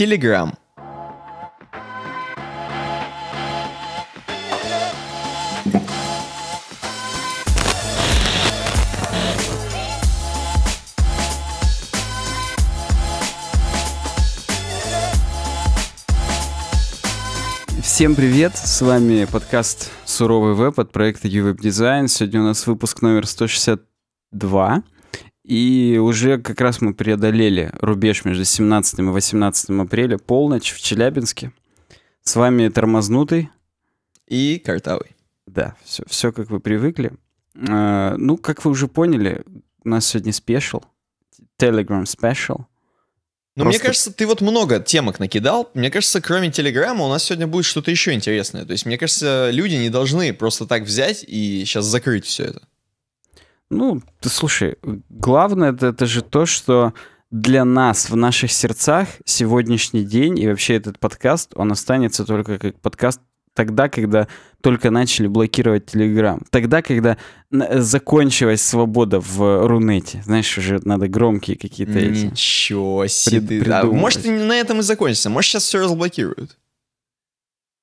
Telegram. Всем привет! С вами подкаст «Суровый веб» от проекта UWeb Design. Сегодня у нас выпуск номер 162. И уже как раз мы преодолели рубеж между 17 и 18 апреля, полночь в Челябинске. С вами Тормознутый. И Картавый. Да, все, все как вы привыкли. А, ну, как вы уже поняли, у нас сегодня спешл, Telegram спешл. Ну, Просто... мне кажется, ты вот много темок накидал. Мне кажется, кроме Телеграма у нас сегодня будет что-то еще интересное. То есть, мне кажется, люди не должны просто так взять и сейчас закрыть все это. Ну, ты слушай, главное это, это же то, что для нас в наших сердцах сегодняшний день и вообще этот подкаст, он останется только как подкаст тогда, когда только начали блокировать Телеграм. Тогда, когда закончилась свобода в Рунете. Знаешь, уже надо громкие какие-то эти... Ничего себе. Прид да, может, на этом и закончится. Может, сейчас все разблокируют.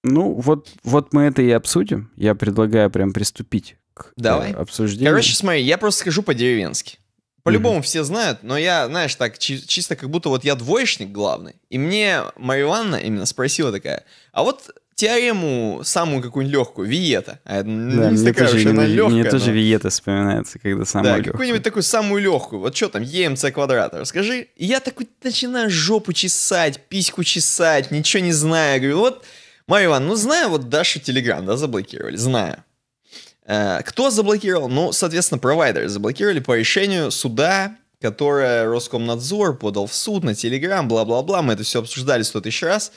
Ну, вот, вот мы это и обсудим. Я предлагаю прям приступить Э, Давай. обсуждению. Короче, смотри, я просто скажу по-деревенски. По-любому mm-hmm. все знают, но я, знаешь, так чи- чисто как будто вот я двоечник главный. И мне Мария Ивановна именно спросила такая, а вот теорему самую какую-нибудь легкую, Виета. А это да, «Ну, не такая тоже, уж она легкая. Мне но... тоже ну». Виета вспоминается, когда самая да, легкая. какую-нибудь такую самую легкую. Вот что там, ЕМЦ квадрат. расскажи. И я такой начинаю жопу чесать, письку чесать, ничего не знаю. Я говорю, вот, Марья Ивановна, ну знаю, вот Дашу Телеграм, да, заблокировали, знаю. Э, кто заблокировал? Ну, соответственно, провайдер заблокировали по решению суда, которое Роскомнадзор подал в суд на Телеграм, бла-бла-бла. Мы это все обсуждали сто тысяч раз.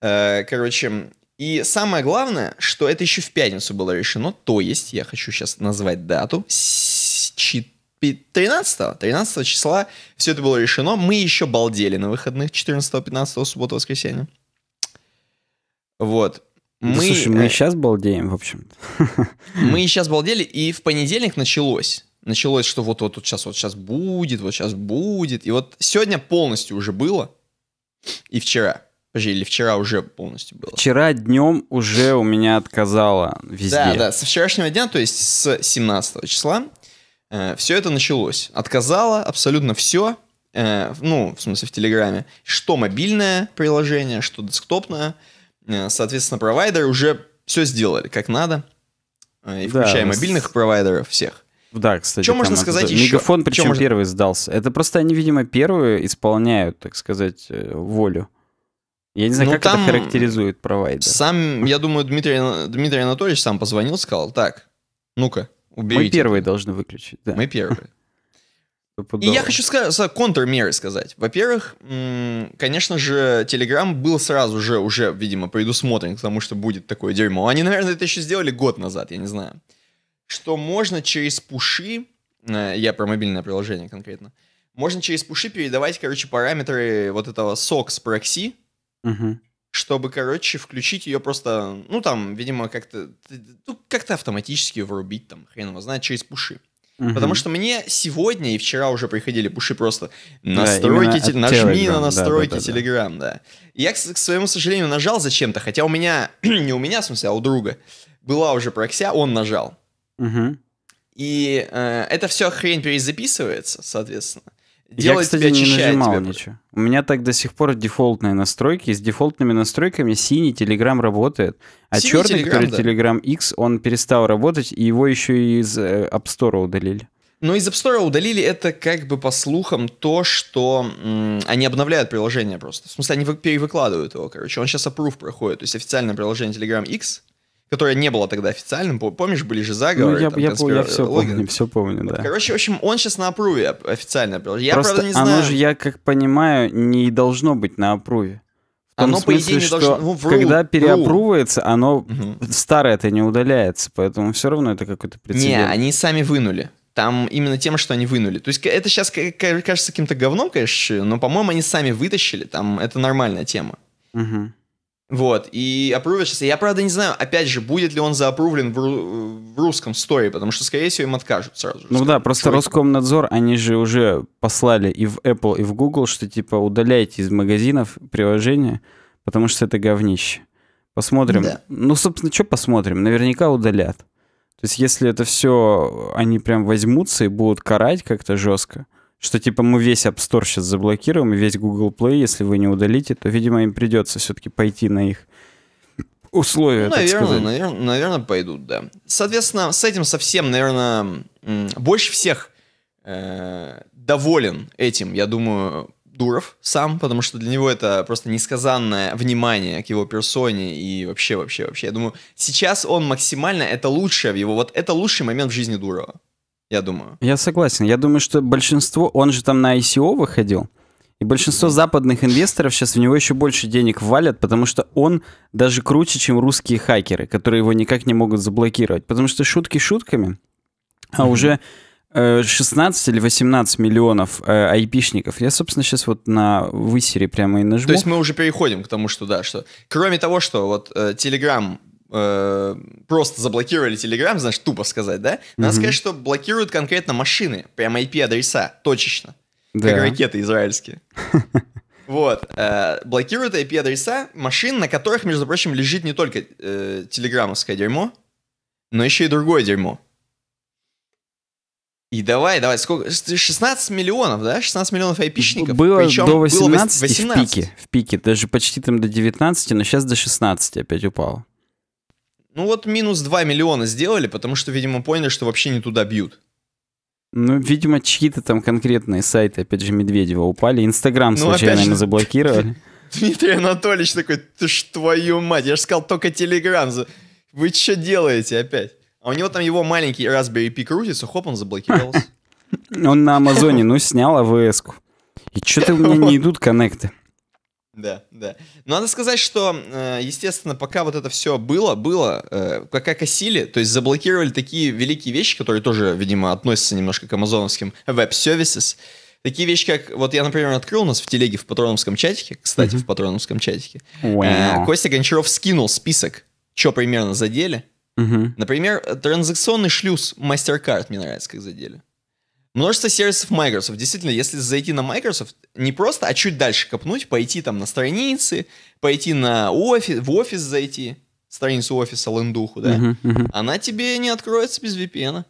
Э, короче, и самое главное, что это еще в пятницу было решено, то есть, я хочу сейчас назвать дату, 13, 13 числа все это было решено. Мы еще балдели на выходных 14, 15, суббота, воскресенье. Вот. Мы, да, слушай, мы сейчас э, балдеем, в общем. Мы сейчас балдели, и в понедельник началось. Началось, что вот, вот, вот сейчас, вот сейчас будет, вот сейчас будет. И вот сегодня полностью уже было. И вчера. Подожди, или вчера уже полностью было? Вчера днем уже у меня отказало везде. Да, да, со вчерашнего дня, то есть с 17 числа, э, все это началось. Отказало абсолютно все, э, ну, в смысле в Телеграме, что мобильное приложение, что десктопное, Э, соответственно, провайдеры уже все сделали как надо, э, и включая да, ну, мобильных провайдеров всех. Да, кстати. Что можно сказать это... еще? Мегафон, причем можно... первый сдался. Это просто они, видимо, первые исполняют, так сказать, э, волю. Я не знаю, ну, как там... это характеризует провайдер. Сам, я думаю, Дмитрий, Дмитрий Анатольевич сам позвонил, сказал, так, ну-ка, уберите. Мы первые должны выключить, да. Мы первые. И я хочу сказать, контрмеры сказать. Во-первых, конечно же, Telegram был сразу же уже, видимо, предусмотрен к тому, что будет такое дерьмо. Они, наверное, это еще сделали год назад, я не знаю. Что можно через пуши, э, я про мобильное приложение конкретно, можно через пуши передавать, короче, параметры вот этого SOX прокси, угу. чтобы, короче, включить ее просто, ну, там, видимо, как-то, ну, как-то автоматически врубить, там, хрен его знает, через пуши. Угу. Потому что мне сегодня и вчера уже приходили пуши просто настройки, да, те... нажми Telegram, на настройки да, да, да, Telegram, да. Я, к, своему сожалению, нажал зачем-то, хотя у меня, не у меня, в смысле, а у друга, была уже прокся, он нажал. Угу. И э, это все хрень перезаписывается, соответственно делает я, кстати, тебя, не нажимал тебя. ничего. У меня так до сих пор дефолтные настройки. с дефолтными настройками синий Telegram работает. А синий черный, Telegram, который да. Telegram X, он перестал работать, и его еще и э, ну, из App Store удалили. Но из App Store удалили это как бы по слухам то, что они обновляют приложение просто. В смысле, они перевыкладывают его, короче. Он сейчас approve проходит. То есть официальное приложение Telegram X которое не было тогда официальным. Помнишь, были же заговоры? Ну, я, там, я, конспир... я все логин. помню, все помню, да. Короче, в общем, он сейчас на опруве официально. Я, Просто правда, не знаю. Оно же, я как понимаю, не должно быть на опруве. В том оно, смысле, по идее, не что должно... ну, когда переопрувается, оно угу. старое-то не удаляется, поэтому все равно это какой-то прецедент. Не, они сами вынули. Там именно тем, что они вынули. То есть это сейчас кажется каким-то говном, конечно, но, по-моему, они сами вытащили. Там это нормальная тема. Угу. Вот, и опрувишься. Я, правда, не знаю, опять же, будет ли он заапрувлен в, в русском сторе, потому что, скорее всего, им откажут сразу же. Ну скажут, да, просто человек. Роскомнадзор, они же уже послали и в Apple, и в Google, что, типа, удаляйте из магазинов приложение, потому что это говнище. Посмотрим. Да. Ну, собственно, что посмотрим? Наверняка удалят. То есть, если это все они прям возьмутся и будут карать как-то жестко, что типа мы весь App Store сейчас заблокируем и весь Google Play, если вы не удалите, то, видимо, им придется все-таки пойти на их условия. Ну, наверное, наверное, наверное, пойдут, да. Соответственно, с этим совсем, наверное, больше всех э, доволен этим, я думаю, Дуров сам, потому что для него это просто несказанное внимание к его персоне и вообще, вообще, вообще. Я думаю, сейчас он максимально, это лучшее в его, вот это лучший момент в жизни Дурова я думаю. Я согласен. Я думаю, что большинство, он же там на ICO выходил, и большинство западных инвесторов сейчас в него еще больше денег валят, потому что он даже круче, чем русские хакеры, которые его никак не могут заблокировать. Потому что шутки шутками, а уже 16 э, или 18 миллионов э, айпишников. Я, собственно, сейчас вот на высере прямо и нажму. То есть мы уже переходим к тому, что да, что... Кроме того, что вот э, Telegram Э, просто заблокировали Telegram, значит, тупо сказать, да? Надо mm-hmm. сказать, что блокируют конкретно машины, прям IP-адреса, точечно. Да. Как ракеты израильские. Вот. Э, блокируют IP-адреса машин, на которых, между прочим, лежит не только э, телеграммовское дерьмо, но еще и другое дерьмо. И давай, давай, сколько? 16 миллионов, да? 16 миллионов айпишников. Было Причем до 18, было 18. В, пике, в пике, даже почти там до 19, но сейчас до 16 опять упало. Ну вот минус 2 миллиона сделали, потому что, видимо, поняли, что вообще не туда бьют. Ну, видимо, чьи-то там конкретные сайты, опять же, Медведева упали. Инстаграм ну, случайно же... заблокировали. Дмитрий Анатольевич такой, ты ж твою мать, я же сказал только Телеграм. Вы что делаете опять? А у него там его маленький Raspberry Pi крутится, хоп, он заблокировался. Он на Амазоне, ну, снял АВС-ку. И что-то у меня не идут коннекты. Да, да. Но надо сказать, что, э, естественно, пока вот это все было, было, э, как окосили, то есть заблокировали такие великие вещи, которые тоже, видимо, относятся немножко к амазоновским веб-сервисам, Такие вещи, как... Вот я, например, открыл у нас в телеге в патроновском чатике, кстати, mm-hmm. в патроновском чатике. Wow. Э, Костя Гончаров скинул список, что примерно задели. Mm-hmm. Например, транзакционный шлюз MasterCard, мне нравится, как задели. Множество сервисов Microsoft. Действительно, если зайти на Microsoft, не просто, а чуть дальше копнуть, пойти там на страницы, пойти на офис, в офис зайти, страницу офиса лендуху, да, uh-huh, uh-huh. она тебе не откроется без VPN. -а.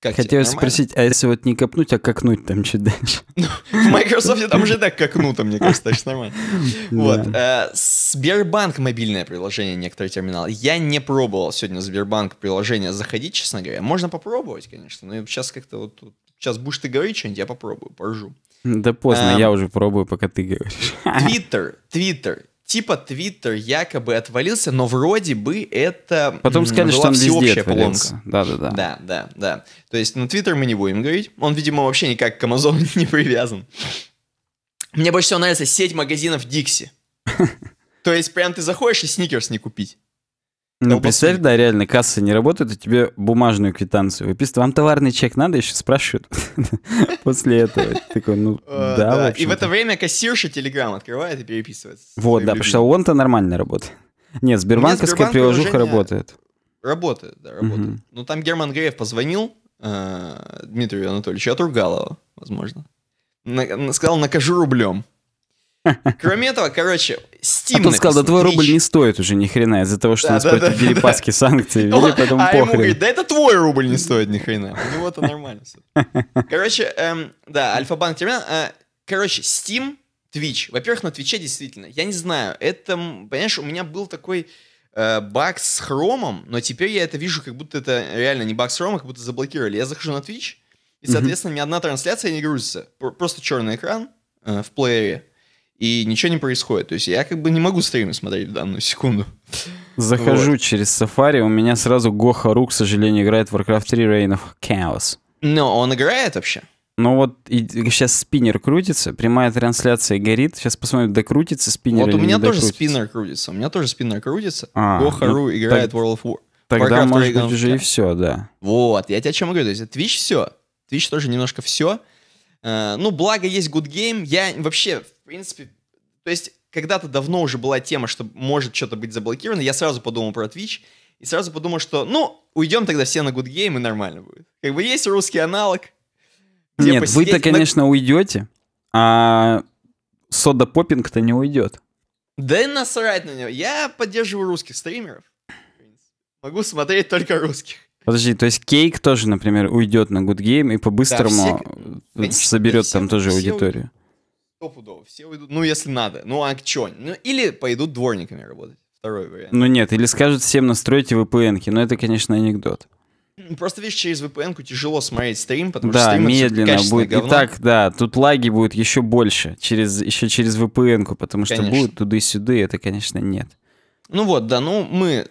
Как Хотел спросить, а если вот не копнуть, а какнуть там чуть дальше? Ну, в Microsoft там уже так кокнуто, мне кажется, точно нормально. Вот. Э, Сбербанк мобильное приложение, некоторые терминалы. Я не пробовал сегодня Сбербанк приложение заходить, честно говоря. Можно попробовать, конечно, но сейчас как-то вот тут Сейчас будешь ты говорить что-нибудь, я попробую, поржу. Да поздно, эм, я уже пробую, пока ты говоришь. Твиттер, Твиттер. Типа Твиттер якобы отвалился, но вроде бы это Потом сказали, что он всеобщая поломка. Да-да-да. Да-да, да. То есть на Твиттер мы не будем говорить. Он, видимо, вообще никак к Амазону не привязан. Мне больше всего нравится сеть магазинов Dixie. То есть прям ты заходишь и сникерс не купить. Ну, Колбасы. представь, да, реально, кассы не работают, и тебе бумажную квитанцию выписывают. Вам товарный чек надо? Еще спрашивают после этого. Такой, ну, э, да, И в это время кассирша Телеграм открывает и переписывается. Вот, да, потому что он-то нормально работает. Нет, Сбербанковская приложуха работает. Работает, да, работает. Ну там Герман Греев позвонил э, Дмитрию Анатольевичу отругал его, возможно. Сказал, накажу рублем. Кроме этого, короче, Steam. А тут сказал, да твой рубль не стоит уже ни хрена из-за того, что да, нас да, против да, ввели да. паски санкции, ввели, поэтому а похрен. ему говорит, да это твой рубль не стоит ни хрена. У него-то нормально все. Короче, эм, да, Альфа-банк терминал. Э, короче, Steam, Twitch. Во-первых, на Твиче действительно, я не знаю, это, понимаешь, у меня был такой э, баг с хромом, но теперь я это вижу, как будто это реально не баг с хромом, а как будто заблокировали. Я захожу на Twitch, и, соответственно, mm-hmm. ни одна трансляция не грузится. Просто черный экран э, в плеере, и ничего не происходит. То есть я как бы не могу стримы смотреть в данную секунду. Захожу вот. через Safari, у меня сразу Гоха к сожалению, играет в Warcraft 3 Reign of Chaos. Но он играет вообще? Ну вот и сейчас спиннер крутится, прямая трансляция горит. Сейчас посмотрим, докрутится спиннер Вот у меня тоже спиннер крутится. У меня тоже спиннер крутится. А, Гохару ну, играет так, World of War. Тогда, Warcraft может быть, уже и все, да. Вот, я тебе о чем говорю. То есть Twitch все. Twitch тоже немножко все. Э, ну, благо есть Good Game. Я вообще принципе, то есть когда-то давно уже была тема, что может что-то быть заблокировано, я сразу подумал про Twitch, и сразу подумал, что, ну, уйдем тогда все на Good Game, и нормально будет. Как бы есть русский аналог. Нет, вы-то, на... конечно, уйдете, а Сода Поппинг-то не уйдет. Да и насрать на него. Я поддерживаю русских стримеров. Могу смотреть только русских. Подожди, то есть Кейк тоже, например, уйдет на Good Game и по-быстрому да, все... соберет Конечно, там тоже все аудиторию. Стопудово, все уйдут, ну, если надо. Ну, а чё? Ну, или пойдут дворниками работать. Второй вариант. Ну нет, или скажут всем настройте VPN-ки, но это, конечно, анекдот. Просто, видишь, через VPN тяжело смотреть стрим, потому да, что стрим медленно будет. Говно. И так, да, тут лаги будут еще больше, через, еще через VPN, потому конечно. что будут туды-сюды, это, конечно, нет. Ну вот, да, ну мы...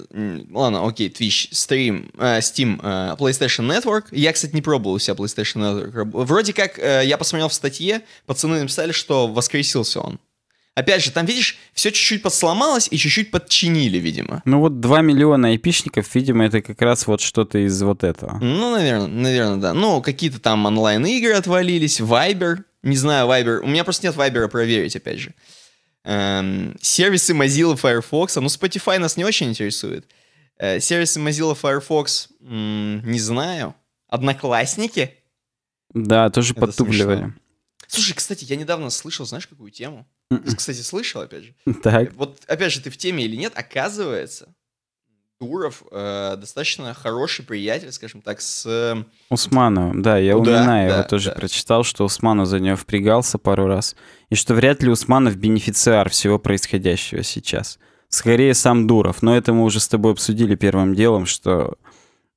Ладно, окей, Twitch, э, Steam, Steam, э, PlayStation Network. Я, кстати, не пробовал у себя PlayStation Network. Вроде как, э, я посмотрел в статье, пацаны написали, что воскресился он. Опять же, там, видишь, все чуть-чуть подсломалось и чуть-чуть подчинили, видимо. Ну вот 2 миллиона айпишников, видимо, это как раз вот что-то из вот этого. Ну, наверное, наверное, да. Ну, какие-то там онлайн-игры отвалились, Viber, не знаю, Viber. У меня просто нет Viber а проверить, опять же эм, сервисы Mozilla Firefox, а, ну Spotify нас не очень интересует. Э, сервисы Mozilla Firefox, м, не знаю, Одноклассники? Да, тоже Это подтупливали. Смешно. Слушай, кстати, я недавно слышал, знаешь, какую тему? М-м. Кстати, слышал, опять же. Так. Вот, опять же, ты в теме или нет, оказывается, Туров э, достаточно хороший приятель, скажем так, с... Эм, Усмановым, да, я ну, да, его да, тоже да. прочитал, что Усманов за него впрягался пару раз, и что вряд ли Усманов бенефициар всего происходящего сейчас. Скорее, сам Дуров, но это мы уже с тобой обсудили первым делом, что...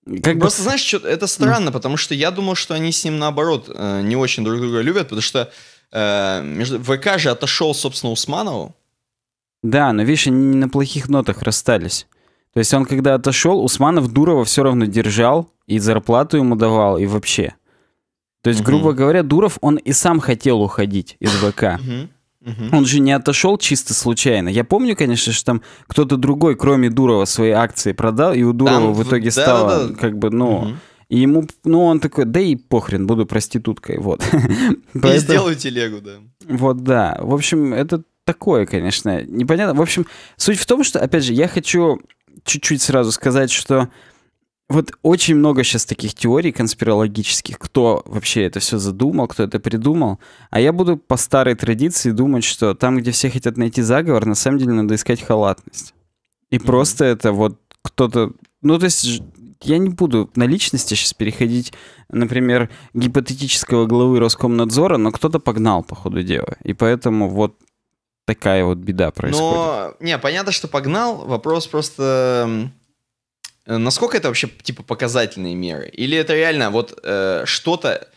Э, как Просто бы... знаешь, что это странно, mm. потому что я думал, что они с ним наоборот э, не очень друг друга любят, потому что э, между... ВК же отошел, собственно, Усманову. Да, но видишь, они не на плохих нотах расстались. То есть он когда отошел, Усманов Дурова все равно держал, и зарплату ему давал, и вообще. То есть, грубо говоря, Дуров, он и сам хотел уходить из ВК. Он же не отошел чисто случайно. Я помню, конечно, что там кто-то другой, кроме Дурова, свои акции продал, и у Дурова там, в итоге да, стало, да, да. как бы, ну... Угу. И ему, ну, он такой, да и похрен, буду проституткой, вот. И Поэтому... сделаю телегу, да. Вот, да. В общем, этот такое, конечно, непонятно. В общем, суть в том, что, опять же, я хочу чуть-чуть сразу сказать, что вот очень много сейчас таких теорий конспирологических, кто вообще это все задумал, кто это придумал. А я буду по старой традиции думать, что там, где все хотят найти заговор, на самом деле надо искать халатность. И mm-hmm. просто это вот кто-то... Ну, то есть я не буду на личности сейчас переходить, например, гипотетического главы Роскомнадзора, но кто-то погнал по ходу дела. И поэтому вот такая вот беда происходит. Но, не, понятно, что погнал. Вопрос просто... Э, насколько это вообще, типа, показательные меры? Или это реально вот э, что-то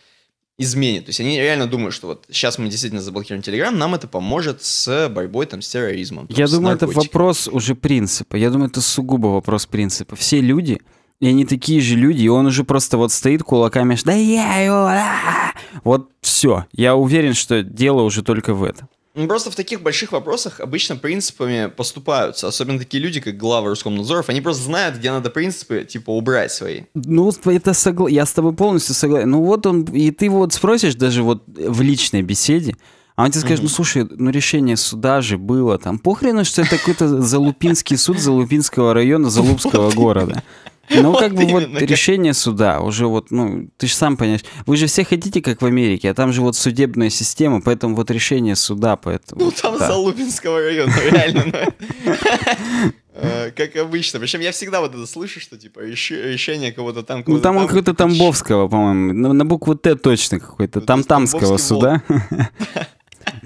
изменит? То есть они реально думают, что вот сейчас мы действительно заблокируем Телеграм, нам это поможет с борьбой там с терроризмом. Я с думаю, наркотиками. это вопрос уже принципа. Я думаю, это сугубо вопрос принципа. Все люди, и они такие же люди, и он уже просто вот стоит кулаками, да я его, а -а -а! вот все. Я уверен, что дело уже только в этом. Ну, просто в таких больших вопросах обычно принципами поступаются. Особенно такие люди, как глава Роскомнадзоров, они просто знают, где надо принципы, типа, убрать свои. Ну, это согла... я с тобой полностью согласен. Ну, вот он, и ты вот спросишь даже вот в личной беседе, а он тебе скажет, mm-hmm. ну слушай, ну решение суда же было там. Похрену, что это какой-то Залупинский суд Залупинского района Залупского города. Ну, как бы вот решение суда уже вот, ну, ты же сам понимаешь. Вы же все хотите, как в Америке, а там же вот судебная система, поэтому вот решение суда, поэтому... Ну, там Залупинского района, ну, реально, ну. Э, как обычно. Причем я всегда вот это слышу, что типа решение кого-то там... Ну там он какой-то Тамбовского, по-моему, на букву Т точно какой-то, ну, Тамтамского суда.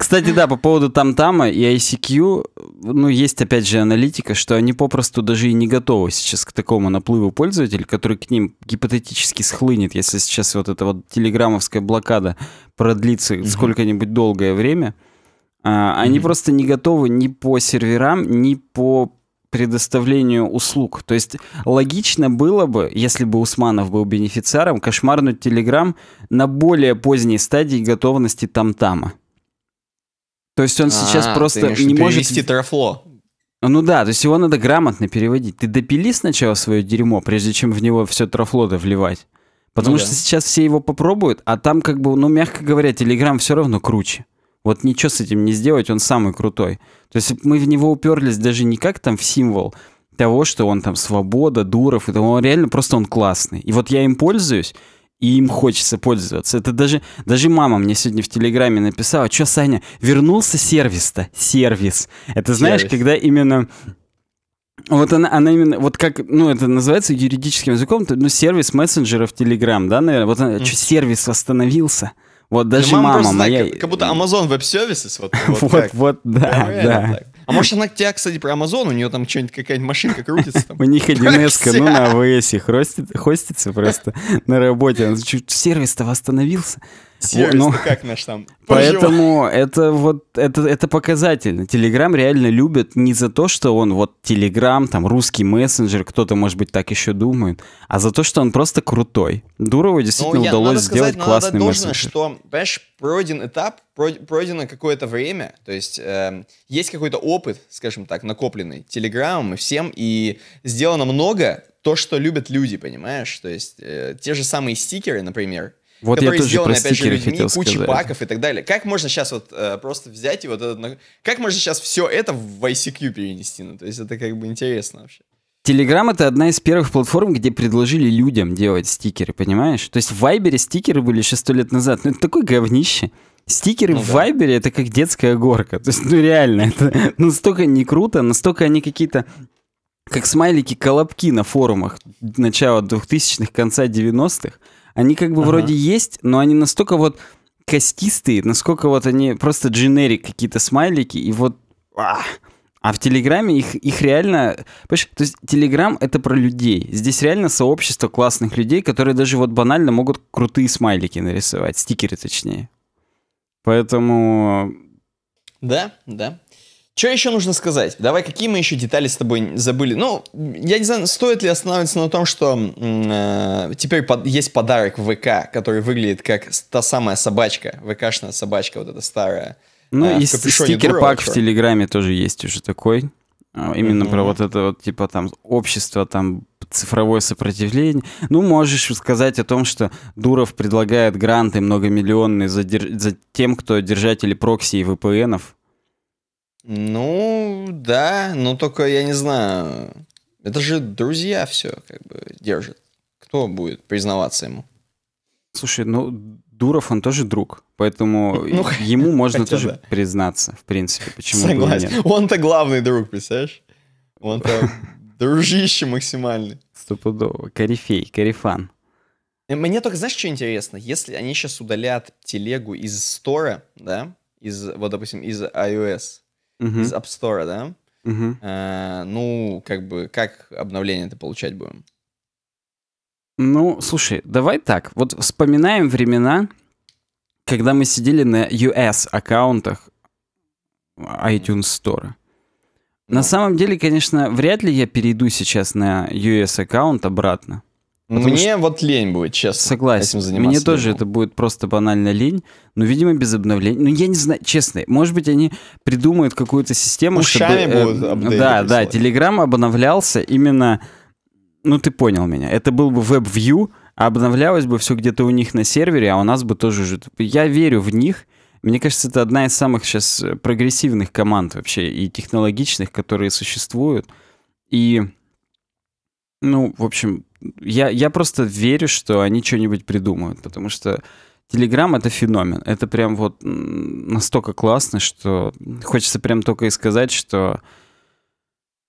Кстати, да, по поводу там-тама и ICQ, ну, есть, опять же, аналитика, что они попросту даже и не готовы сейчас к такому наплыву пользователей, который к ним гипотетически схлынет, если сейчас вот эта вот телеграммовская блокада продлится угу. сколько-нибудь долгое время. А, они просто не готовы ни по серверам, ни по предоставлению услуг. То есть логично было бы, если бы Усманов был бенефициаром, кошмарнуть Телеграм на более поздней стадии готовности там-тама. То есть он а, сейчас просто ты не может... Перевести трафло. Ну да, то есть его надо грамотно переводить. Ты допили сначала свое дерьмо, прежде чем в него все трафло вливать. Потому ну, что да. сейчас все его попробуют, а там как бы, ну мягко говоря, Телеграм все равно круче. Вот ничего с этим не сделать, он самый крутой. То есть мы в него уперлись даже не как там в символ того, что он там свобода, дуров, это он реально просто он классный. И вот я им пользуюсь, и им хочется пользоваться. Это даже, даже мама мне сегодня в Телеграме написала, что, Саня, вернулся сервис-то? Сервис. Это знаешь, сервис. когда именно... Вот она, она именно, вот как, ну, это называется юридическим языком, ну, сервис мессенджеров Telegram, да, наверное, вот она, mm. что, сервис восстановился? Вот ну, даже мама, мама моя... Как, как будто Amazon Web Services, вот, вот, вот, вот да, да. А может, она к тебе, кстати, про Амазон, у нее там что-нибудь какая-нибудь машинка крутится. Там. У них 1 ну, на АВС хостится просто на работе. Сервис-то восстановился. Сервис, ну, как наш там? Поэтому это вот это, это показательно. Телеграм реально любят не за то, что он вот Телеграм, там русский мессенджер, кто-то, может быть, так еще думает, а за то, что он просто крутой. Дурову ну, действительно ну, я, удалось надо сказать, сделать ну, надо классный мессенджер. что, понимаешь, пройден этап, пройдено какое-то время, то есть э, есть какой-то опыт, скажем так, накопленный Телеграмом и всем, и сделано много то, что любят люди, понимаешь? То есть э, те же самые стикеры, например, вот которые я тоже сделаны, опять же, людьми, куча сказать. баков и так далее. Как можно сейчас вот э, просто взять и вот этот... Как можно сейчас все это в ICQ перенести? Ну, то есть это как бы интересно вообще. Телеграм это одна из первых платформ, где предложили людям делать стикеры, понимаешь? То есть в Вайбере стикеры были еще сто лет назад. Ну это такое говнище. Стикеры ну, в да. Вайбере это как детская горка. То есть, ну реально, это настолько ну, не круто, настолько они какие-то как смайлики колобки на форумах начала 2000-х, конца 90-х. Они как бы ага. вроде есть, но они настолько вот костистые, насколько вот они просто дженерик какие-то смайлики, и вот... Ах. А в Телеграме их, их реально... Понимаешь, то есть Телеграм — это про людей. Здесь реально сообщество классных людей, которые даже вот банально могут крутые смайлики нарисовать, стикеры точнее. Поэтому... Да, да, что еще нужно сказать? Давай, какие мы еще детали с тобой забыли? Ну, я не знаю, стоит ли останавливаться на том, что э, теперь под, есть подарок в ВК, который выглядит как та самая собачка, ВКшная собачка, вот эта старая. Ну, э, и стикер-пак в Телеграме тоже есть уже такой. А, именно mm-hmm. про вот это вот, типа, там, общество, там, цифровое сопротивление. Ну, можешь сказать о том, что Дуров предлагает гранты многомиллионные за, дер... за тем, кто держатели прокси и VPN-ов. Ну, да, но только я не знаю. Это же друзья все как бы держат. Кто будет признаваться ему? Слушай, ну, Дуров, он тоже друг, поэтому ну, ему можно тоже да. признаться, в принципе, почему Согласен. Он-то главный друг, представляешь? Он-то дружище максимальный. Стопудово. Корифей, корифан. Э, мне только, знаешь, что интересно? Если они сейчас удалят телегу из стора, да, из, вот, допустим, из iOS, uh из App Store, да? uh А, ну, как бы, как обновление это получать будем? Ну, слушай, давай так. Вот вспоминаем времена, когда мы сидели на US аккаунтах а, iTunes Store. На самом деле, конечно, вряд ли я перейду сейчас на US аккаунт обратно. Потому мне что... вот лень будет, честно. Согласен. Этим заниматься Мне легко. тоже это будет просто банально лень. Но, видимо, без обновлений. Ну, я не знаю, честно. Может быть, они придумают какую-то систему, Ушами чтобы... Эм, будут э, Да, да. Телеграм обновлялся именно... Ну, ты понял меня. Это был бы веб-вью, а обновлялось бы все где-то у них на сервере, а у нас бы тоже уже... Я верю в них. Мне кажется, это одна из самых сейчас э, прогрессивных команд вообще и технологичных, которые существуют. И ну, в общем, я, я просто верю, что они что-нибудь придумают, потому что Телеграм — это феномен. Это прям вот настолько классно, что хочется прям только и сказать, что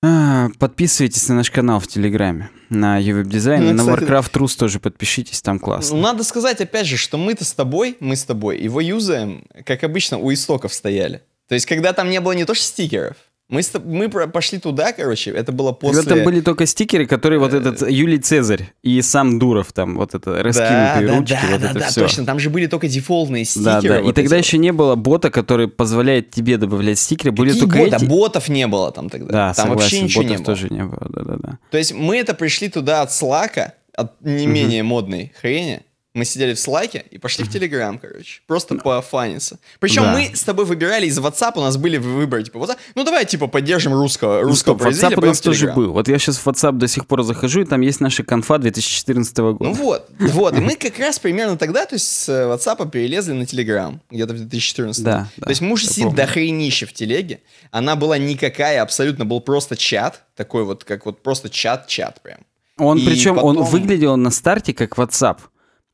а, Подписывайтесь на наш канал в Телеграме, на Ювеб Дизайн, ну, на кстати, Warcraft Rus тоже подпишитесь, там классно. Надо сказать опять же, что мы-то с тобой, мы с тобой его юзаем, как обычно, у истоков стояли. То есть, когда там не было не то что стикеров, мы, мы пошли туда, короче, это было после... там были только стикеры, которые вот этот э, Юлий Цезарь и сам Дуров там, вот это, раскинутые да, ручки, да, да, вот да, это да, все. точно, там же были только дефолтные стикеры. Да, да, вот и тогда эти... еще не было бота, который позволяет тебе добавлять стикеры, были только бота? эти. ботов не было там тогда. Да, там согласен, вообще ничего ботов не было. тоже не было, да-да-да. То есть мы это пришли туда от Слака, от не менее угу. модной хрени, мы сидели в слайке и пошли в Телеграм, короче. Просто да. пофаниться. Причем да. мы с тобой выбирали из WhatsApp, у нас были выборы, типа, WhatsApp. ну давай, типа, поддержим русского, ну, русского Стоп, WhatsApp у нас тоже был. Вот я сейчас в WhatsApp до сих пор захожу, и там есть наша конфа 2014 года. Ну вот, вот. И мы как раз примерно тогда, то есть с э, WhatsApp перелезли на Телеграм где-то в 2014. Да, То есть мы уже сидим до хренища в телеге. Она была никакая, абсолютно был просто чат, такой вот, как вот просто чат-чат прям. Он причем, он выглядел на старте как WhatsApp.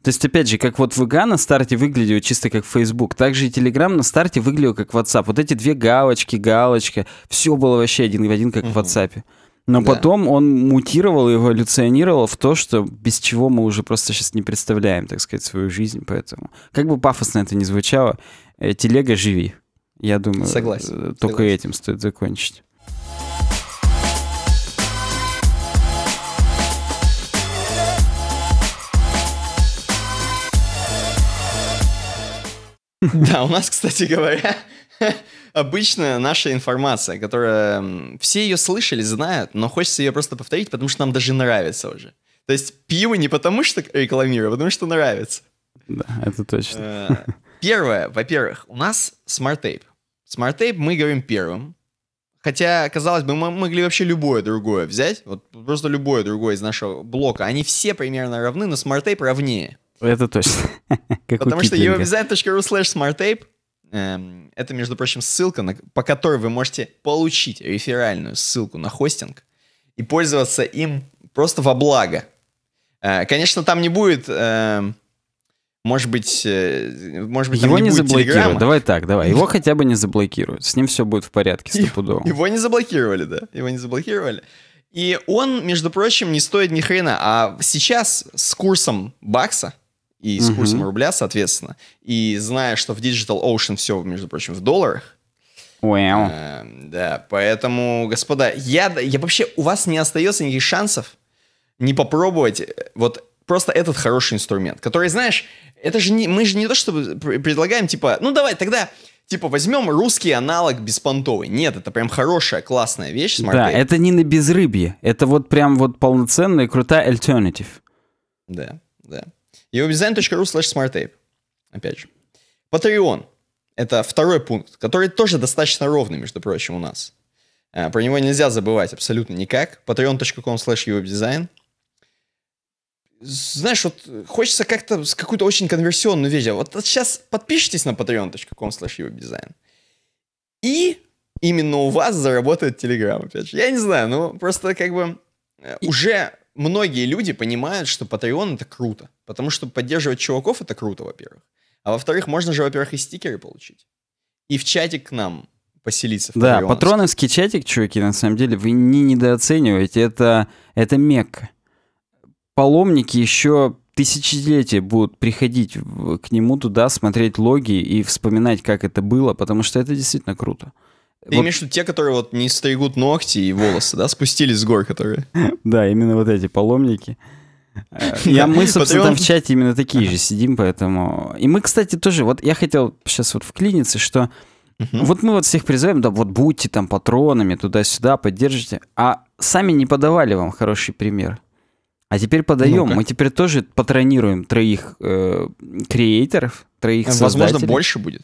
То есть, опять же, как вот ВГ на старте выглядел чисто как Facebook, так же и Telegram на старте выглядел как WhatsApp. Вот эти две галочки, галочка, все было вообще один в один, как угу. в WhatsApp. Но да. потом он мутировал и эволюционировал в то, что без чего мы уже просто сейчас не представляем, так сказать, свою жизнь. Поэтому, как бы пафосно это ни звучало, э, телега живи. Я думаю, Согласен. Э, только Согласен. этим стоит закончить. Да, у нас, кстати говоря, обычно наша информация, которая... Все ее слышали, знают, но хочется ее просто повторить, потому что нам даже нравится уже. То есть пиво не потому, что рекламирую, а потому что нравится. Да, это точно. Э, первое, во-первых, у нас Smart Tape. Smart Tape мы говорим первым. Хотя, казалось бы, мы могли вообще любое другое взять, вот просто любое другое из нашего блока. Они все примерно равны, но Smart Tape равнее. Это точно. Потому что uvdesign.ru slash smarttape это, между прочим, ссылка, на, по которой вы можете получить реферальную ссылку на хостинг и пользоваться им просто во благо. Э, конечно, там не будет, эм, может быть, э, может быть, его не, не заблокируют. Давай так, давай. Его хотя бы не заблокируют. С ним все будет в порядке стопудово. Его не заблокировали, да? Его не заблокировали. И он, между прочим, не стоит ни хрена. А сейчас с курсом бакса и с угу. курсом рубля, соответственно. И зная, что в Digital Ocean все, между прочим, в долларах, Wow. Э, да, поэтому, господа, я, я вообще, у вас не остается никаких шансов не попробовать э, вот просто этот хороший инструмент, который, знаешь, это же не, мы же не то, чтобы предлагаем, типа, ну давай тогда, типа, возьмем русский аналог беспонтовый. Нет, это прям хорошая, классная вещь. Да, это не на безрыбье, это вот прям вот полноценная крутая альтернатив. Да, да uwebdesign.ru slash smarttape. Опять же. Patreon. Это второй пункт, который тоже достаточно ровный, между прочим, у нас. А, про него нельзя забывать абсолютно никак. patreon.com slash uwebdesign. Знаешь, вот э, хочется как-то с какую-то очень конверсионную вещь. Вот сейчас подпишитесь на patreon.com slash uwebdesign. И именно у вас заработает Telegram, опять же. Я не знаю, ну просто как бы э, уже многие люди понимают, что Patreon это круто, потому что поддерживать чуваков это круто, во-первых. А во-вторых, можно же, во-первых, и стикеры получить. И в чатик к нам поселиться. В да, патроновский чатик, чуваки, на самом деле, вы не недооцениваете. Это, это мекка. Паломники еще тысячелетия будут приходить к нему туда, смотреть логи и вспоминать, как это было, потому что это действительно круто. Ты вот... имеешь в виду те, которые вот не стригут ногти и волосы, да, спустились с гор, которые? Да, именно вот эти паломники. Э, я, мы, собственно, там в чате именно такие же сидим, поэтому... И мы, кстати, тоже, вот я хотел сейчас вот вклиниться, что вот мы вот всех призываем, да, вот будьте там патронами, туда-сюда, поддержите, а сами не подавали вам хороший пример. А теперь подаем. мы теперь тоже патронируем троих э, креаторов, троих создателей. Возможно, больше будет.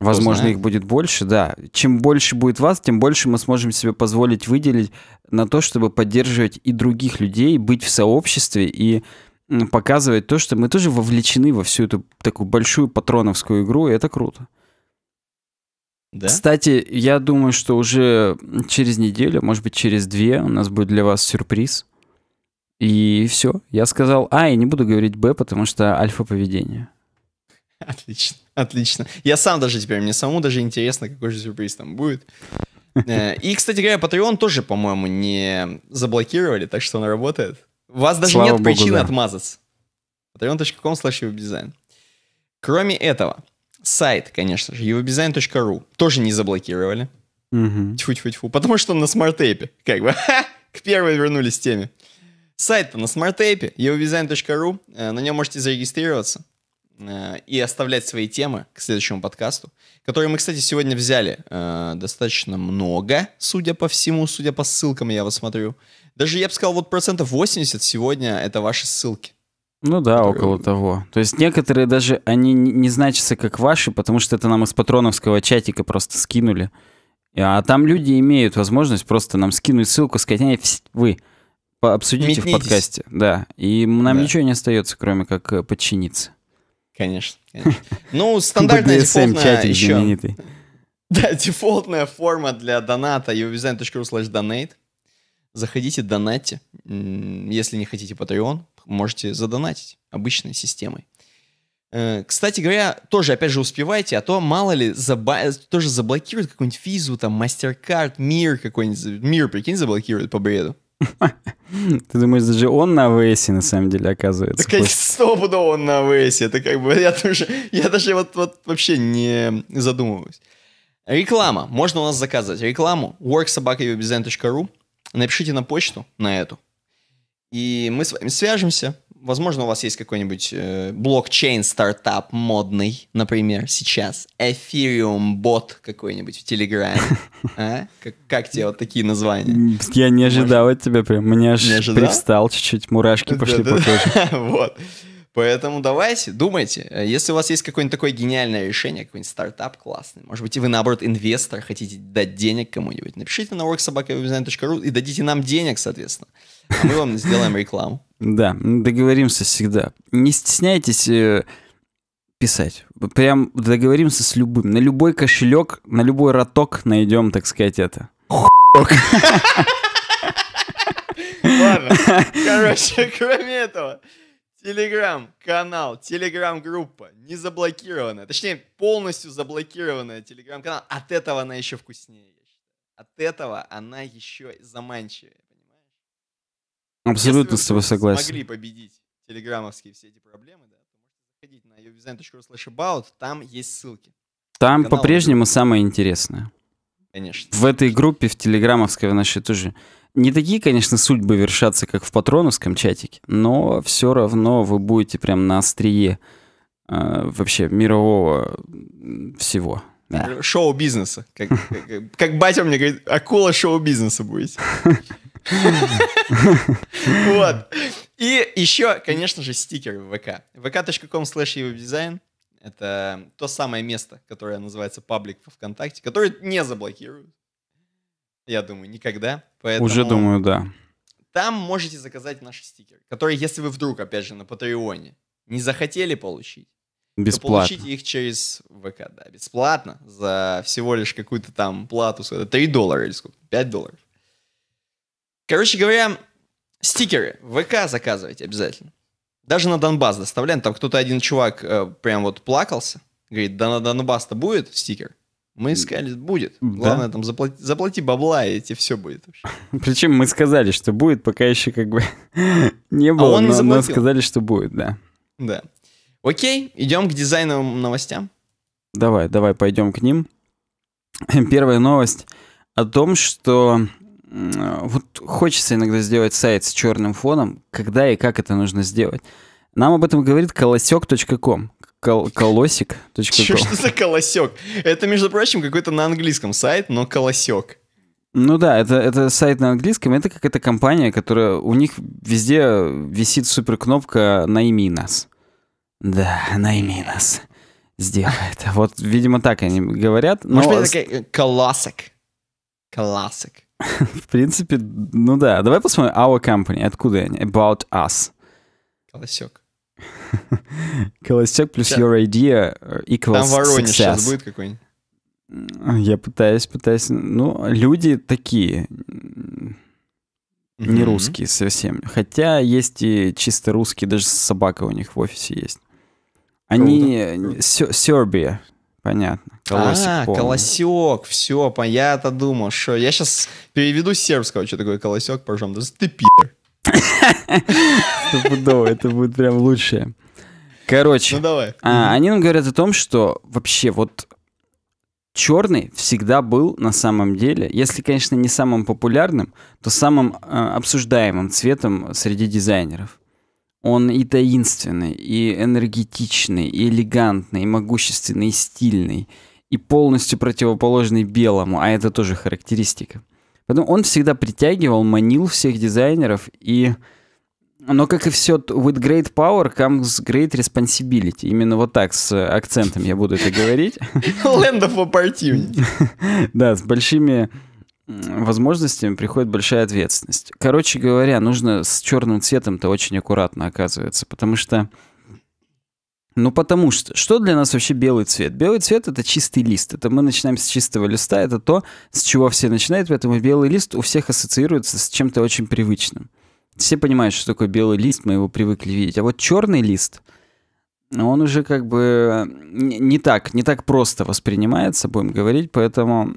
Возможно, их будет больше, да. Чем больше будет вас, тем больше мы сможем себе позволить выделить на то, чтобы поддерживать и других людей, быть в сообществе и показывать то, что мы тоже вовлечены во всю эту такую большую патроновскую игру, и это круто. Да? Кстати, я думаю, что уже через неделю, может быть, через две у нас будет для вас сюрприз. И все. Я сказал А и не буду говорить Б, потому что альфа-поведение. Отлично. Отлично. Я сам даже теперь, мне самому даже интересно, какой же сюрприз там будет. Э, и, кстати говоря, Patreon тоже, по-моему, не заблокировали, так что он работает. У вас даже Слава нет Богу, причины да. отмазаться. patreon.com slash webdesign. Кроме этого, сайт, конечно же, webdesign.ru тоже не заблокировали. Угу. Тьфу-тьфу-тьфу. Потому что он на смарт-тейпе, как бы. К первой вернулись теме. Сайт на смарт-тейпе, webdesign.ru. Э, на нем можете зарегистрироваться. Э, и оставлять свои темы к следующему подкасту, которые мы, кстати, сегодня взяли э, достаточно много, судя по всему, судя по ссылкам, я вас смотрю. Даже, я бы сказал, вот процентов 80 сегодня это ваши ссылки. Ну да, которые... Э, около того. То есть некоторые даже, они не значатся как ваши, потому что это нам из патроновского чатика просто скинули. А там люди имеют возможность просто нам скинуть ссылку, сказать, Эй, вы обсудите Метнитесь. в подкасте. Да, и нам да. ничего не остается, кроме как э, подчиниться. Конечно. Ну, стандартная дефолтная еще... Да, дефолтная форма для доната uvdesign.ru slash donate. Заходите, донатьте. Если не хотите Patreon, можете задонатить обычной системой. Э, кстати говоря, тоже, опять же, успевайте, а то, мало ли, заба... тоже заблокируют какую-нибудь физу, там, MasterCard, мир какой-нибудь, мир, прикинь, заблокируют по бреду. Ты думаешь, даже он на АВСе на самом деле оказывается? Так стопудово он на АВСе. Это как бы я тоже, я даже вот, вот вообще не задумываюсь. Реклама. Можно у нас заказывать рекламу. worksobakayobizen.ru Напишите на почту, на эту. И мы с вами свяжемся возможно, у вас есть какой-нибудь э, блокчейн-стартап модный, например, сейчас. Эфириум-бот какой-нибудь в Телеграме. А? Как, тебе вот такие названия? Я не ожидал от тебя прям. Мне аж привстал чуть-чуть, мурашки пошли по коже. Вот. Поэтому давайте, думайте. Э, если у вас есть какое-нибудь такое гениальное решение, какой-нибудь стартап классный, может быть, и вы, наоборот, инвестор, хотите дать денег кому-нибудь, напишите на worksobaka.rу и дадите нам денег, соответственно. А мы вам сделаем рекламу. Да, договоримся всегда. Не стесняйтесь э, писать. Прям договоримся с любым. На любой кошелек, на любой роток найдем, так сказать, это. Хук. Ладно. Короче, кроме этого, телеграм-канал, телеграм-группа не заблокированная. Точнее, полностью заблокированная телеграм-канал. От этого она еще вкуснее. От этого она еще заманчивее. Абсолютно с тобой согласен. Смогли победить телеграммовские все эти проблемы, да, то можете заходить на uvdesign.ru/about, там есть ссылки. Там по-прежнему самое интересное. Конечно. В этой группе, в телеграммовской, в нашей тоже. Не такие, конечно, судьбы вершатся, как в патроновском чатике, но все равно вы будете прям на острие э, вообще мирового всего. Да. Шоу-бизнеса. Как, как, как батя мне говорит, акула шоу-бизнеса будет. Вот. И еще, конечно же, стикеры в ВК. vk.com slash дизайн это то самое место, которое называется паблик во ВКонтакте, которое не заблокируют. Я думаю, никогда. Поэтому Уже думаю, да. Там можете заказать наши стикеры, которые, если вы вдруг, опять же, на Патреоне не захотели получить, Бесплатно. получите их через ВК, да, бесплатно, за всего лишь какую-то там плату, 3 доллара или сколько, 5 долларов. Короче говоря, стикеры. ВК заказывайте обязательно. Даже на Донбасс доставляем. Там кто-то один чувак э, прям вот плакался. Говорит, да на Донбасс-то будет стикер? Мы искали, будет. Да? Главное, там заплати, заплати бабла, и тебе все будет. Причем мы сказали, что будет, пока еще как бы не а было, а он но, не заплатил. но сказали, что будет, да. Да. Окей, идем к дизайновым новостям. Давай, давай, пойдем к ним. Первая новость о том, что вот хочется иногда сделать сайт с черным фоном, когда и как это нужно сделать. Нам об этом говорит колосек.ком. Кол колосик. Че, что за колосек? Это, между прочим, какой-то на английском сайт, но колосек. Ну да, это, это сайт на английском, это какая-то компания, которая у них везде висит супер кнопка «Найми нас». Да, «Найми нас» сделает. Вот, видимо, так они говорят. Но... Может быть, это колосик. Колосик. в принципе, ну да. Давай посмотрим Our Company. Откуда они? About Us. Колосек. Колосек плюс Your Idea uh, equals Там Воронеж сейчас будет какой-нибудь. Я пытаюсь, пытаюсь. Ну, люди такие. Не русские совсем. Хотя есть и чисто русские, даже собака у них в офисе есть. Они... Сербия. Понятно. Колосик. А, помню. колосек. Все, понятно, думал. Что я сейчас переведу с сербского, что такое колосек, пожалуйста. ты пидор. это будет прям лучшее. Короче, ну, давай. А, они нам говорят о том, что вообще вот черный всегда был на самом деле, если, конечно, не самым популярным, то самым э, обсуждаемым цветом среди дизайнеров. Он и таинственный, и энергетичный, и элегантный, и могущественный, и стильный, и полностью противоположный белому, а это тоже характеристика. Поэтому он всегда притягивал, манил всех дизайнеров, и... Но, как и все, with great power comes great responsibility. Именно вот так, с акцентом я буду это говорить. Land of opportunity. Да, с большими возможностями приходит большая ответственность. Короче говоря, нужно с черным цветом-то очень аккуратно оказывается, потому что ну, потому что, что для нас вообще белый цвет? Белый цвет — это чистый лист. Это мы начинаем с чистого листа, это то, с чего все начинают, поэтому белый лист у всех ассоциируется с чем-то очень привычным. Все понимают, что такое белый лист, мы его привыкли видеть. А вот черный лист, он уже как бы не так, не так просто воспринимается, будем говорить, поэтому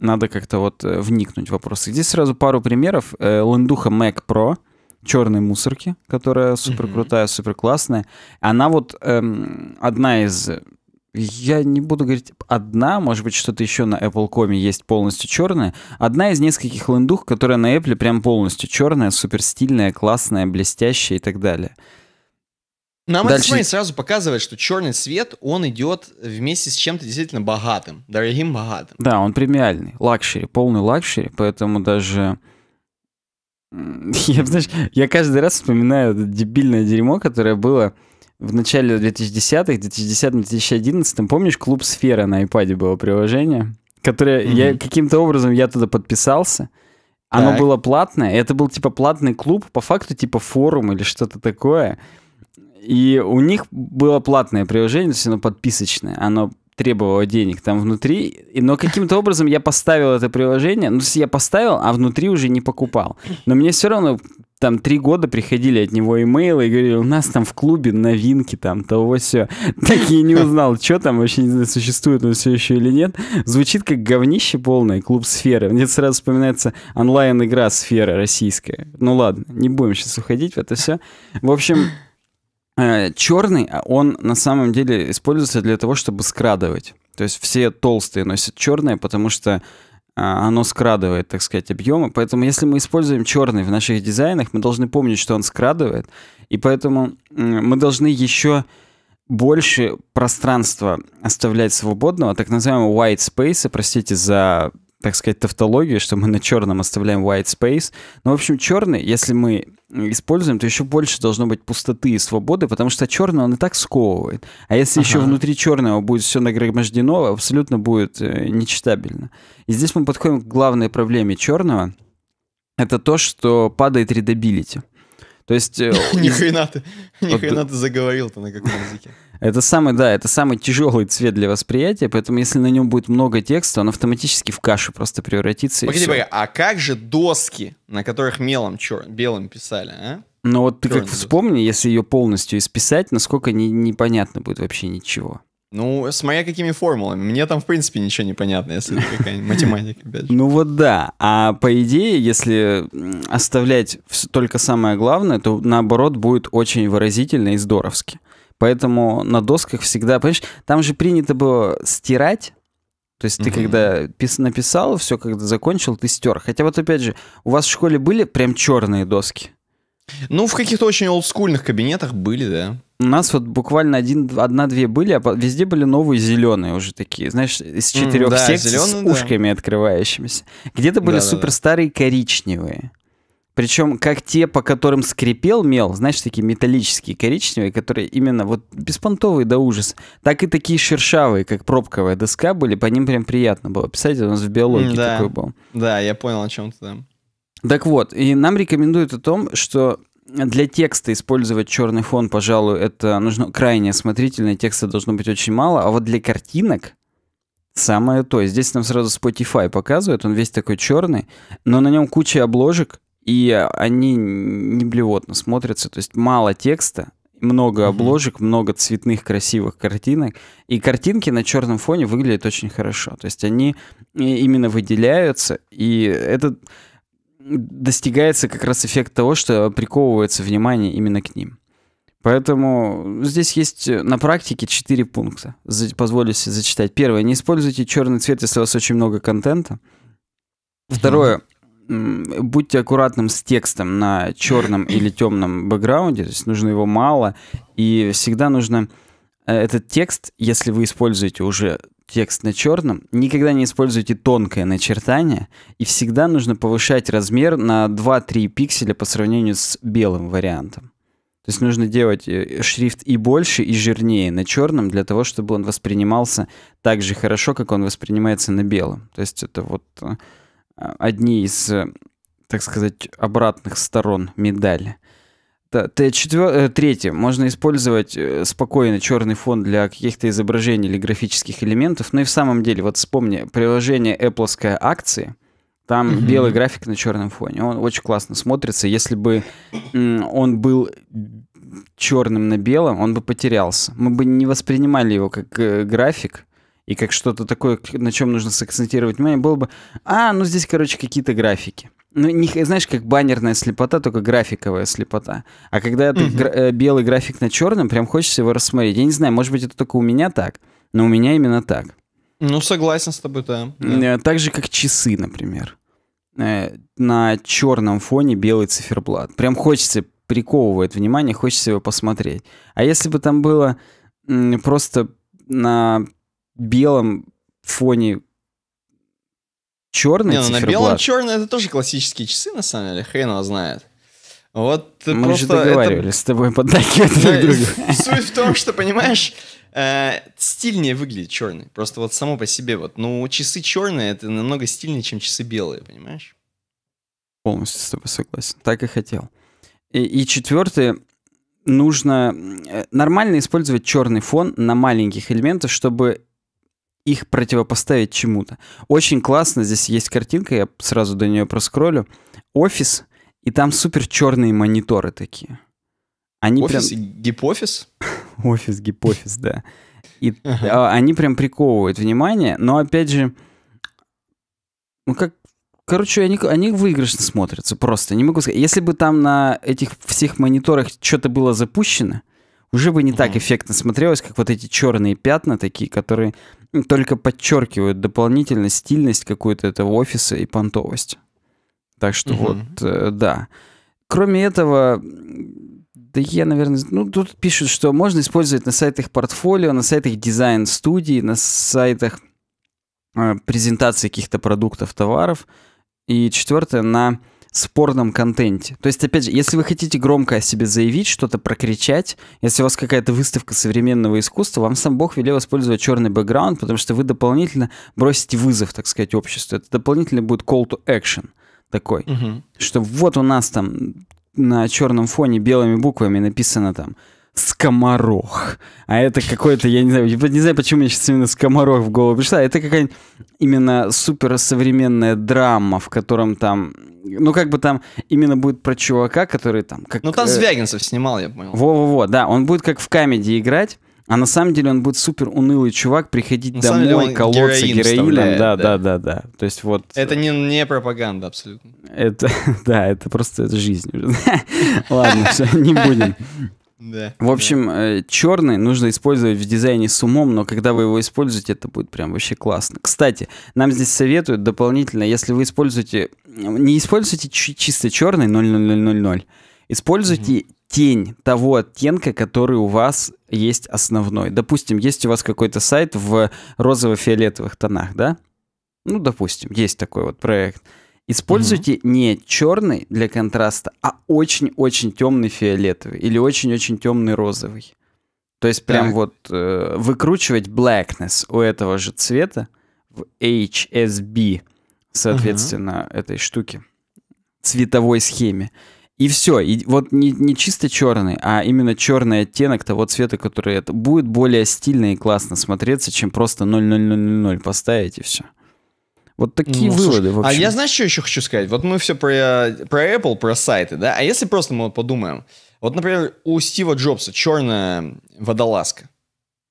надо как-то вот э, вникнуть в вопросы. Здесь сразу пару примеров. Э, Лендуха Mac Pro черной мусорки, которая супер крутая, супер классная. Она вот эм, одна из я не буду говорить одна, может быть, что-то еще на Apple.com есть полностью черная. Одна из нескольких лендух, которая на Apple прям полностью черная, супер стильная, классная, блестящая и так далее. Нам Дальше... это сразу показывает, что черный цвет, он идет вместе с чем-то действительно богатым, дорогим богатым. Да, он премиальный, лакшери, полный лакшери, поэтому даже... Я, знаешь, я каждый раз вспоминаю это дебильное дерьмо, которое было в начале 2010-х, 2010-2011. Помнишь, клуб «Сфера» на iPad было приложение? Которое mm-hmm. я каким-то образом я туда подписался. Оно так. было платное. Это был типа платный клуб, по факту типа форум или что-то такое. И у них было платное приложение, то есть оно подписочное, оно требовало денег там внутри, но каким-то образом я поставил это приложение, ну, то есть я поставил, а внутри уже не покупал. Но мне все равно там три года приходили от него имейлы и говорили, у нас там в клубе новинки там того все. Так я не узнал, что там вообще, не знаю, существует он все еще или нет. Звучит как говнище полное, клуб сферы. Мне сразу вспоминается онлайн-игра сфера российская. Ну ладно, не будем сейчас уходить в это все. В общем, Э, черный, а он на самом деле используется для того, чтобы скрадывать. То есть все толстые носят черное, потому что а, оно скрадывает, так сказать, объемы. Поэтому если мы используем черный в наших дизайнах, мы должны помнить, что он скрадывает. И поэтому мы должны еще больше пространства оставлять свободного, так называемого white space, простите за так сказать, тавтологию, что мы на черном оставляем white space. Но, ну, в общем, черный, если мы используем, то еще больше должно быть пустоты и свободы, потому что черный он и так сковывает. А если ага. еще внутри черного будет все нагромождено, абсолютно будет э, нечитабельно. И здесь мы подходим к главной проблеме черного. Это то, что падает редабилити. То есть... Э, ни хрена ты заговорил-то на каком языке. Это самый, да, это самый тяжелый цвет для восприятия, поэтому если на нем будет много текста, он автоматически в кашу просто превратится. Погоди, погоди, а как же доски, на которых мелом чер... белым писали, а? Ну вот ты как вспомни, если ее полностью исписать, насколько не, непонятно будет вообще ничего. Ну, смотря какими формулами. Мне там, в принципе, ничего не понятно, если это какая-нибудь математика, опять же. Ну вот да. А по идее, если оставлять только самое главное, то наоборот будет очень выразительно и здоровски. Поэтому на досках всегда, понимаешь, там же принято было стирать. То есть mm-hmm. ты когда пис- написал, все, когда закончил, ты стер. Хотя вот опять же, у вас в школе были прям черные доски? Ну, в каких-то очень олдскульных кабинетах были, да. У нас вот буквально один, одна-две были, а везде были новые зеленые уже такие, знаешь, из четырех mm, да, секций зеленые, с ушками да. открывающимися. Где-то были да, супер старые да. коричневые. Причем как те, по которым скрипел мел, знаешь, такие металлические, коричневые, которые именно вот беспонтовые до да ужаса, так и такие шершавые, как пробковая доска были, по ним прям приятно было писать, у нас в биологии да. такой был. Да, я понял, о чем ты там. Так вот, и нам рекомендуют о том, что для текста использовать черный фон, пожалуй, это нужно крайне осмотрительно, текста должно быть очень мало, а вот для картинок самое то. Здесь нам сразу Spotify показывает, он весь такой черный, но на нем куча обложек, и они не блевотно смотрятся. То есть мало текста, много обложек, mm-hmm. много цветных красивых картинок, и картинки на черном фоне выглядят очень хорошо. То есть они именно выделяются, и это достигается как раз эффект того, что приковывается внимание именно к ним. Поэтому здесь есть э, на практике четыре пункта. Позволю себе зачитать. Первое. Не используйте черный цвет, если у вас очень много контента. Второе. Mm-hmm будьте аккуратным с текстом на черном или темном бэкграунде, то есть нужно его мало, и всегда нужно э, этот текст, если вы используете уже текст на черном, никогда не используйте тонкое начертание, и всегда нужно повышать размер на 2-3 пикселя по сравнению с белым вариантом. То есть нужно делать э, шрифт и больше, и жирнее на черном, для того, чтобы он воспринимался так же хорошо, как он воспринимается на белом. То есть это вот э, одни из, так сказать, обратных сторон медали. Т4, э, третье. Можно использовать э, спокойно черный фон для каких-то изображений или графических элементов. Ну и в самом деле, вот вспомни, приложение Apple акции, там mm-hmm. белый график на черном фоне. Он очень классно смотрится. Если бы он был черным на белом, он бы потерялся. Мы бы не воспринимали его как э, график, и как что-то такое, на чем нужно сакцентировать внимание, было бы, а, ну здесь, короче, какие-то графики. Ну, не, знаешь, как баннерная слепота, только графиковая слепота. А когда это угу. гра- э, белый график на черном, прям хочется его рассмотреть. Я не знаю, может быть, это только у меня так, но у меня именно так. Ну, согласен с тобой, да. да. Э, так же, как часы, например. Э, на черном фоне белый циферблат. Прям хочется, приковывает внимание, хочется его посмотреть. А если бы там было просто на белом фоне черный Не, ну на белом черный это тоже классические часы, на самом деле, хрен его знает. Вот Мы же договаривались это... с тобой поддакивать друг друга. Суть в том, что, понимаешь, э, стильнее выглядит черный. Просто вот само по себе. вот. Ну, часы черные, это намного стильнее, чем часы белые, понимаешь? Полностью с тобой согласен. Так и хотел. И, и четвертое, нужно э, нормально использовать черный фон на маленьких элементах, чтобы их противопоставить чему-то. Очень классно, здесь есть картинка, я сразу до нее проскроллю. Офис, и там супер черные мониторы такие. Они офис прям... гипофис? офис, гипофис, да. И а, они прям приковывают внимание, но опять же, ну как, короче, они, они выигрышно смотрятся просто, не могу сказать. Если бы там на этих всех мониторах что-то было запущено, уже бы не так эффектно смотрелось, как вот эти черные пятна такие, которые только подчеркивают дополнительно стильность какую-то этого офиса и понтовость. Так что mm вот, э, да. Кроме этого, да я, наверное, ну тут пишут, что можно использовать на сайтах портфолио, на сайтах дизайн студии, на сайтах э, презентации каких-то продуктов, товаров. И четвертое, на спорном контенте. То есть, опять же, если вы хотите громко о себе заявить, что-то прокричать, если у вас какая-то выставка современного искусства, вам сам Бог велел использовать черный бэкграунд, потому что вы дополнительно бросите вызов, так сказать, обществу. Это дополнительно будет call to action такой, угу. что вот у нас там на черном фоне белыми буквами написано там скоморох. А это какой-то, я не знаю, не знаю, почему мне сейчас именно скоморох в голову пришла. А это какая-нибудь именно суперсовременная драма, в котором там, ну как бы там именно будет про чувака, который там... Как, ну там э, Звягинцев снимал, я понял. Во-во-во, да, он будет как в комедии играть. А на самом деле он будет супер унылый чувак, приходить на домой, колоться героин героином. Да, да, да, да, да. То есть вот... Это не, не пропаганда абсолютно. Это, да, это просто это жизнь. Ладно, все, не будем. В общем, да. Э, черный нужно использовать в дизайне с умом, но когда вы его используете, это будет прям вообще классно. Кстати, нам здесь советуют дополнительно, если вы используете... Не используйте чисто черный 00000, используйте mm тень того оттенка, который у вас есть основной. Допустим, есть у вас какой-то сайт в розово-фиолетовых тонах, да? Ну, допустим, есть такой вот проект. mm Используйте угу. не черный для контраста, а очень-очень темный фиолетовый или очень-очень темный розовый. То есть прям так. вот э, выкручивать blackness у этого же цвета в HSB, соответственно, угу. этой штуке цветовой схеме. И все. И вот не, не чисто черный, а именно черный оттенок того цвета, который это будет более стильно и классно смотреться, чем просто 00000 поставить и все. Вот такие ну, выводы слушай, А я, знаешь, что еще хочу сказать? Вот мы все про, про Apple, про сайты, да? А если просто мы подумаем, вот, например, у Стива Джобса черная водолазка.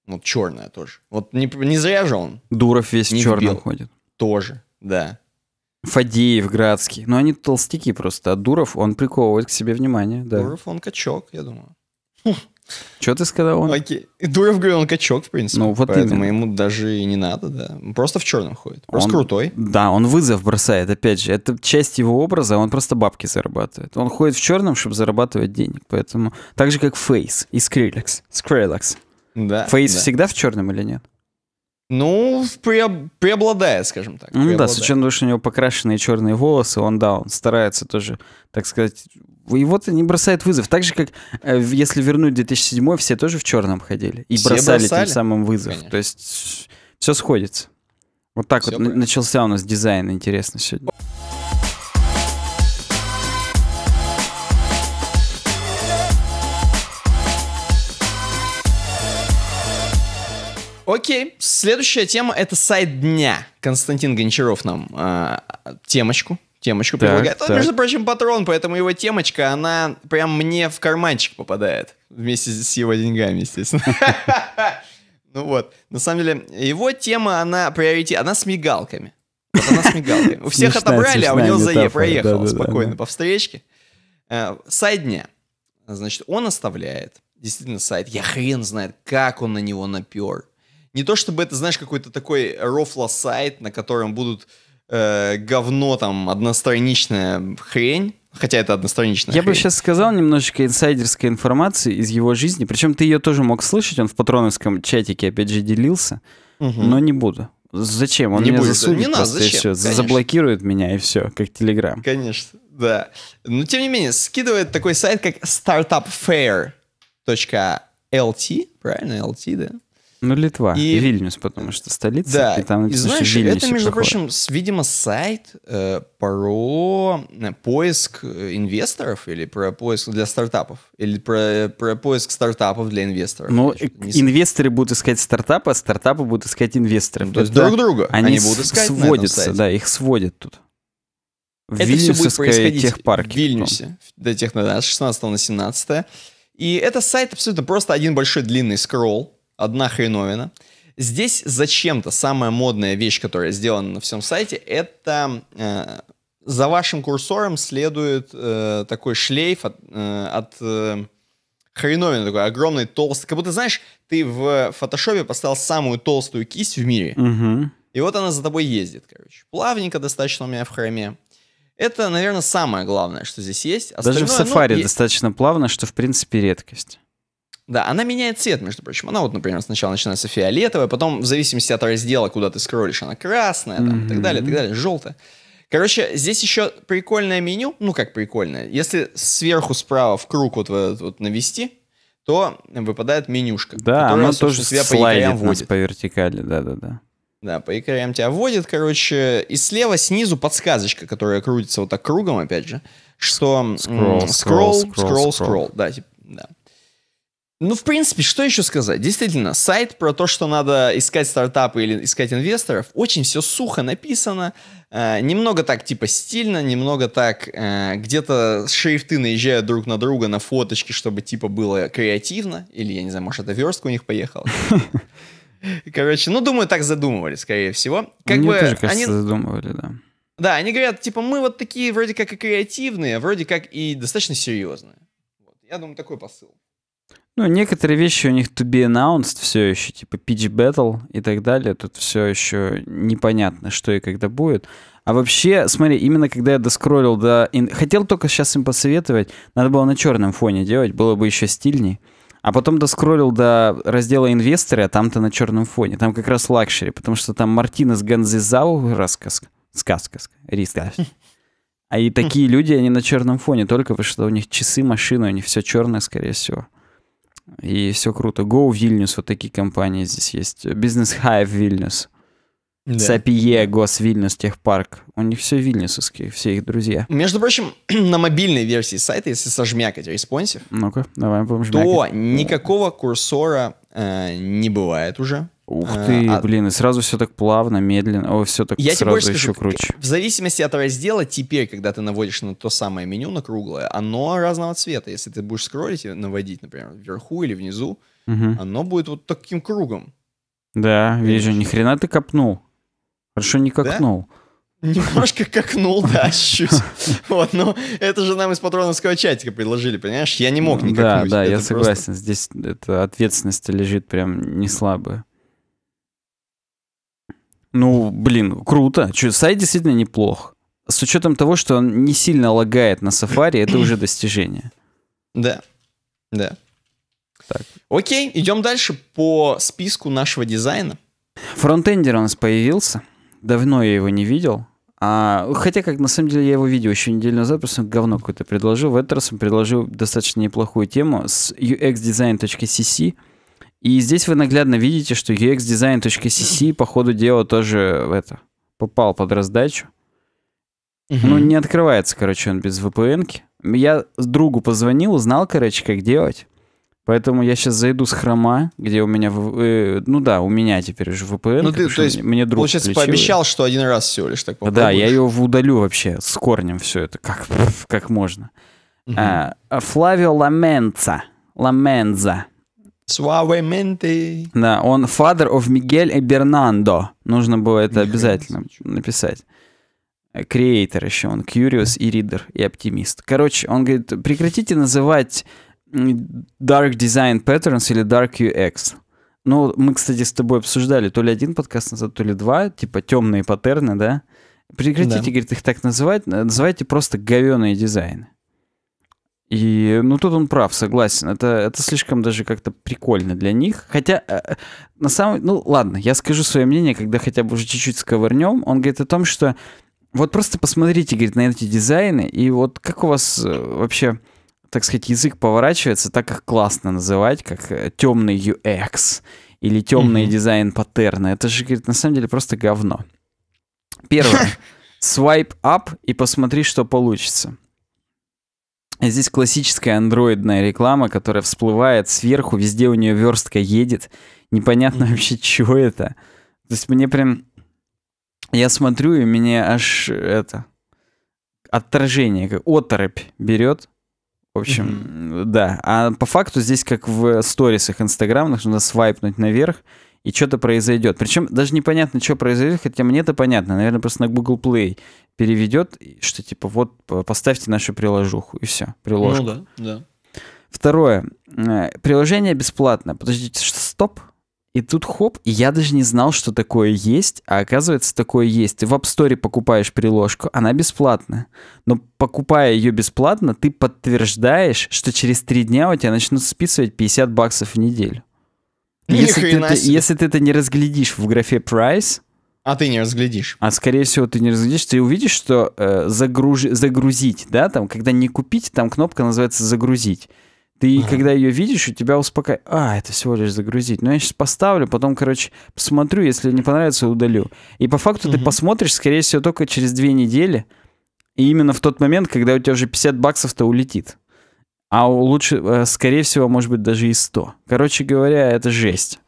Вот ну, черная тоже. Вот не, не зря же он. Дуров весь не черный вбил. ходит. Тоже, да. Фадеев, Градский. Но ну, они толстяки просто. А Дуров, он приковывает к себе внимание. Да. Дуров, он качок, я думаю. Фух. Что ты сказал? Он? Окей. Дуров, говорю, он качок, в принципе. Ну, вот поэтому именно. ему даже и не надо, да. Он просто в черном ходит. Просто он, крутой. Да, он вызов бросает, опять же. Это часть его образа, он просто бабки зарабатывает. Он ходит в черном, чтобы зарабатывать денег. Поэтому так же, как Фейс и Скриллекс. Скриллекс. Да. Фейс да. всегда в черном или нет? Ну, пре- преобладает, скажем так. Ну да, с учетом того, что у него покрашенные черные волосы, он, да, он старается тоже, так сказать, и вот они бросают вызов. Так же, как э, если вернуть 2007 все тоже в черном ходили. И все бросали, бросали тем самым вызов. Конечно. То есть все сходится. Вот так все вот правильно. начался у нас дизайн, интересно сегодня. Окей, следующая тема это сайт дня. Константин Гончаров нам э, темочку темочку так, предлагает. Он, так. между прочим, патрон, поэтому его темочка, она прям мне в карманчик попадает. Вместе с его деньгами, естественно. Ну вот, на самом деле, его тема, она приоритет, она с мигалками. она с мигалками. У всех отобрали, а у него за Е проехал спокойно по встречке. Э, сайт дня. Значит, он оставляет, действительно, сайт. Я хрен знает, как он на него напер. Не то чтобы это, знаешь, какой-то такой рофла-сайт, на котором будут Э, говно там, одностраничная хрень, Хотя это одностраничная. Я хрень. бы сейчас сказал немножечко инсайдерской информации из его жизни. Причем ты ее тоже мог слышать, он в патроновском чатике опять же делился. Угу. Но не буду. Зачем? Он не меня будет, засудит не надо, просто зачем? и все. Конечно. Заблокирует меня и все, как Телеграм. Конечно, да. Но тем не менее, скидывает такой сайт, как startupfair.lt, правильно, LT, да? Ну, Литва. И... Вильнюс, потому что столица. Да. И там написано, и знаешь, что это, между похоже. прочим, видимо, сайт э, про э, поиск э, инвесторов или про поиск для стартапов. Или про, э, про поиск стартапов для инвесторов. Ну, инвесторы будут искать стартапы, а стартапы будут искать инвесторов. Ну, то есть это друг друга они, они будут искать сводятся, да, их сводят тут. В это все будет происходить техпарке, в Вильнюсе, до тех, с 16 на 17. И это сайт абсолютно просто один большой длинный скролл, одна хреновина. Здесь зачем-то самая модная вещь, которая сделана на всем сайте, это э, за вашим курсором следует э, такой шлейф от, э, от э, хреновины, такой огромный толстый. Как будто, знаешь, ты в фотошопе поставил самую толстую кисть в мире, угу. и вот она за тобой ездит, короче. Плавненько достаточно у меня в хроме. Это, наверное, самое главное, что здесь есть. Остальное, Даже в сафари ну, есть. достаточно плавно, что, в принципе, редкость. Да, она меняет цвет, между прочим. Она вот, например, сначала начинается фиолетовая, потом в зависимости от раздела, куда ты скроллишь, она красная, там, mm-hmm. и так далее, и так далее, желтая. Короче, здесь еще прикольное меню, ну как прикольное, если сверху справа в круг вот, вот, вот навести, то выпадает менюшка. Да, она тоже себя по по нас по вертикали, да-да-да. Да, по якорям тебя вводит, короче, и слева снизу подсказочка, которая крутится вот так кругом, опять же, что... Скролл, скролл, скролл, скролл, да, типа, да. Ну, в принципе, что еще сказать? Действительно, сайт про то, что надо искать стартапы или искать инвесторов, очень все сухо написано, э, немного так типа стильно, немного так э, где-то шрифты наезжают друг на друга на фоточки, чтобы типа было креативно, или я не знаю, может это верстка у них поехала. Короче, ну думаю, так задумывали, скорее всего. Как Мне бы тоже, кажется, задумывали, да. Да, они говорят, типа, мы вот такие вроде как и креативные, вроде как и достаточно серьезные. Я думаю, такой посыл. Ну, некоторые вещи у них to be announced все еще, типа pitch battle и так далее. Тут все еще непонятно, что и когда будет. А вообще, смотри, именно когда я доскроллил до... Хотел только сейчас им посоветовать. Надо было на черном фоне делать, было бы еще стильней. А потом доскроллил до раздела «Инвесторы», а там-то на черном фоне. Там как раз лакшери, потому что там Мартинес Ганзизау рассказ... Сказка, риска. А и такие люди, они на черном фоне, только потому что у них часы, машины, у них все черное, скорее всего. И все круто. Go Vilnius, вот такие компании здесь есть. Business Hive Vilnius. Да. Сапие, Гос, Вильнюс, Техпарк. У них все вильнюсовские, все их друзья. Между прочим, на мобильной версии сайта, если сожмякать респонсив, ну-ка, давай будем жмякать. то никакого курсора э, не бывает уже. Ух э, ты, а, блин, и сразу все так плавно, медленно, о, все так я сразу тебе еще скажу, круче. В зависимости от раздела, теперь, когда ты наводишь на то самое меню, на круглое, оно разного цвета. Если ты будешь скроллить и наводить, например, вверху или внизу, угу. оно будет вот таким кругом. Да, Видишь? вижу, ни хрена ты копнул. Хорошо не копнул. Да? Немножко какнул, да, чуть. Вот, но это же нам из патроновского чатика предложили, понимаешь? Я не мог не никак. Да, да, я согласен. Здесь эта ответственность лежит прям не слабая. Ну, блин, круто. Че, сайт действительно неплох. С учетом того, что он не сильно лагает на Safari, это уже достижение. Да, да. Так. Окей, идем дальше по списку нашего дизайна. Фронтендер у нас появился. Давно я его не видел. А, хотя, как на самом деле, я его видел еще неделю назад, просто говно какое-то предложил. В этот раз он предложил достаточно неплохую тему с uxdesign.cc. И здесь вы наглядно видите, что uxdesign.cc по ходу дела тоже в это попал под раздачу. Угу. Ну, не открывается, короче, он без VPN. -ки. Я другу позвонил, узнал, короче, как делать. Поэтому я сейчас зайду с хрома, где у меня, э, ну да, у меня теперь уже VPN. Ну ты, то есть, мне друг получается, включил. пообещал, что один раз всего лишь так попробуешь. Да, я его удалю вообще с корнем все это, как, как можно. А, а Флавио Ламенца, Ламенца. Suavemente. Да, он Father of Miguel и Бернандо. Нужно было это обязательно написать. Креатор еще он, Curious и Reader, и оптимист. Короче, он говорит, прекратите называть Dark Design Patterns или Dark UX. Ну, мы, кстати, с тобой обсуждали то ли один подкаст назад, то ли два, типа темные паттерны, да? Прекратите, да. говорит, их так называть, называйте просто говеные дизайны. И, ну, тут он прав, согласен. Это, это слишком даже как-то прикольно для них. Хотя, э, э, на самом... Ну, ладно, я скажу свое мнение, когда хотя бы уже чуть-чуть сковырнем. Он говорит о том, что вот просто посмотрите, говорит, на эти дизайны, и вот как у вас э, вообще, так сказать, язык поворачивается, так их классно называть, как темный UX или темный mm-hmm. дизайн паттерна. Это же, говорит, на самом деле просто говно. Первое. Свайп up и посмотри, что получится. Здесь классическая андроидная реклама, которая всплывает сверху, везде у нее верстка едет. Непонятно вообще, чего это. То есть мне прям... Я смотрю, и мне аж это... Отражение, как оторопь берет. В общем, mm-hmm. да. А по факту здесь, как в сторисах инстаграмных, нужно свайпнуть наверх, и что-то произойдет. Причем даже непонятно, что произойдет, хотя мне это понятно. Наверное, просто на Google Play переведет, что типа вот поставьте нашу приложуху и все, приложку. Ну да, да. Второе. Э, приложение бесплатно. Подождите, что стоп? И тут хоп, и я даже не знал, что такое есть, а оказывается, такое есть. Ты в App Store покупаешь приложку, она бесплатная. Но покупая ее бесплатно, ты подтверждаешь, что через три дня у тебя начнут списывать 50 баксов в неделю. Если ты, это, если ты это не разглядишь в графе price, а ты не разглядишь. А скорее всего ты не разглядишь, ты увидишь, что э, загруж... загрузить, да, там, когда не купить, там кнопка называется загрузить. Ты, ага. когда ее видишь, у тебя успокаивает. А, это всего лишь загрузить. Ну, я сейчас поставлю, потом, короче, посмотрю, если не понравится, удалю. И по факту угу. ты посмотришь, скорее всего, только через две недели. И именно в тот момент, когда у тебя уже 50 баксов-то улетит а лучше, э, скорее всего, может быть, даже и 100. Короче говоря, это жесть.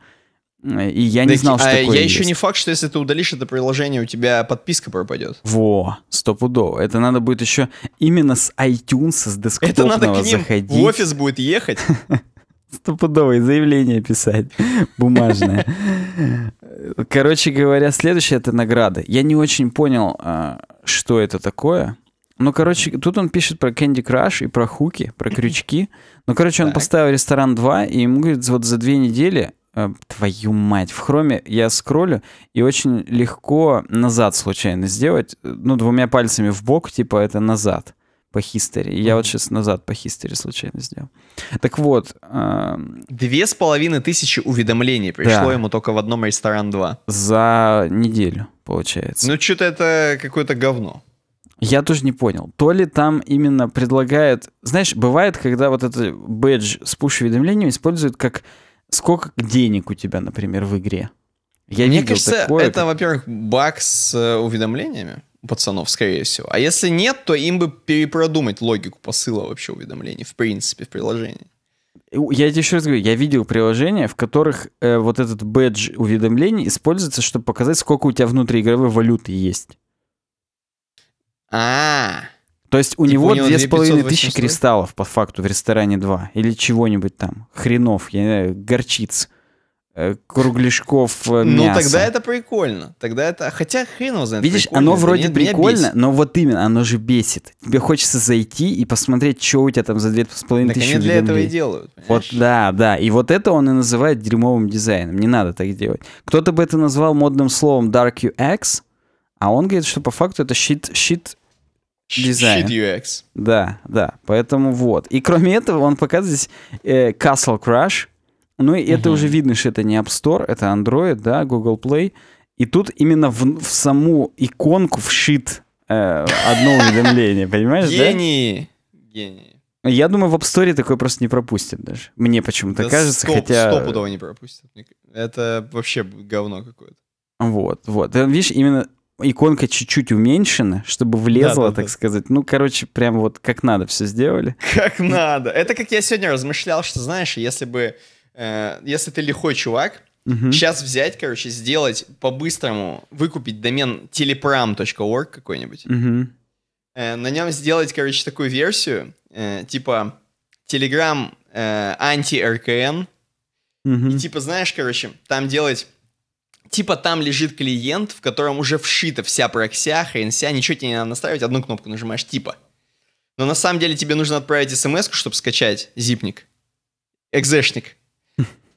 Э, и я не знал, что а такое Я есть. еще не факт, что если ты удалишь это приложение, у тебя подписка пропадет. Во, стопудово. Это надо будет еще именно с iTunes, с десктопного Это надо к ним заходить. в офис будет ехать. Стопудовое заявление писать, бумажное. Короче говоря, следующее это награды. Я не очень понял, э, что это такое. Ну, короче, тут он пишет про Candy Crush и про хуки, про крючки. Ну, короче, он так. поставил ресторан 2, и ему, говорит, вот за две недели, э, твою мать, в хроме я скроллю, и очень легко назад случайно сделать, э, ну, двумя пальцами в бок, типа это назад по хистери. Я вот сейчас назад по хистери случайно сделал. Так вот. Эм, две с половиной тысячи уведомлений пришло да. ему только в одном ресторан 2. За неделю, получается. Ну, что-то это какое-то говно. Я тоже не понял. То ли там именно предлагает, Знаешь, бывает, когда вот этот бэдж с пуш-уведомлением используют как сколько денег у тебя, например, в игре. Я Мне кажется, такое, это, как... во-первых, баг с э, уведомлениями пацанов, скорее всего. А если нет, то им бы перепродумать логику посыла вообще уведомлений, в принципе, в приложении. Я тебе еще раз говорю, я видел приложения, в которых э, вот этот бэдж уведомлений используется, чтобы показать, сколько у тебя внутриигровой валюты есть. А. То есть у него две с половиной тысячи кристаллов по факту в ресторане 2 или чего-нибудь там хренов, я не знаю, горчиц э, кругляшков э, ну, мяса. Ну, тогда это прикольно. Тогда это... Хотя хрен его знает. Видишь, оно вроде прикольно, но вот именно, оно же бесит. Тебе хочется зайти и посмотреть, что у тебя там за 2500 тысячи они для этого и делают. Вот, да, да. И вот это он и называет дерьмовым дизайном. Не надо так делать. Кто-то бы это назвал модным словом Dark UX, а он говорит, что по факту это щит, щит дизайн. Shit UX. Да, да. Поэтому вот. И кроме этого, он показывает здесь э, Castle Crush. Ну и uh-huh. это уже видно, что это не App Store, это Android, да, Google Play. И тут именно в, в саму иконку вшит э, одно уведомление, понимаешь, да? Гений! Гений. Я думаю, в App Store такой просто не пропустят даже. Мне почему-то да кажется, стоп, хотя... Стопудово не пропустят. Это вообще говно какое-то. Вот, вот. Э, видишь, именно иконка чуть-чуть уменьшена, чтобы влезла, да, да, так да. сказать. Ну, короче, прям вот как надо все сделали. Как надо. Это как я сегодня размышлял, что, знаешь, если бы... Э, если ты лихой чувак, Угу. Сейчас взять, короче, сделать по-быстрому, выкупить домен telepram.org какой-нибудь. Угу. Э, на нем сделать, короче, такую версию, э, типа Telegram э, анти-РКН. Угу. И типа, знаешь, короче, там делать типа там лежит клиент, в котором уже вшита вся прокся, хрен ничего тебе не надо настраивать, одну кнопку нажимаешь, типа. Но на самом деле тебе нужно отправить смс чтобы скачать зипник, экзешник.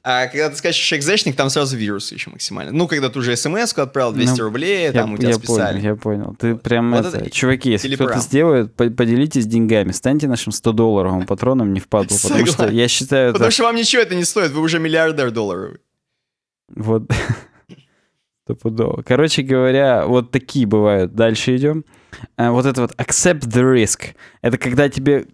А когда ты скачешь экзешник, там сразу вирус еще максимально. Ну, когда ты уже смс отправил 200 ну, рублей, я, там у тебя я списали. Понял, я понял. Ты прям вот это, это, чуваки, если кто-то сделает, поделитесь деньгами. Станьте нашим 100-долларовым патроном, не впадло. Потому что я считаю... Потому что вам ничего это не стоит, вы уже миллиардер долларовый. Вот. Стопудово. Короче говоря, вот такие бывают. Дальше идем. Э, вот это вот accept the risk. Это когда тебе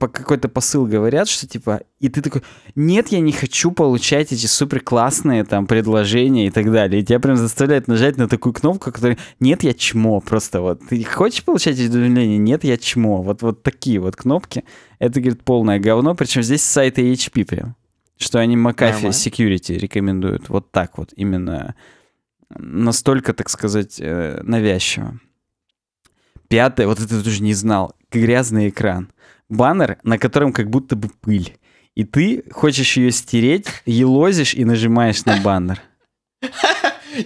по какой-то посыл говорят, что типа, и ты такой, нет, я не хочу получать эти супер классные там предложения и так далее. И тебя прям заставляют нажать на такую кнопку, которая, нет, я чмо, просто вот. Ты хочешь получать эти уведомления? Нет, я чмо. Вот, вот такие вот кнопки. Это, говорит, полное говно. Причем здесь сайты HP прям. Что они McAfee Security рекомендуют. Вот так вот именно настолько, так сказать, э, навязчиво. Пятое, вот это тоже не знал, грязный экран. Баннер, на котором как будто бы пыль. И ты хочешь ее стереть, елозишь и нажимаешь на баннер.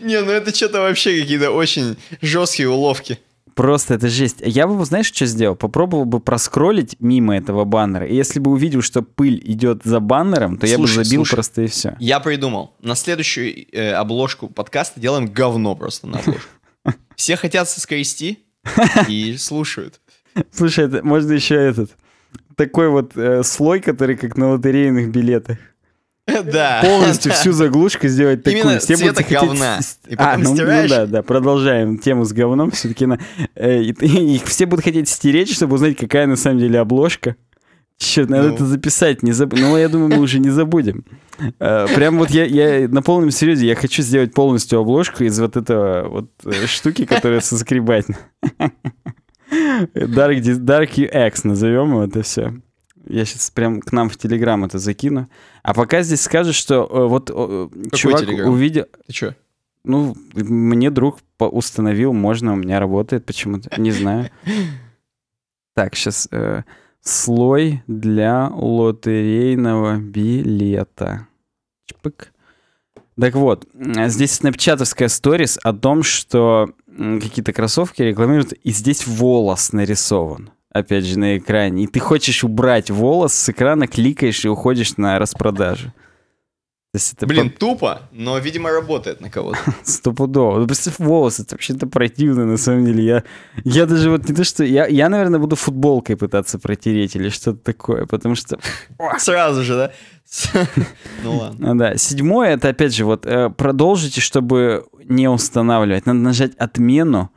Не, ну это что-то вообще какие-то очень жесткие уловки. Просто это жесть. Я бы, знаешь, что сделал? Попробовал бы проскролить мимо этого баннера. И если бы увидел, что пыль идет за баннером, то слушай, я бы забил слушай, просто и все. Я придумал. На следующую э, обложку подкаста делаем говно просто на обложку. Все хотят соскрести и слушают. Слушай, это, можно еще этот такой вот э, слой, который как на лотерейных билетах. Да. Полностью всю заглушку сделать такую. Именно Все цвета хотеть... говна. И а, ну, ну да, да, продолжаем тему с говном. Все-таки на... Э, их все будут хотеть стеречь, чтобы узнать, какая на самом деле обложка. Черт, надо ну. это записать, не заб... Ну, я думаю, мы уже не забудем. Э, прям вот я, я на полном серьезе, я хочу сделать полностью обложку из вот этого вот э, штуки, которая соскребать. Dark, Dark UX назовем это все. Я сейчас прям к нам в Телеграм это закину. А пока здесь скажешь, что э, вот э, чувак Telegram? увидел... Ты чё? Ну, мне друг установил, можно, у меня работает почему-то, не знаю. Так, сейчас э, слой для лотерейного билета. Чпык. Так вот, э, здесь снапчатовская сторис о том, что какие-то кроссовки рекламируют, и здесь волос нарисован опять же, на экране, и ты хочешь убрать волос с экрана, кликаешь и уходишь на распродажу. Блин, по... тупо, но, видимо, работает на кого-то. Стопудово. Ну, представь, волосы, это вообще-то противно, на самом деле. Я, я даже вот не то, что... Я, я, наверное, буду футболкой пытаться протереть или что-то такое, потому что... Сразу же, да? Ну ладно. А, да, седьмое, это опять же, вот э, продолжите, чтобы не устанавливать. Надо нажать отмену,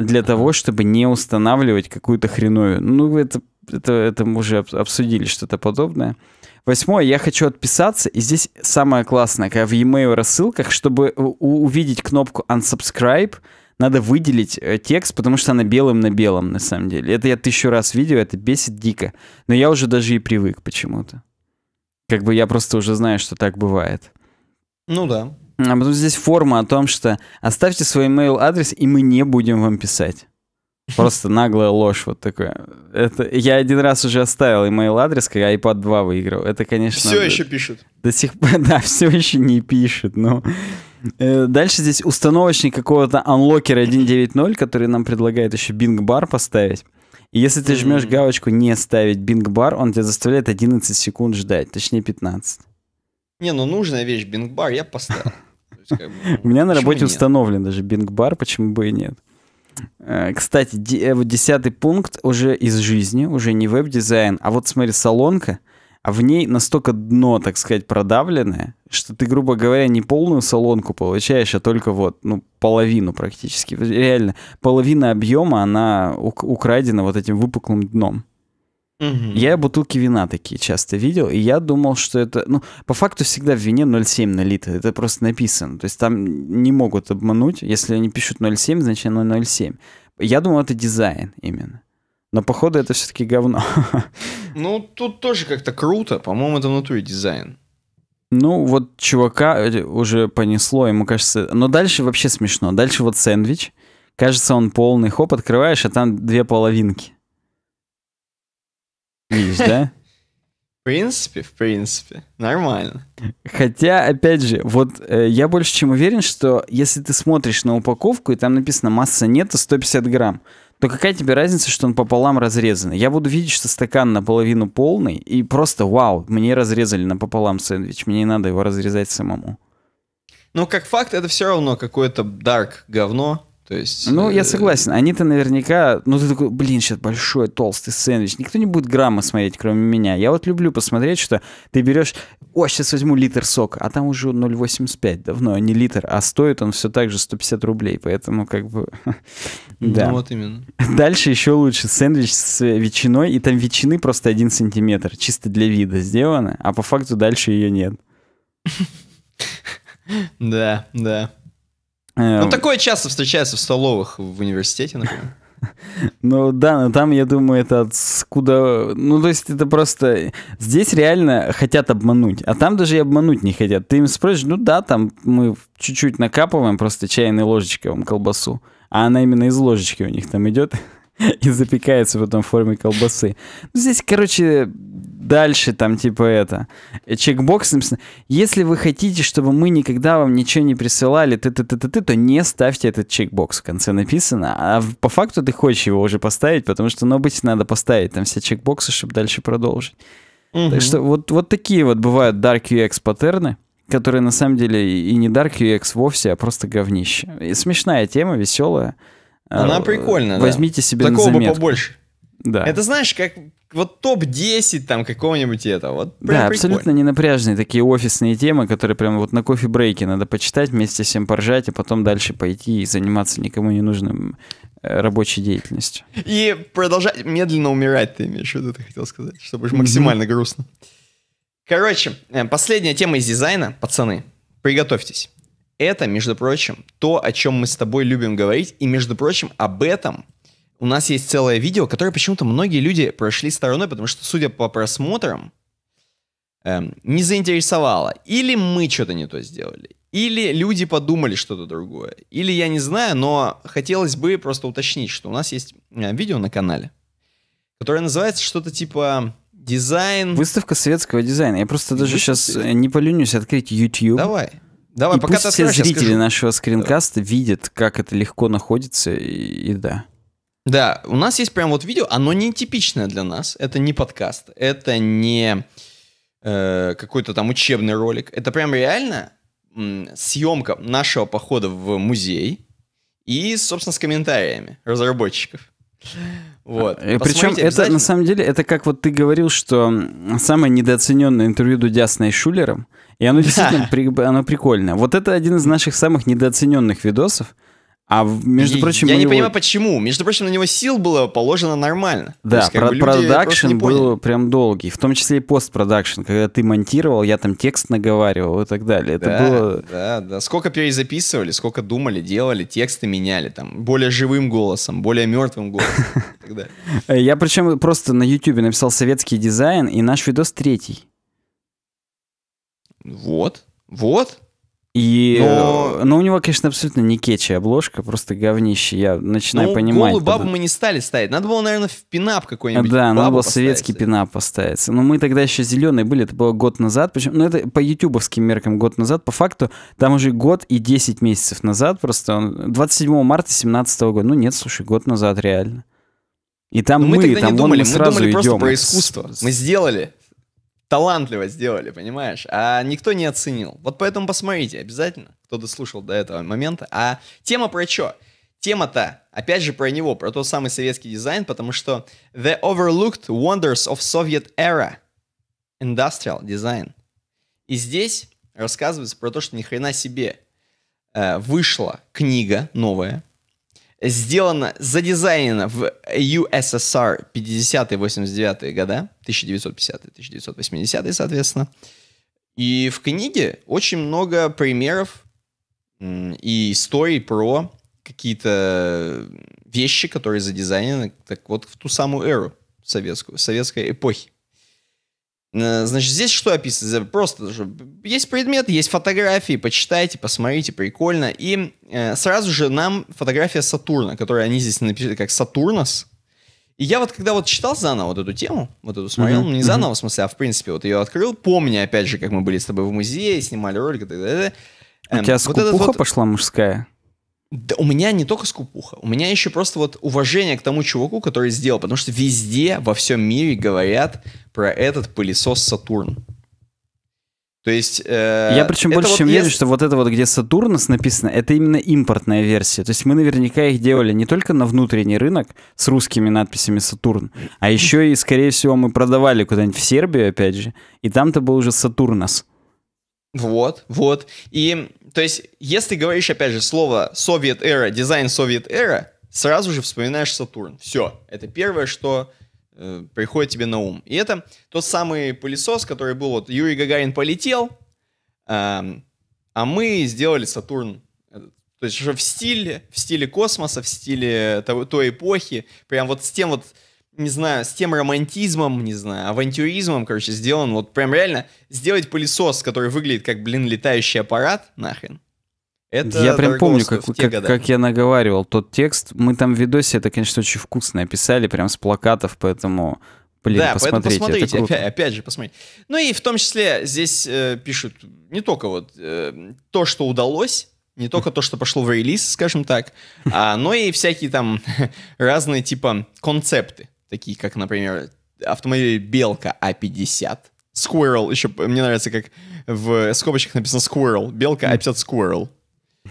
для того, чтобы не устанавливать какую-то хреную. Ну, это, это, это мы уже обсудили что-то подобное. Восьмое, я хочу отписаться, и здесь самое классное, когда в e-mail рассылках, чтобы увидеть кнопку unsubscribe, надо выделить э, текст, потому что она белым на белом, на самом деле. Это я тысячу раз видел, это бесит дико. Но я уже даже и привык почему-то. Как бы я просто уже знаю, что так бывает. Ну да. А потом здесь форма о том, что оставьте свой email адрес, и мы не будем вам писать. Просто наглая ложь вот такая. Это, я один раз уже оставил email адрес, когда iPad 2 выиграл. Это, конечно... Все да, еще пишет. До сих пор, да, все еще не пишет, но... Э, дальше здесь установочный какого-то Unlocker 1.9.0, который нам предлагает еще Bing Bar поставить. И если ты жмешь галочку «Не ставить Bing Bar», он тебя заставляет 11 секунд ждать, точнее 15. Не, ну нужная вещь Bing Bar я поставил. У меня на работе установлен даже бинг-бар, почему бы и нет. Э, кстати, э, вот десятый пункт уже из жизни, уже не веб-дизайн, а вот смотри, салонка, а в ней настолько дно, так сказать, продавленное, что ты, грубо говоря, не полную салонку получаешь, а только вот, ну, половину практически. Реально, половина объема, она украдена вот этим выпуклым дном. Угу. Я бутылки вина такие часто видел, и я думал, что это... Ну, по факту всегда в вине 0,7 налито, это просто написано. То есть там не могут обмануть. Если они пишут 0,7, значит оно 0,7. Я думал, это дизайн именно. Но походу это все-таки говно. Ну, тут тоже как-то круто. По-моему, это в натуре дизайн. Ну, вот чувака э, уже понесло, ему кажется... Но дальше вообще смешно. Дальше вот сэндвич. Кажется, он полный. Хоп, открываешь, а там две половинки. Есть, да? В принципе, в принципе, нормально. Хотя, опять же, вот э, я больше чем уверен, что если ты смотришь на упаковку и там написано масса нету 150 а грамм, то какая тебе разница, что он пополам разрезан? Я буду видеть, что стакан наполовину полный, и просто вау, мне разрезали напополам сэндвич, мне не надо его разрезать самому. Ну, как факт, это все равно какое-то дарк говно, то есть, ну, я э, согласен. Они-то наверняка... Ну, ты такой, блин, сейчас большой толстый сэндвич. Никто не будет грамма смотреть, кроме меня. Я вот люблю посмотреть, что ты берешь... О, сейчас возьму литр сока. А там уже 0,85 давно, не литр. А стоит он все так же 150 рублей. Поэтому как бы... Ну, да. Ну, вот именно. Дальше еще лучше. Сэндвич с ветчиной. И там ветчины просто один сантиметр. Чисто для вида сделано. А по факту дальше ее нет. Да, да. Эм. Ну, такое часто встречается в столовых в университете, например. Ну да, но там, я думаю, это откуда... Ну то есть это просто... Здесь реально хотят обмануть, а там даже и обмануть не хотят. Ты им спросишь, ну да, там мы чуть-чуть накапываем просто чайной ложечкой вам колбасу. А она именно из ложечки у них там идет. и запекается потом в форме колбасы. Ну, здесь, короче, дальше там типа это. Э, чекбокс. Если вы хотите, чтобы мы никогда вам ничего не присылали, ты -ты -ты -ты -ты, то не ставьте этот чекбокс. В конце написано. А по факту ты хочешь его уже поставить, потому что, ну, быть надо поставить там все чекбоксы, чтобы дальше продолжить. Угу. Так что вот, вот такие вот бывают Dark UX паттерны которые на самом деле и не Dark UX вовсе, а просто говнище. И смешная тема, веселая. Она э, прикольная, Возьмите да. себе Такого на заметку. бы побольше. Да. Это знаешь, как вот топ-10 там какого-нибудь это. Вот да, прикольно. абсолютно ненапряжные такие офисные темы, которые прям вот на кофе-брейке надо почитать, вместе всем поржать, а потом дальше пойти и заниматься никому не нужным э, рабочей деятельностью. И продолжать медленно умирать, ты имеешь в виду, ты хотел сказать, чтобы mm-hmm. максимально грустно. Короче, э, последняя тема из дизайна, пацаны, приготовьтесь. Это, между прочим, то, о чем мы с тобой любим говорить. И, между прочим, об этом у нас есть целое видео, которое почему-то многие люди прошли стороной, потому что, судя по просмотрам, эм, не заинтересовало. Или мы что-то не то сделали, или люди подумали что-то другое, или я не знаю, но хотелось бы просто уточнить, что у нас есть э, видео на канале, которое называется что-то типа дизайн... Выставка советского дизайна. Я просто даже Выставка... сейчас э, не поленюсь открыть YouTube. Давай. Давай, и пока пусть все зрители скажу. нашего скринкаста видят, как это легко находится, и, и да. Да, у нас есть прям вот видео, оно не типичное для нас. Это не подкаст, это не э, какой-то там учебный ролик. Это прям реально съемка нашего похода в музей и, собственно, с комментариями разработчиков. Вот. Причем это на самом деле это как вот ты говорил, что самое недооцененное интервью Дудя с Найшулером, и оно действительно да. при, оно прикольное. Вот это один из наших самых недооцененных видосов. А между я, прочим, я не него... понимаю, почему. Между прочим, на него сил было положено нормально. Да, есть, про- продакшн был прям долгий, в том числе и постпродакшн, когда ты монтировал, я там текст наговаривал и так далее. Это да, было. Да, да. Сколько перезаписывали, сколько думали, делали, тексты меняли там более живым голосом, более мертвым голосом. Я причем просто на YouTube написал советский дизайн, и наш видос третий. Вот, вот. И, но... но ну, у него, конечно, абсолютно не кетчи обложка, просто говнище. Я начинаю ну, понимать. Голую бабу тогда... мы не стали ставить. Надо было, наверное, в пинап какой-нибудь. Да, надо было советский пинап поставить. Но ну, мы тогда еще зеленые были, это было год назад. Почему? ну, это по ютубовским меркам год назад. По факту, там уже год и 10 месяцев назад. Просто он 27 марта 2017 года. Ну нет, слушай, год назад реально. И там но ну, мы, мы тогда там не думали, мы, мы сразу думали идем. просто про искусство. Мы сделали талантливо сделали, понимаешь? А никто не оценил. Вот поэтому посмотрите обязательно, кто дослушал до этого момента. А тема про что? Тема-то, опять же, про него, про тот самый советский дизайн, потому что The Overlooked Wonders of Soviet Era Industrial Design. И здесь рассказывается про то, что ни хрена себе э, вышла книга новая, сделано, задизайнено в USSR 50-89 е е года, 1950-1980, е е соответственно. И в книге очень много примеров и историй про какие-то вещи, которые задизайнены так вот в ту самую эру советскую, советской эпохи. Э, значит, здесь что описывается? Просто же есть предмет, есть фотографии, почитайте, посмотрите, прикольно. И э, сразу же нам фотография Сатурна, которую они здесь написали как Сатурнос. И я вот когда вот читал заново вот эту тему, вот эту смотрел, mm-hmm. не заново в смысле, а в принципе вот ее открыл, помню опять же, как мы были с тобой в музее, снимали ролик и так далее. У эм, тебя скупуха вот... пошла мужская? Да, у меня не только скупуха, у меня еще просто вот уважение к тому чуваку, который сделал, потому что везде, во всем мире говорят про этот пылесос Сатурн. То есть... Э, я причем больше вот чем есть... что вот это вот, где Сатурнус написано, это именно импортная версия. То есть мы наверняка их делали не только на внутренний рынок с русскими надписями Сатурн, а еще и, скорее всего, мы продавали куда-нибудь в Сербию, опять же, и там-то был уже Сатурнус. Вот, вот. И, то есть, если говоришь, опять же, слово Soviet Era, дизайн Soviet Era, сразу же вспоминаешь Сатурн. Все, это первое, что э, приходит тебе на ум. И это тот самый пылесос, который был, вот Юрий Гагарин полетел, э, а мы сделали Сатурн. Э, то есть, уже в стиле, в стиле космоса, в стиле того, той эпохи, прям вот с тем вот не знаю, с тем романтизмом, не знаю, авантюризмом, короче, сделан. Вот прям реально сделать пылесос, который выглядит как, блин, летающий аппарат, нахрен. Это я прям помню, как, как, как я наговаривал тот текст. Мы там в видосе это, конечно, очень вкусно описали, прям с плакатов, поэтому, блин, да, посмотрите. Поэтому посмотрите, это опять, опять же, посмотрите. Ну и в том числе здесь э, пишут не только вот э, то, что удалось, не только то, что пошло в релиз, скажем так, а, но и всякие там разные типа концепты такие как, например, автомобиль Белка А50, Squirrel, еще мне нравится, как в скобочках написано Squirrel, Белка хм. А50 Squirrel.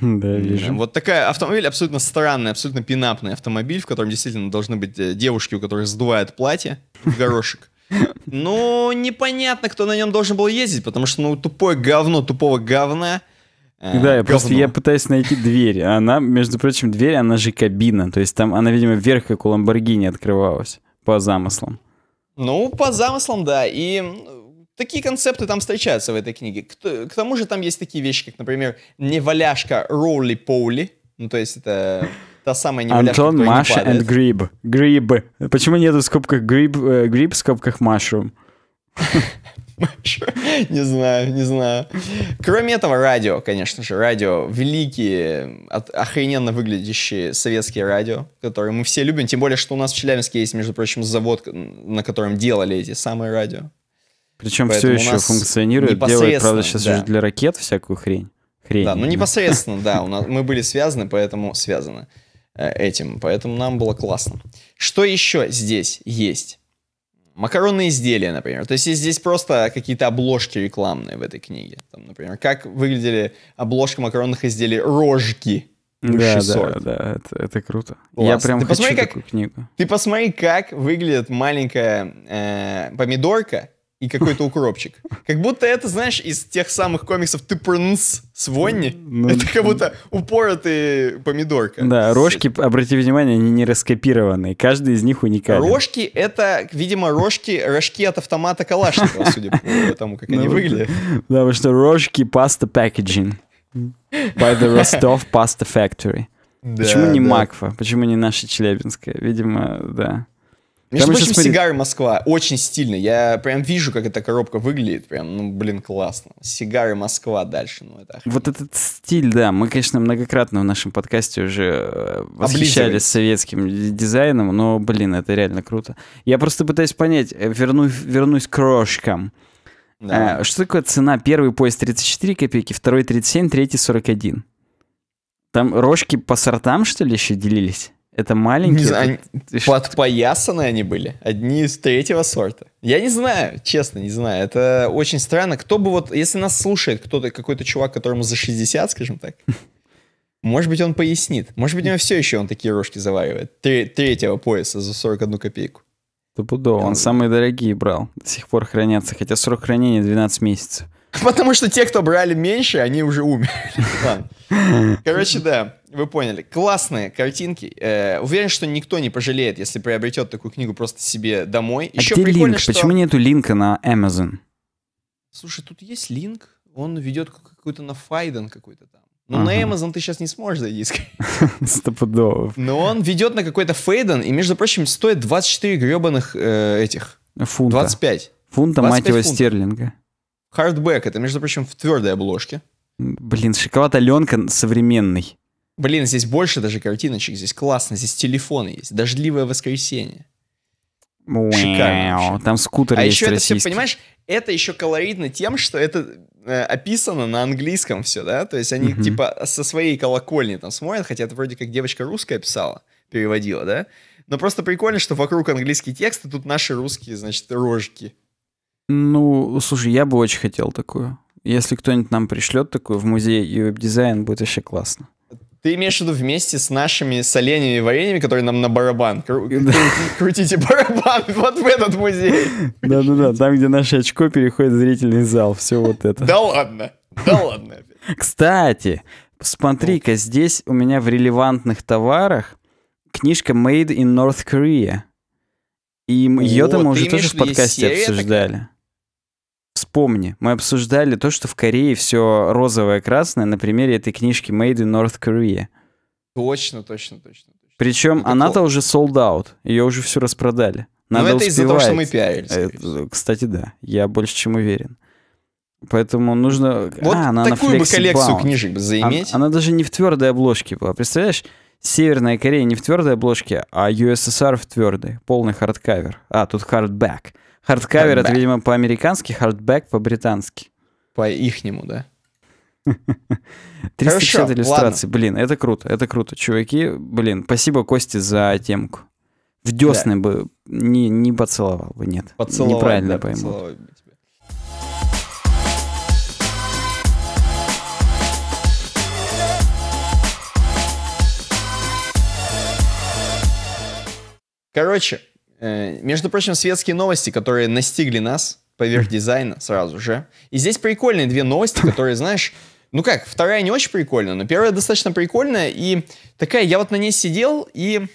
Да, вижу. Вот такая автомобиль абсолютно странный, абсолютно пинапный автомобиль, в котором действительно должны быть э, девушки, у которых сдувает платье в горошек. Ну, непонятно, кто на нем должен был ездить, потому что, ну, тупое говно тупого говна. Э, да, я говно. просто я пытаюсь найти дверь. А она, между прочим, дверь, она же кабина. То есть там она, видимо, вверх, как у Ламборгини открывалась по замыслам. Ну, по замыслам, да. И такие концепты там встречаются в этой книге. К, к тому же там есть такие вещи, как, например, неваляшка Роули-Поули. Ну, то есть это та самая неваляшка, Антон, Маша и Гриб. Грибы. Почему нету в скобках гриб, э, гриб в скобках машрум? Не знаю, не знаю. Кроме этого, радио, конечно же, радио. Великие, охрененно выглядящие советские радио, которые мы все любим. Тем более, что у нас в Челябинске есть, между прочим, завод, на котором делали эти самые радио. Причем Поэтому все еще функционирует, делает, правда, сейчас да. для ракет всякую хрень. хрень да, ну непосредственно, да, у нас, мы были связаны, поэтому связаны э, этим, поэтому нам было классно. Что еще здесь есть? Макаронные изделия, например. То есть здесь просто какие-то обложки рекламные в этой книге. Там, например, как выглядели обложка макаронных изделий «Рожки». Да, сорт. да, да, это, это круто. Класс. Я прям ты хочу посмотри, такую как, книгу. Ты посмотри, как выглядит маленькая э, помидорка, и какой-то укропчик. Как будто это, знаешь, из тех самых комиксов «Ты прнс» с Вонни. Ну, это ну, как будто ну. упоротый помидорка. Да, рожки, обрати внимание, они не раскопированы. Каждый из них уникален. Рожки — это, видимо, рожки, рожки от автомата Калашникова, судя по тому, как они выглядят. Да, потому что рожки паста packaging. By the Rostov Pasta Factory. Почему не Макфа? Почему не наша Челябинская? Видимо, да. Между Там прочим, сигары Москва. Очень стильно. Я прям вижу, как эта коробка выглядит. Прям, ну, блин, классно. Сигары Москва дальше. Ну, это вот этот стиль, да. Мы, конечно, многократно в нашем подкасте уже э, восхищались советским дизайном, но, блин, это реально круто. Я просто пытаюсь понять, э, верну, вернусь к крошкам. Да. А, что такое цена? Первый поезд 34 копейки, второй 37, третий 41. Там рожки по сортам, что ли, еще делились? Это маленькие? Не знаю, они... подпоясаны они были. Одни из третьего сорта. Я не знаю, честно, не знаю. Это очень странно. Кто бы вот, если нас слушает кто-то, какой-то чувак, которому за 60, скажем так, может быть, он пояснит. Может быть, у него все еще он такие рожки заваривает. третьего пояса за 41 копейку. Стопудово. Он самые дорогие брал. До сих пор хранятся. Хотя срок хранения 12 месяцев. Потому что те, кто брали меньше, они уже умерли. Короче, да, вы поняли. Классные картинки. Э, уверен, что никто не пожалеет, если приобретет такую книгу просто себе домой. Еще а где линк? Что... Почему нету линка на Amazon? Слушай, тут есть линк. Он ведет какой-то на Файден какой-то там. Но ну, ага. на Amazon ты сейчас не сможешь зайти. Стопудово. Но он ведет на какой-то Фейден, и, между прочим, стоит 24 гребаных э, этих. Фунта. 25. Фунта, мать его, фунтов. стерлинга. Хардбэк это, между прочим, в твердой обложке. Блин, шоколад Аленка современный. Блин, здесь больше даже картиночек, здесь классно, здесь телефоны есть, дождливое воскресенье. Шикарно. Там скутер а есть еще это все, понимаешь, это еще колоритно тем, что это э, описано на английском все, да? То есть они угу. типа со своей колокольни там смотрят, хотя это вроде как девочка русская писала, переводила, да? Но просто прикольно, что вокруг английский текст, и тут наши русские, значит, рожки. Ну, слушай, я бы очень хотел такую. Если кто-нибудь нам пришлет такую в музей и веб-дизайн, будет вообще классно. Ты имеешь в виду вместе с нашими соленьями и вареньями, которые нам на барабан. Кру- да. Крутите барабан вот в этот музей. Да-да-да, там, где наше очко переходит в зрительный зал, все вот это. Да ладно, да ладно. Кстати, смотри-ка, здесь у меня в релевантных товарах книжка «Made in North Korea». И ее-то уже тоже в подкасте обсуждали. Вспомни, мы обсуждали то, что в Корее все розовое красное на примере этой книжки Made in North Korea. Точно, точно, точно. точно. Причем она-то уже sold out, ее уже все распродали. Ну, Надо Но это из-за того, что мы пиарились. Э, кстати, да, я больше чем уверен. Поэтому нужно... Вот а, она такую бы коллекцию bound. книжек заиметь. Она, она даже не в твердой обложке была. Представляешь, Северная Корея не в твердой обложке, а USSR в твердой. Полный хардкавер. А, тут хардбэк. Хардкавер это, видимо, по-американски, хардбэк по-британски. По-ихнему, да. 350 Хорошо, иллюстраций, блин, это круто, это круто. Чуваки, блин, спасибо Кости за темку. В десны бы не, не поцеловал бы, нет. Неправильно да, пойму. Короче, Э, между прочим, светские новости, которые настигли нас, поверх дизайна сразу же. И здесь прикольные две новости, которые, знаешь, ну как, вторая не очень прикольная, но первая достаточно прикольная. И такая, я вот на ней сидел и,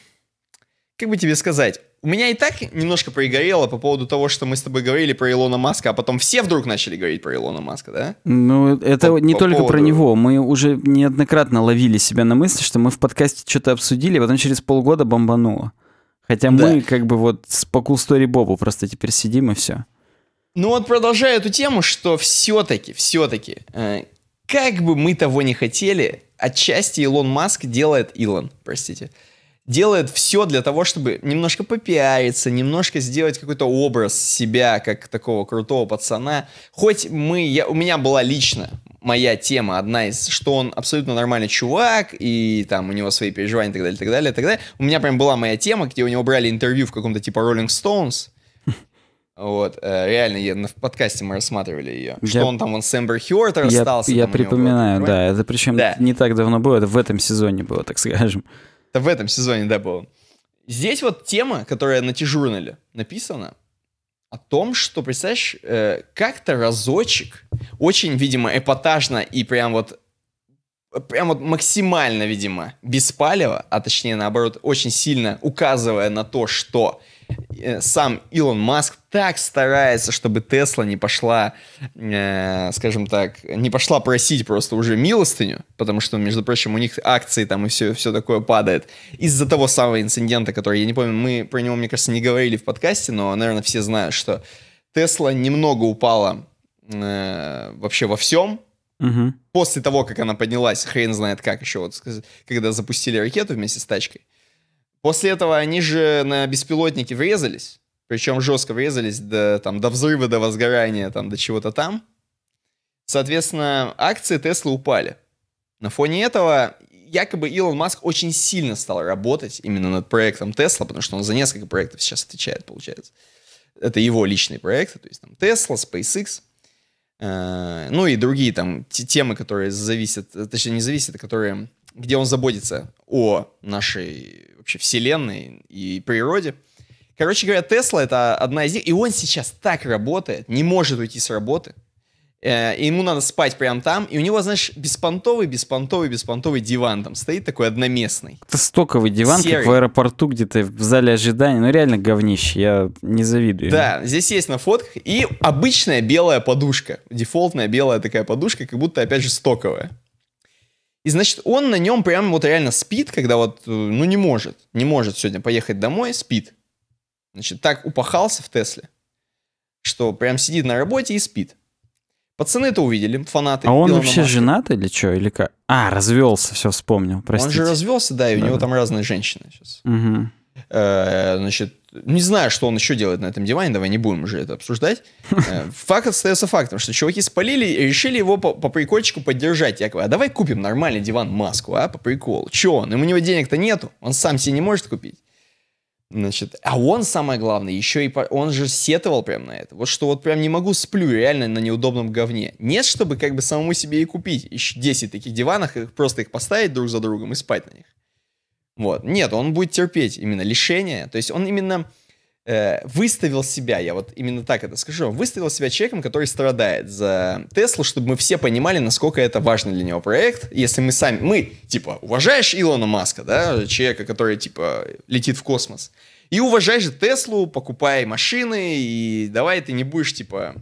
как бы тебе сказать, у меня и так немножко пригорело по поводу того, что мы с тобой говорили про Илона Маска, а потом все вдруг начали говорить про Илона Маска, да? Ну, это по, не по только поводу... про него. Мы уже неоднократно ловили себя на мысли, что мы в подкасте что-то обсудили, а потом через полгода бомбануло. Хотя да. мы как бы вот с по cool story Бобу просто теперь сидим и все. Ну вот продолжая эту тему, что все-таки, все-таки, э, как бы мы того не хотели, отчасти Илон Маск делает Илон, простите, делает все для того, чтобы немножко попиариться, немножко сделать какой-то образ себя, как такого крутого пацана. Хоть мы, я, у меня была лично моя тема одна из, что он абсолютно нормальный чувак, и там у него свои переживания и так далее, и так далее, и так далее. У меня прям была моя тема, где у него брали интервью в каком-то типа Rolling Stones, вот, э, реально, я, в подкасте мы рассматривали ее. Я, что он там, он с Эмбер Хьюарт расстался. Я, я припоминаю, было, да. Это причем да. не так давно было, это в этом сезоне было, так скажем. Это в этом сезоне, да, было. Здесь вот тема, которая на t написана, о том, что, представляешь, э, как-то разочек, очень, видимо, эпатажно и прям вот прям вот максимально, видимо, беспалево, а точнее, наоборот, очень сильно указывая на то, что Э, сам Илон Маск так старается, чтобы Тесла не пошла, э, скажем так, не пошла просить просто уже милостыню, потому что, между прочим, у них акции там и все, все такое падает. Из-за того самого инцидента, который, я не помню, мы про него, мне кажется, не говорили в подкасте, но, наверное, все знают, что Тесла немного упала э, вообще во всем, Угу. После того, как она поднялась, хрен знает как еще, вот, когда запустили ракету вместе с тачкой, После этого они же на беспилотники врезались, причем жестко врезались до, там, до взрыва, до возгорания, там, до чего-то там. Соответственно, акции Тесла упали. На фоне этого якобы Илон Маск очень сильно стал работать именно над проектом Тесла, потому что он за несколько проектов сейчас отвечает, получается. Это его личные проекты, то есть там Тесла, SpaceX, э, ну и другие там темы, которые зависят, точнее не зависят, а которые где он заботится о нашей вообще вселенной и природе. Короче говоря, Тесла это одна из них, и он сейчас так работает, не может уйти с работы. Э, и ему надо спать прямо там, и у него, знаешь, беспонтовый, беспонтовый, беспонтовый диван там стоит такой одноместный. Это стоковый диван, Серый. как в аэропорту где-то в зале ожидания, ну реально говнище, я не завидую. Да, здесь есть на фотках и обычная белая подушка, дефолтная белая такая подушка, как будто опять же стоковая. И, значит, он на нем прям вот реально спит, когда вот, э, ну, не может, не может сегодня поехать домой, спит. Значит, так упахался в Тесле, что прям сидит на работе и спит. пацаны это увидели, фанаты. А он вообще Маска. женат или что? Или как? А, развелся, все вспомнил, простите. Он же развелся, да, и у да. него там разные женщины сейчас. Угу. Э, значит, не знаю, что он еще делает на этом диване, давай не будем уже это обсуждать. Э, факт остается фактом, что чуваки спалили и решили его по, по прикольчику поддержать. якобы. а давай купим нормальный диван маску, а, по приколу. Че он? Им у него денег-то нету, он сам себе не может купить. Значит, а он, самое главное, еще и... По... Он же сетовал прям на это. Вот что вот прям не могу, сплю реально на неудобном говне. Нет, чтобы как бы самому себе и купить еще 10 таких диванов, и просто их поставить друг за другом и спать на них. Вот. Нет, он будет терпеть именно лишение. То есть он именно э, выставил себя, я вот именно так это скажу, выставил себя человеком, который страдает за Теслу, чтобы мы все понимали, насколько это важный для него проект. Если мы сами, мы, типа, уважаешь Илона Маска, да, человека, который, типа, летит в космос, и уважаешь Теслу, покупай машины, и давай ты не будешь, типа,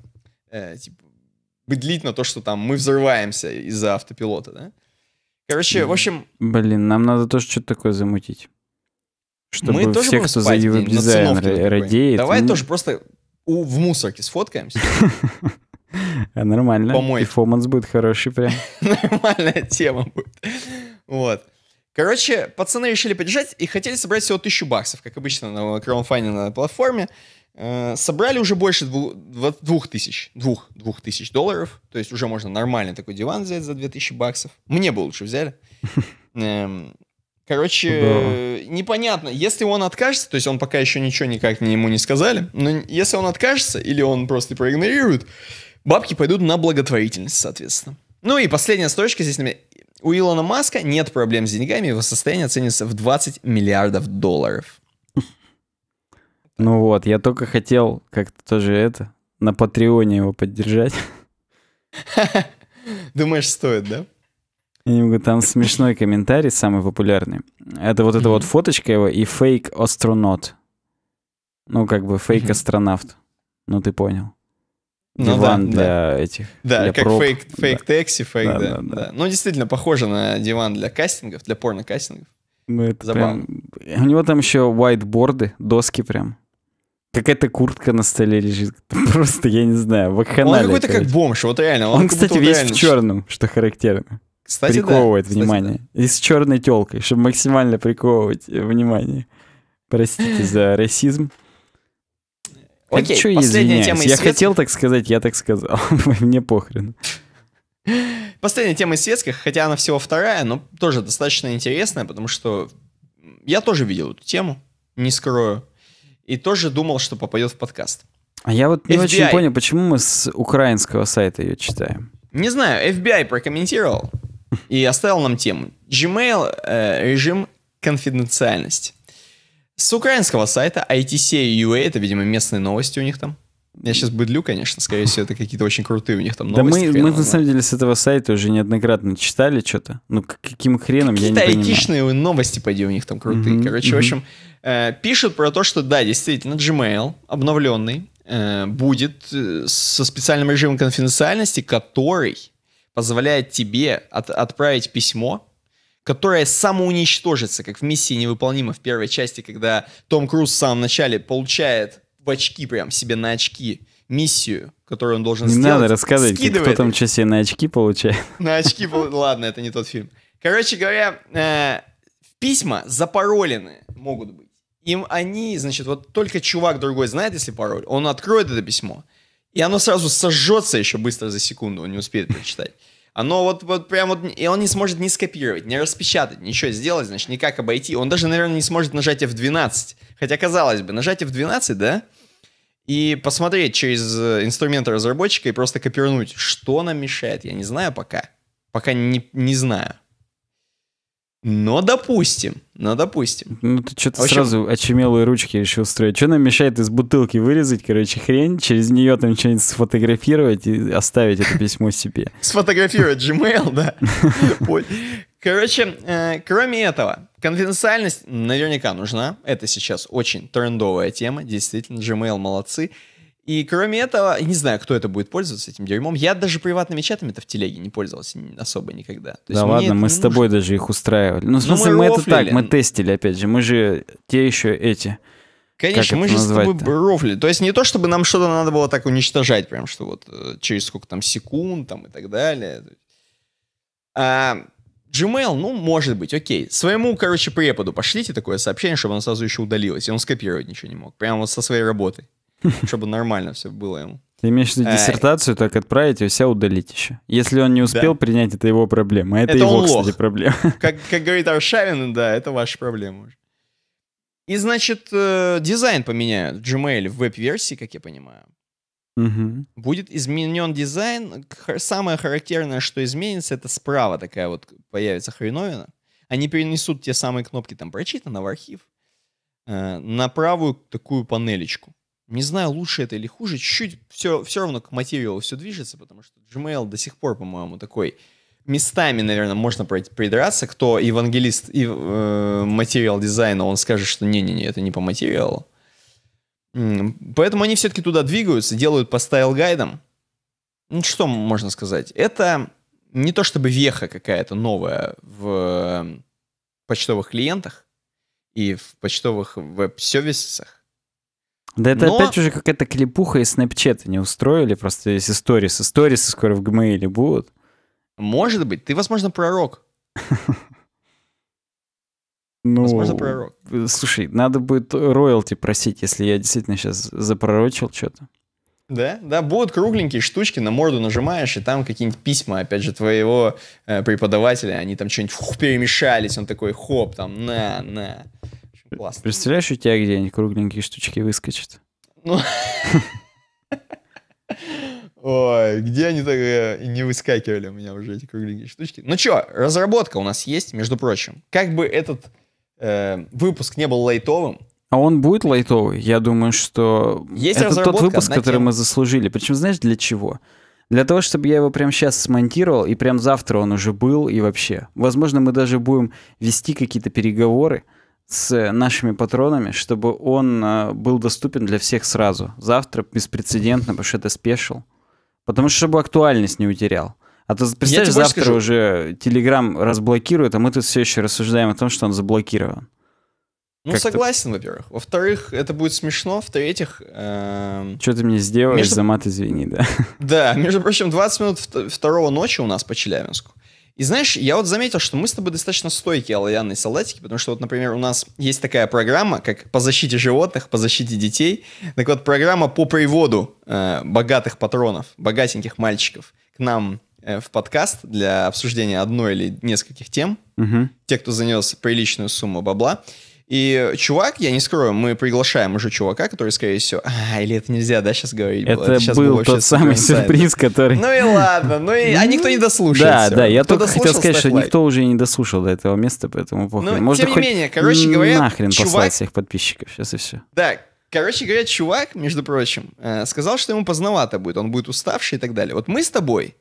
э, типа быдлить на то, что там мы взрываемся из-за автопилота, да? Короче, в общем... Блин, нам надо тоже что-то такое замутить. Чтобы мы тоже все, кто за его дизайн радеет... Давай мы... тоже просто у, в мусорке сфоткаемся. А, нормально. Помой. Перформанс будет хороший прям. Нормальная тема будет. Вот. Короче, пацаны решили поддержать и хотели собрать всего тысячу баксов, как обычно на краунфайне на платформе. Э, собрали уже больше двух, двух тысяч, двух, двух тысяч долларов. То есть уже можно нормально такой диван взять за две тысячи баксов. Мне бы лучше взяли. Эм, короче, да. непонятно. Если он откажется, то есть он пока еще ничего никак не, ему не сказали, но если он откажется или он просто проигнорирует, бабки пойдут на благотворительность, соответственно. Ну и последняя строчка здесь. У Илона Маска нет проблем с деньгами, его состояние оценится в 20 миллиардов долларов. Ну вот, я только хотел как-то тоже это, на Патреоне его поддержать. Думаешь, стоит, да? Там смешной комментарий, самый популярный. Это вот эта вот фоточка его и фейк-астронот. Ну, как бы фейк-астронавт. Ну, ты понял. Ну, диван да, для да. этих. Да, для как проб. фейк, фейк да. текси, фейк, да, да, да. да. Ну, действительно, похоже на диван для кастингов, для порно-кастингов. Это прям... У него там еще whiteboarды, доски прям. Какая-то куртка на столе лежит. Просто, я не знаю, вакханалия. Он какой-то как бомж, вот реально. Он, он кстати, весь реально... в черном, что характерно. Кстати, приковывает да. внимание. Кстати, да. И с черной телкой, чтобы максимально приковывать э, внимание. Простите за расизм. Окей, Хочу, последняя извиняюсь. тема Я света. хотел так сказать, я так сказал. Мне похрен. Последняя тема из светских, хотя она всего вторая, но тоже достаточно интересная, потому что я тоже видел эту тему, не скрою, и тоже думал, что попадет в подкаст. А я вот не FBI. очень понял, почему мы с украинского сайта ее читаем. Не знаю, FBI прокомментировал и оставил нам тему. Gmail э, режим конфиденциальности. С украинского сайта ITC.ua, это, видимо, местные новости у них там, я сейчас быдлю, конечно, скорее всего, это какие-то очень крутые у них там новости. Да мы, мы на самом деле с этого сайта уже неоднократно читали что-то. Ну каким хреном, какие я не понимаю. Какие-то айтишные новости, пойди у них там крутые. Mm-hmm, Короче, mm-hmm. в общем, э, пишут про то, что да, действительно, Gmail обновленный э, будет э, со специальным режимом конфиденциальности, который позволяет тебе от, отправить письмо которая самоуничтожится, как в «Миссии невыполнима» в первой части, когда Том Круз в самом начале получает в очки прям себе на очки миссию, которую он должен не сделать. Не надо рассказывать, типа, скидывает. кто там часе на очки получает. На очки, ладно, это не тот фильм. Короче говоря, э, письма запаролены могут быть. Им они, значит, вот только чувак другой знает, если пароль, он откроет это письмо, и оно сразу сожжется еще быстро за секунду, он не успеет прочитать. Оно вот, вот прям вот... И он не сможет ни скопировать, ни распечатать, ничего сделать, значит, никак обойти. Он даже, наверное, не сможет нажать F12. Хотя, казалось бы, нажать F12, да? И посмотреть через э, инструменты разработчика и просто копирнуть, что нам мешает, я не знаю пока. Пока не, не знаю. Но допустим, ну, допустим. Ну, ты что-то а общем... сразу очумелые ручки решил строить. Что нам мешает из бутылки вырезать, короче, хрень, через нее там что-нибудь сфотографировать и оставить это письмо себе? Сфотографировать Gmail, да. Короче, э, кроме этого, конфиденциальность наверняка нужна. Это сейчас очень трендовая тема. Действительно, Gmail молодцы. И кроме этого, не знаю, кто это будет пользоваться этим дерьмом. Я даже приватными чатами-то в телеге не пользовался особо никогда. То да ладно, мы с тобой даже их устраивали. Ну, в ну, смысле, ну, мы, мы это так, мы тестили, опять же. Мы же те еще эти. Конечно, мы же с тобой рофли. То есть не то, чтобы нам что-то надо было так уничтожать, прям что вот э, через сколько там секунд там и так далее. А, Gmail, ну, может быть, окей. Своему, короче, преподу пошлите такое сообщение, чтобы оно сразу еще удалилось, и он скопировать ничего не мог. Прямо вот со своей работы. чтобы нормально все было ему. Ты имеешь в виду э, диссертацию так отправить и все удалить еще. Если он не успел принять, это его проблема. Это, его, кстати, проблема. Как, говорит Аршавин, да, это ваша проблема уже. И, значит, э, дизайн поменяют в Gmail в веб-версии, как я понимаю. Угу. Будет изменен дизайн. Самое характерное, что изменится, это справа такая вот появится хреновина. Они перенесут те самые кнопки там прочитано в архив э, на правую такую панелечку не знаю, лучше это или хуже, чуть-чуть все, все равно к материалу все движется, потому что Gmail до сих пор, по-моему, такой местами, наверное, можно придраться, кто евангелист и э, материал дизайна, он скажет, что не-не-не, это не по материалу. Поэтому они все-таки туда двигаются, делают по стайл-гайдам. Ну, что можно сказать? Это не то чтобы веха какая-то новая в э, почтовых клиентах и в почтовых веб-сервисах. Да это Но... опять уже какая-то клепуха и Snapchat не устроили, просто есть сторис. Сторис скоро в Gmail будут. Может быть. Ты, возможно, пророк. Ну, возможно, пророк. Слушай, надо будет роялти просить, если я действительно сейчас запророчил что-то. Да, да, будут кругленькие штучки, на морду нажимаешь, и там какие-нибудь письма, опять же, твоего э, преподавателя, они там что-нибудь перемешались, он такой, хоп, там, на, на. Классно. Представляешь, у тебя где-нибудь кругленькие штучки выскочат? Ну... Ой, где они так э, не выскакивали у меня уже эти кругленькие штучки? Ну чё, разработка у нас есть, между прочим. Как бы этот э, выпуск не был лайтовым, а он будет лайтовый? Я думаю, что Есть это тот выпуск, который мы заслужили. Причем, знаешь, для чего? Для того, чтобы я его прямо сейчас смонтировал, и прям завтра он уже был, и вообще. Возможно, мы даже будем вести какие-то переговоры, с нашими патронами, чтобы он э, был доступен для всех сразу. Завтра беспрецедентно, потому что это спешил. Потому что чтобы актуальность не утерял. А то представляешь, завтра скажу. уже Телеграм разблокирует, а мы тут все еще рассуждаем о том, что он заблокирован. Ну, как согласен, во-первых. Во-вторых, это будет смешно. В-третьих... Э... Что ты мне сделаешь, между... за мат извини, да? Да, между прочим, 20 минут второго ночи у нас по Челябинску. И знаешь, я вот заметил, что мы с тобой достаточно стойкие, Алаян и солдатики, потому что вот, например, у нас есть такая программа, как по защите животных, по защите детей. Так вот, программа по приводу э, богатых патронов, богатеньких мальчиков к нам э, в подкаст для обсуждения одной или нескольких тем. Угу. Те, кто занес приличную сумму бабла. И чувак, я не скрою, мы приглашаем уже чувака, который, скорее всего, а, или это нельзя, да, сейчас говорить? Это, это сейчас был тот самый инсайдер. сюрприз, который... Ну и ладно, ну и... а никто не дослушал. Да, да, я Кто только хотел сказать, что лайк. никто уже не дослушал до этого места, поэтому похуй. Ну, Можно тем не менее, короче говоря, нахрен чувак... послать всех подписчиков, сейчас и все. Да, Короче говоря, чувак, между прочим, э, сказал, что ему поздновато будет, он будет уставший и так далее. Вот мы с тобой,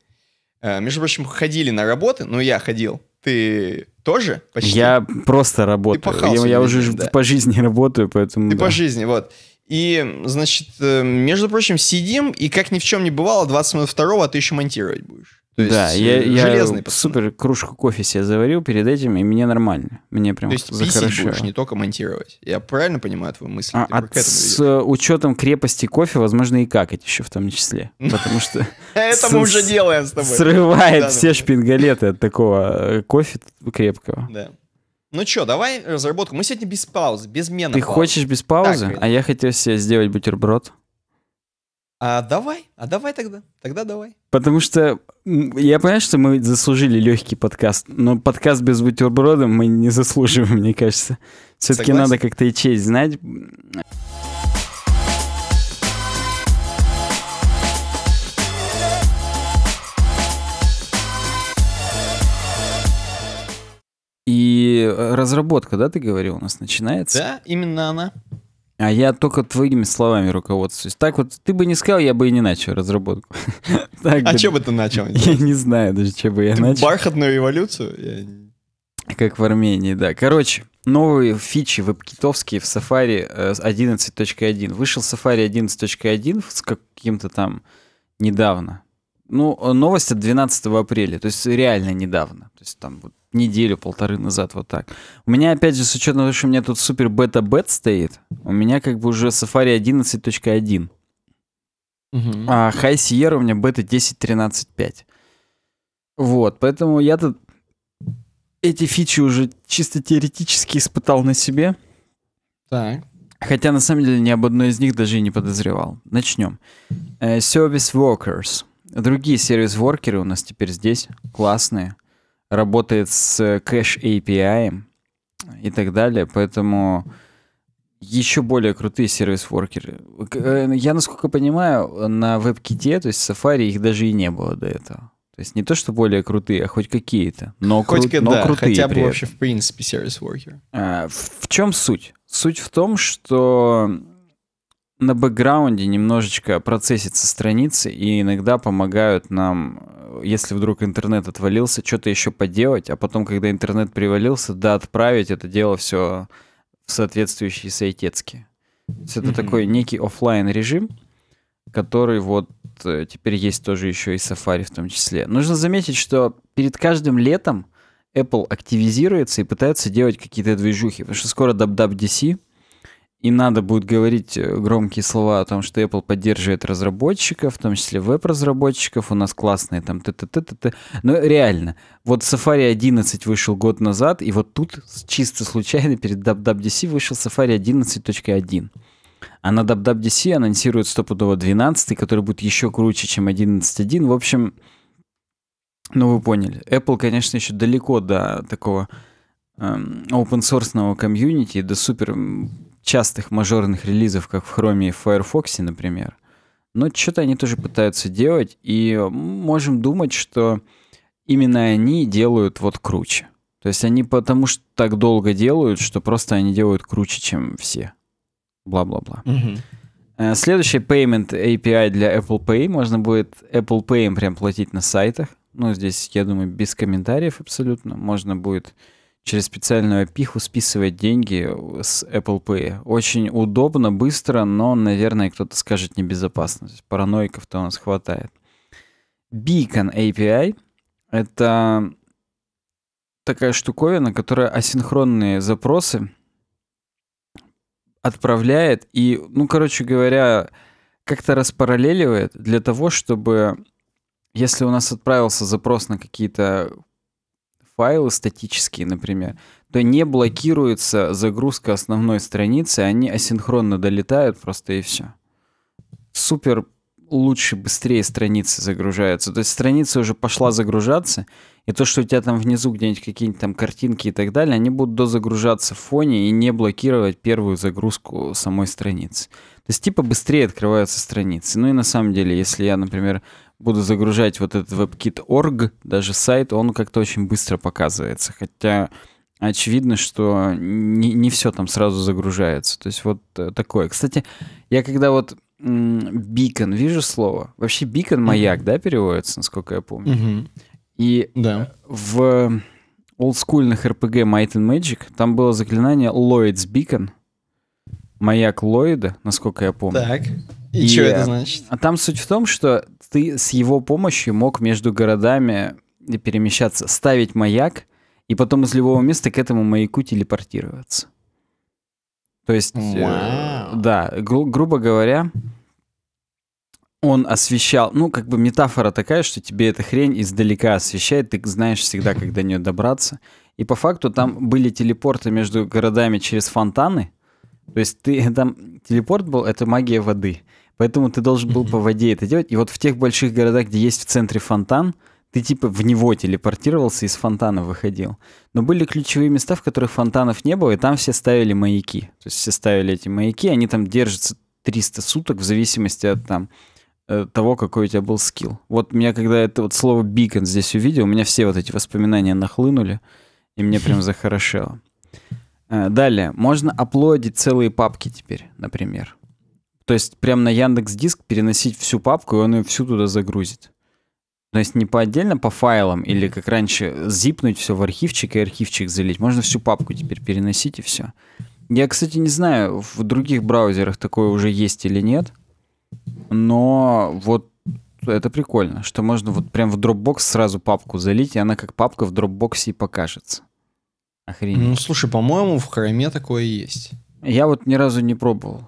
э, между прочим, ходили на работы, ну я ходил, ты тоже почти? Я просто работаю. Пахал, я, я уже да. по жизни работаю, поэтому... Ты да. по жизни, вот. И, значит, э, между прочим, сидим, и как ни в чем не бывало, 20 минут второго, а ты еще монтировать будешь. То есть, да, э, я, железный я пацан. супер кружку кофе себе заварил перед этим, и мне нормально. Мне прям То есть писать будешь не только монтировать. Я правильно понимаю твою мысль? А, а от, с учетом крепости кофе, возможно, и какать еще в том числе. Потому что... А это мы уже делаем с тобой. Срывает все шпингалеты от такого э, кофе крепкого. Да. Ну что, давай разработку. Мы сегодня без паузы, без мена. Ты хочешь без паузы? а я хотел себе сделать бутерброд. А давай, а давай тогда, тогда давай. Потому что я понимаю, что мы заслужили легкий подкаст, но подкаст без бутерброда мы не заслуживаем, мне кажется. Все-таки надо как-то и честь знать. И э, разработка, да, ты говорил, у нас начинается? Да, именно она. А я только твоими словами руководствуюсь. Так вот, ты бы не сказал, я бы и не начал разработку. А что бы ты начал? Я не знаю даже, что бы я начал. Бархатную эволюцию? Как в Армении, да. Короче, новые фичи вебкитовские в Safari 11.1. Э, Вышел Safari 11.1 с каким-то там недавно. Ну, э, новость от 12 апреля, то есть реально недавно. То есть там вот неделю-полторы назад, вот так. У меня, опять же, с учетом того, что у меня тут супер бета-бет стоит, у меня как бы уже Safari 11.1. Uh-huh. А High Sierra у меня бета 10.13.5. Вот, поэтому я тут эти фичи уже чисто теоретически испытал на себе. Так. Хотя на самом деле ни об одной из них даже и не подозревал. Начнем. Э, Service Workers. Другие сервис-воркеры у нас теперь здесь. Классные работает с кэш API и так далее, поэтому еще более крутые сервис-воркеры. Э, я, насколько понимаю, на WebKit, то есть Safari, их даже и не было до этого. То есть не то, что более крутые, а хоть какие-то, но, хоть, кру- но да, крутые. Хотя бы вообще, в принципе, сервис-воркеры. А, в, в чем суть? Суть в том, что на бэкграунде немножечко процессятся страницы и иногда помогают нам, если вдруг интернет отвалился, что-то еще поделать, а потом, когда интернет привалился, да, отправить это дело все в соответствующие сайтецки. То есть это mm-hmm. такой некий офлайн режим, который вот теперь есть тоже еще и Safari в том числе. Нужно заметить, что перед каждым летом Apple активизируется и пытается делать какие-то движухи, потому что скоро WWDC, и надо будет говорить громкие слова о том, что Apple поддерживает разработчиков, в том числе веб-разработчиков, у нас классные там т т т т т Но реально, вот Safari 11 вышел год назад, и вот тут чисто случайно перед WWDC вышел Safari 11.1. А на WWDC анонсируют стопудово 12, который будет еще круче, чем 11.1. В общем, ну вы поняли. Apple, конечно, еще далеко до такого open-source комьюнити, до супер частых мажорных релизов, как в Chrome и в Firefox, например. Но что-то они тоже пытаются делать, и можем думать, что именно они делают вот круче. То есть они потому что так долго делают, что просто они делают круче, чем все. Бла-бла-бла. Угу. Следующий payment API для Apple Pay. Можно будет Apple Pay прям платить на сайтах. Ну, здесь, я думаю, без комментариев абсолютно. Можно будет через специальную пиху списывать деньги с Apple Pay. Очень удобно, быстро, но, наверное, кто-то скажет небезопасно. То параноиков-то у нас хватает. Beacon API — это такая штуковина, которая асинхронные запросы отправляет и, ну, короче говоря, как-то распараллеливает для того, чтобы если у нас отправился запрос на какие-то файлы статические, например, то не блокируется загрузка основной страницы, они асинхронно долетают просто и все. Супер лучше, быстрее страницы загружаются. То есть страница уже пошла загружаться, и то, что у тебя там внизу где-нибудь какие-нибудь там картинки и так далее, они будут дозагружаться в фоне и не блокировать первую загрузку самой страницы. То есть типа быстрее открываются страницы. Ну и на самом деле, если я, например, буду загружать вот этот WebKit.org, даже сайт, он как-то очень быстро показывается. Хотя очевидно, что не, не все там сразу загружается. То есть вот э, такое. Кстати, я когда вот бикон, вижу слово. Вообще бикон маяк, mm-hmm. да, переводится, насколько я помню. Mm-hmm. И да. в олдскульных RPG Might and Magic там было заклинание Lloyd's Beacon, маяк Ллойда, насколько я помню. Так. И, и что это значит? А там суть в том, что ты с его помощью мог между городами э, перемещаться, ставить маяк, и потом из любого места к этому маяку телепортироваться. То есть, wow. э, да, гру- грубо говоря, он освещал, ну, как бы метафора такая, что тебе эта хрень издалека освещает, ты знаешь всегда, когда до нее добраться. И по факту там были телепорты между городами через фонтаны, то есть ты там телепорт был, это магия воды. Поэтому ты должен был по воде это делать. И вот в тех больших городах, где есть в центре фонтан, ты типа в него телепортировался, и из фонтана выходил. Но были ключевые места, в которых фонтанов не было, и там все ставили маяки. То есть все ставили эти маяки, они там держатся 300 суток в зависимости от там э, того, какой у тебя был скилл. Вот меня, когда это вот слово «бикон» здесь увидел, у меня все вот эти воспоминания нахлынули, и мне прям захорошело. Э, далее, можно оплодить целые папки теперь, например. То есть прямо на Яндекс Диск переносить всю папку, и он ее всю туда загрузит. То есть не по отдельно по файлам или как раньше зипнуть все в архивчик и архивчик залить. Можно всю папку теперь переносить и все. Я, кстати, не знаю, в других браузерах такое уже есть или нет. Но вот это прикольно, что можно вот прям в Dropbox сразу папку залить, и она как папка в Dropbox и покажется. Охренеть. Ну, слушай, по-моему, в Chrome такое есть. Я вот ни разу не пробовал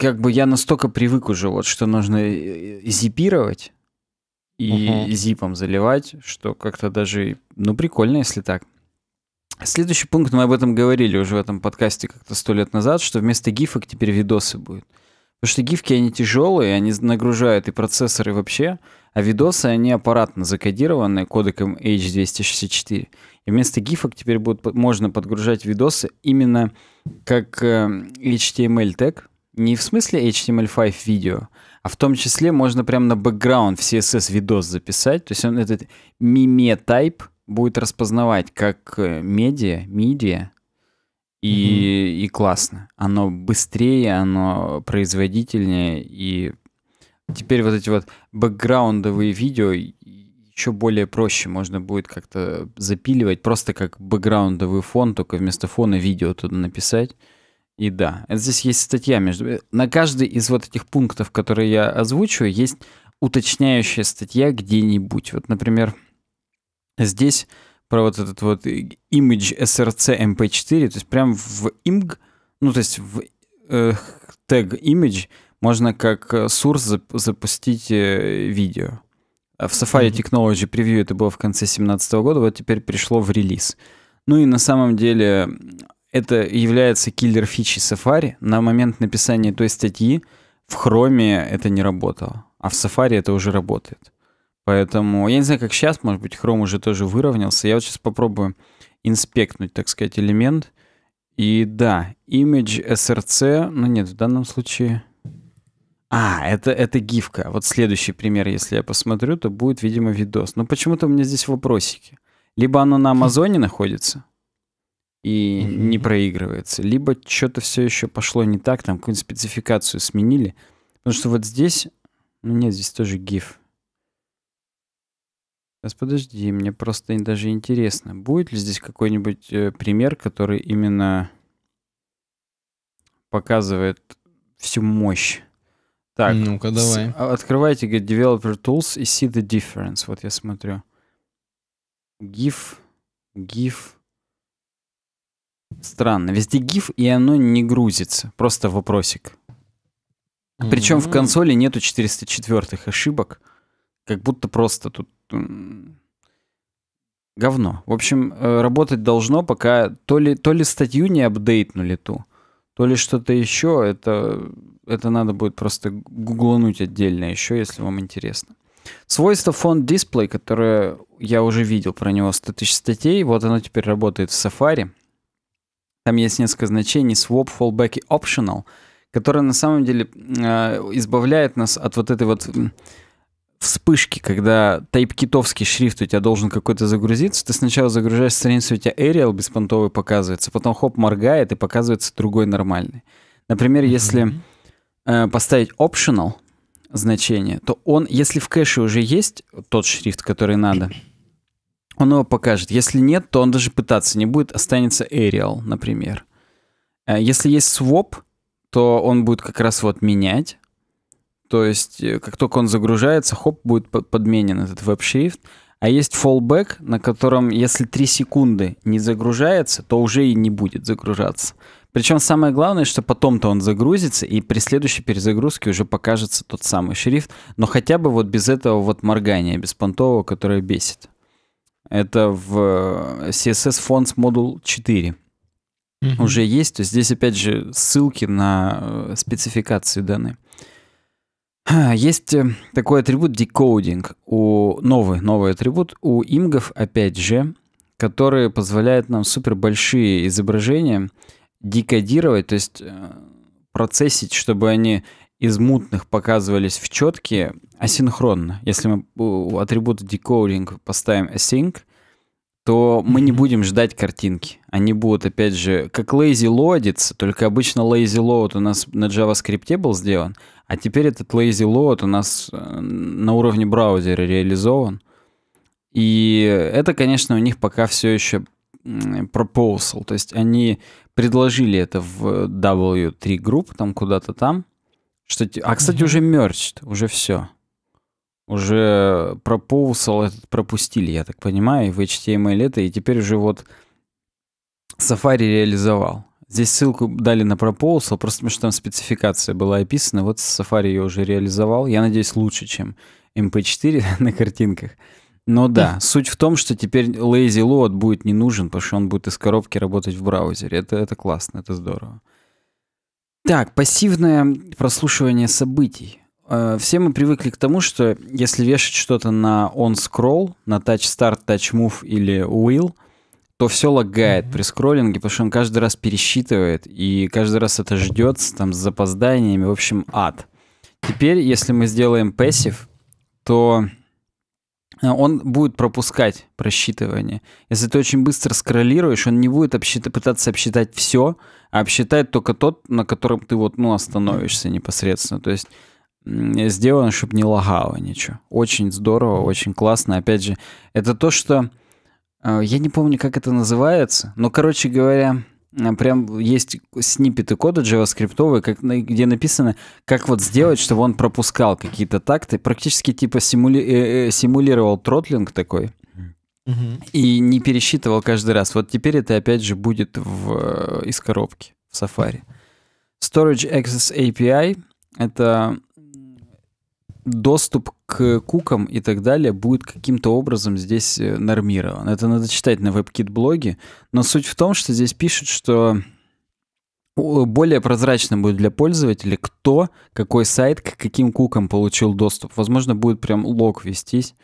как бы я настолько привык уже, вот, что нужно э, э, зипировать и угу. зипом заливать, что как-то даже, ну, прикольно, если так. Следующий пункт, мы об этом говорили уже в этом подкасте как-то сто лет назад, что вместо гифок теперь видосы будут. Потому что гифки, они тяжелые, они нагружают и процессоры вообще, а видосы, они аппаратно закодированы кодеком H264. И вместо гифок теперь будет, можно подгружать видосы именно как э, HTML тег, не в смысле HTML5 видео, а в том числе можно прямо на бэкграунд в CSS видос записать. То есть он этот миме-тайп будет распознавать как э, медиа, медиа, и, mm-hmm. и классно. Оно быстрее, оно производительнее, и теперь вот эти вот бэкграундовые видео еще более проще можно будет как-то запиливать, просто как бэкграундовый фон, только вместо фона видео туда написать. И да, здесь есть статья между... Э, на каждый из вот этих пунктов, которые я озвучиваю, есть уточняющая статья где-нибудь. Вот, например, здесь про вот этот вот image src mp4, то есть прям в img, ну то есть в э, тег image можно как э, source запустить э, видео. А в Safari Technology Preview это было в конце 2017 года, вот теперь пришло в релиз. Ну и на самом деле это является киллер фичи Safari. На момент написания той статьи в Chrome это не работало, а в Safari это уже работает. Поэтому я не знаю, как сейчас, может быть, Chrome уже тоже выровнялся. Я вот сейчас попробую инспектнуть, так сказать, элемент. И да, image src, ну нет, в данном случае... А, это, это гифка. Вот следующий пример, если я посмотрю, то будет, видимо, видос. Но почему-то у меня здесь вопросики. Либо оно на Амазоне находится, и не проигрывается. Либо что-то все еще пошло не так, там какую-нибудь спецификацию сменили. Потому что вот здесь... Ну нет, здесь тоже GIF. Сейчас подожди, мне просто даже интересно, будет ли здесь какой-нибудь э, пример, который именно показывает всю мощь. Так, ну-ка давай. А, открывайте говорит, Developer Tools и see the difference. Вот я смотрю. GIF, GIF, Странно. Везде GIF, и оно не грузится. Просто вопросик. Причем mm-hmm. в консоли нету 404-х ошибок. Как будто просто тут... Говно. В общем, э, работать должно, пока то ли, то ли статью не апдейтнули ту, то ли что-то еще. Это, это надо будет просто гуглануть отдельно еще, если вам интересно. Свойство фон дисплей, которое я уже видел про него 100 тысяч статей, вот оно теперь работает в Safari. Там есть несколько значений swap, fallback и optional, которые на самом деле э, а, избавляет нас от вот этой вот вспышки, когда тайп-китовский шрифт у тебя должен какой-то загрузиться, ты сначала загружаешь страницу, у тебя Arial беспонтовый показывается, потом хоп, моргает и показывается другой нормальный. Например, mm-hmm. если э, поставить optional значение, то он, если в кэше уже есть тот шрифт, который надо, он его покажет. Если нет, то он даже пытаться не будет. Останется Arial, например. Э, если есть своп, то он будет как раз вот менять. То есть, э, как только он загружается, хоп, будет подменен этот веб-шрифт. А есть fallback, на котором, если 3 секунды не загружается, то уже и не будет загружаться. Причем самое главное, что потом-то он загрузится, и при следующей перезагрузке уже покажется тот самый шрифт. Но хотя бы вот без этого вот моргания беспонтового, которое бесит. Это в э, CSS Fonts Module 4 угу. уже есть. То есть здесь, опять же, ссылки на э, спецификации даны. Есть э, такой атрибут decoding, у, новый, новый атрибут у имгов, опять же, который позволяет нам супер большие изображения декодировать, то есть процессить, чтобы они из мутных показывались в четкие, асинхронно. Если мы у атрибута decoding поставим async, то мы не будем ждать картинки. Они будут, опять же, как lazy loadится, только обычно lazy load у нас на JavaScript был сделан, а теперь этот lazy load у нас э, на уровне браузера реализован. И это, конечно, у них пока все еще proposal, то есть они предложили это в W3 групп, там куда-то там. Что... А, кстати, уже мерч, уже все уже пропоусал этот пропустили, я так понимаю, и в HTML это, и теперь уже вот Safari реализовал. Здесь ссылку дали на Proposal, просто потому что там спецификация была описана. Вот Safari ее уже реализовал. Я надеюсь, лучше, чем MP4 на картинках. Но да, суть в том, что теперь Lazy Load будет не нужен, потому что он будет из коробки работать в браузере. Это, это классно, это здорово. Так, пассивное прослушивание событий. Э, все мы привыкли к тому, что если вешать что-то на on scroll, на touch start, touch move или wheel, то все лагает mm-hmm. при скроллинге, потому что он каждый раз пересчитывает, и каждый раз это ждется там с запозданиями, в общем, ад. Теперь, если мы сделаем пассив, то э, он будет пропускать просчитывание. Если ты очень быстро скроллируешь, он не будет обсчит... пытаться обсчитать все, а обсчитает только тот, на котором ты вот, ну, остановишься непосредственно. То есть сделано, чтобы не лагало ничего. Очень здорово, очень классно. Опять же, это то, что... Э, я не помню, как это называется, но, короче говоря, э, прям есть снипеты кода JavaScript, как, где написано, как вот сделать, чтобы он пропускал какие-то такты. Практически типа симули... э, э симулировал тротлинг такой. Угу. И не пересчитывал каждый раз. Вот теперь это опять же будет в, из коробки в Safari. Storage Access API — это доступ к кукам и так далее будет каким-то образом здесь э, нормирован. Это надо читать на WebKit-блоге. Но суть в том, что здесь пишут, что более прозрачно будет для пользователя, кто, какой сайт, к каким кукам получил доступ. Возможно, будет прям лог вестись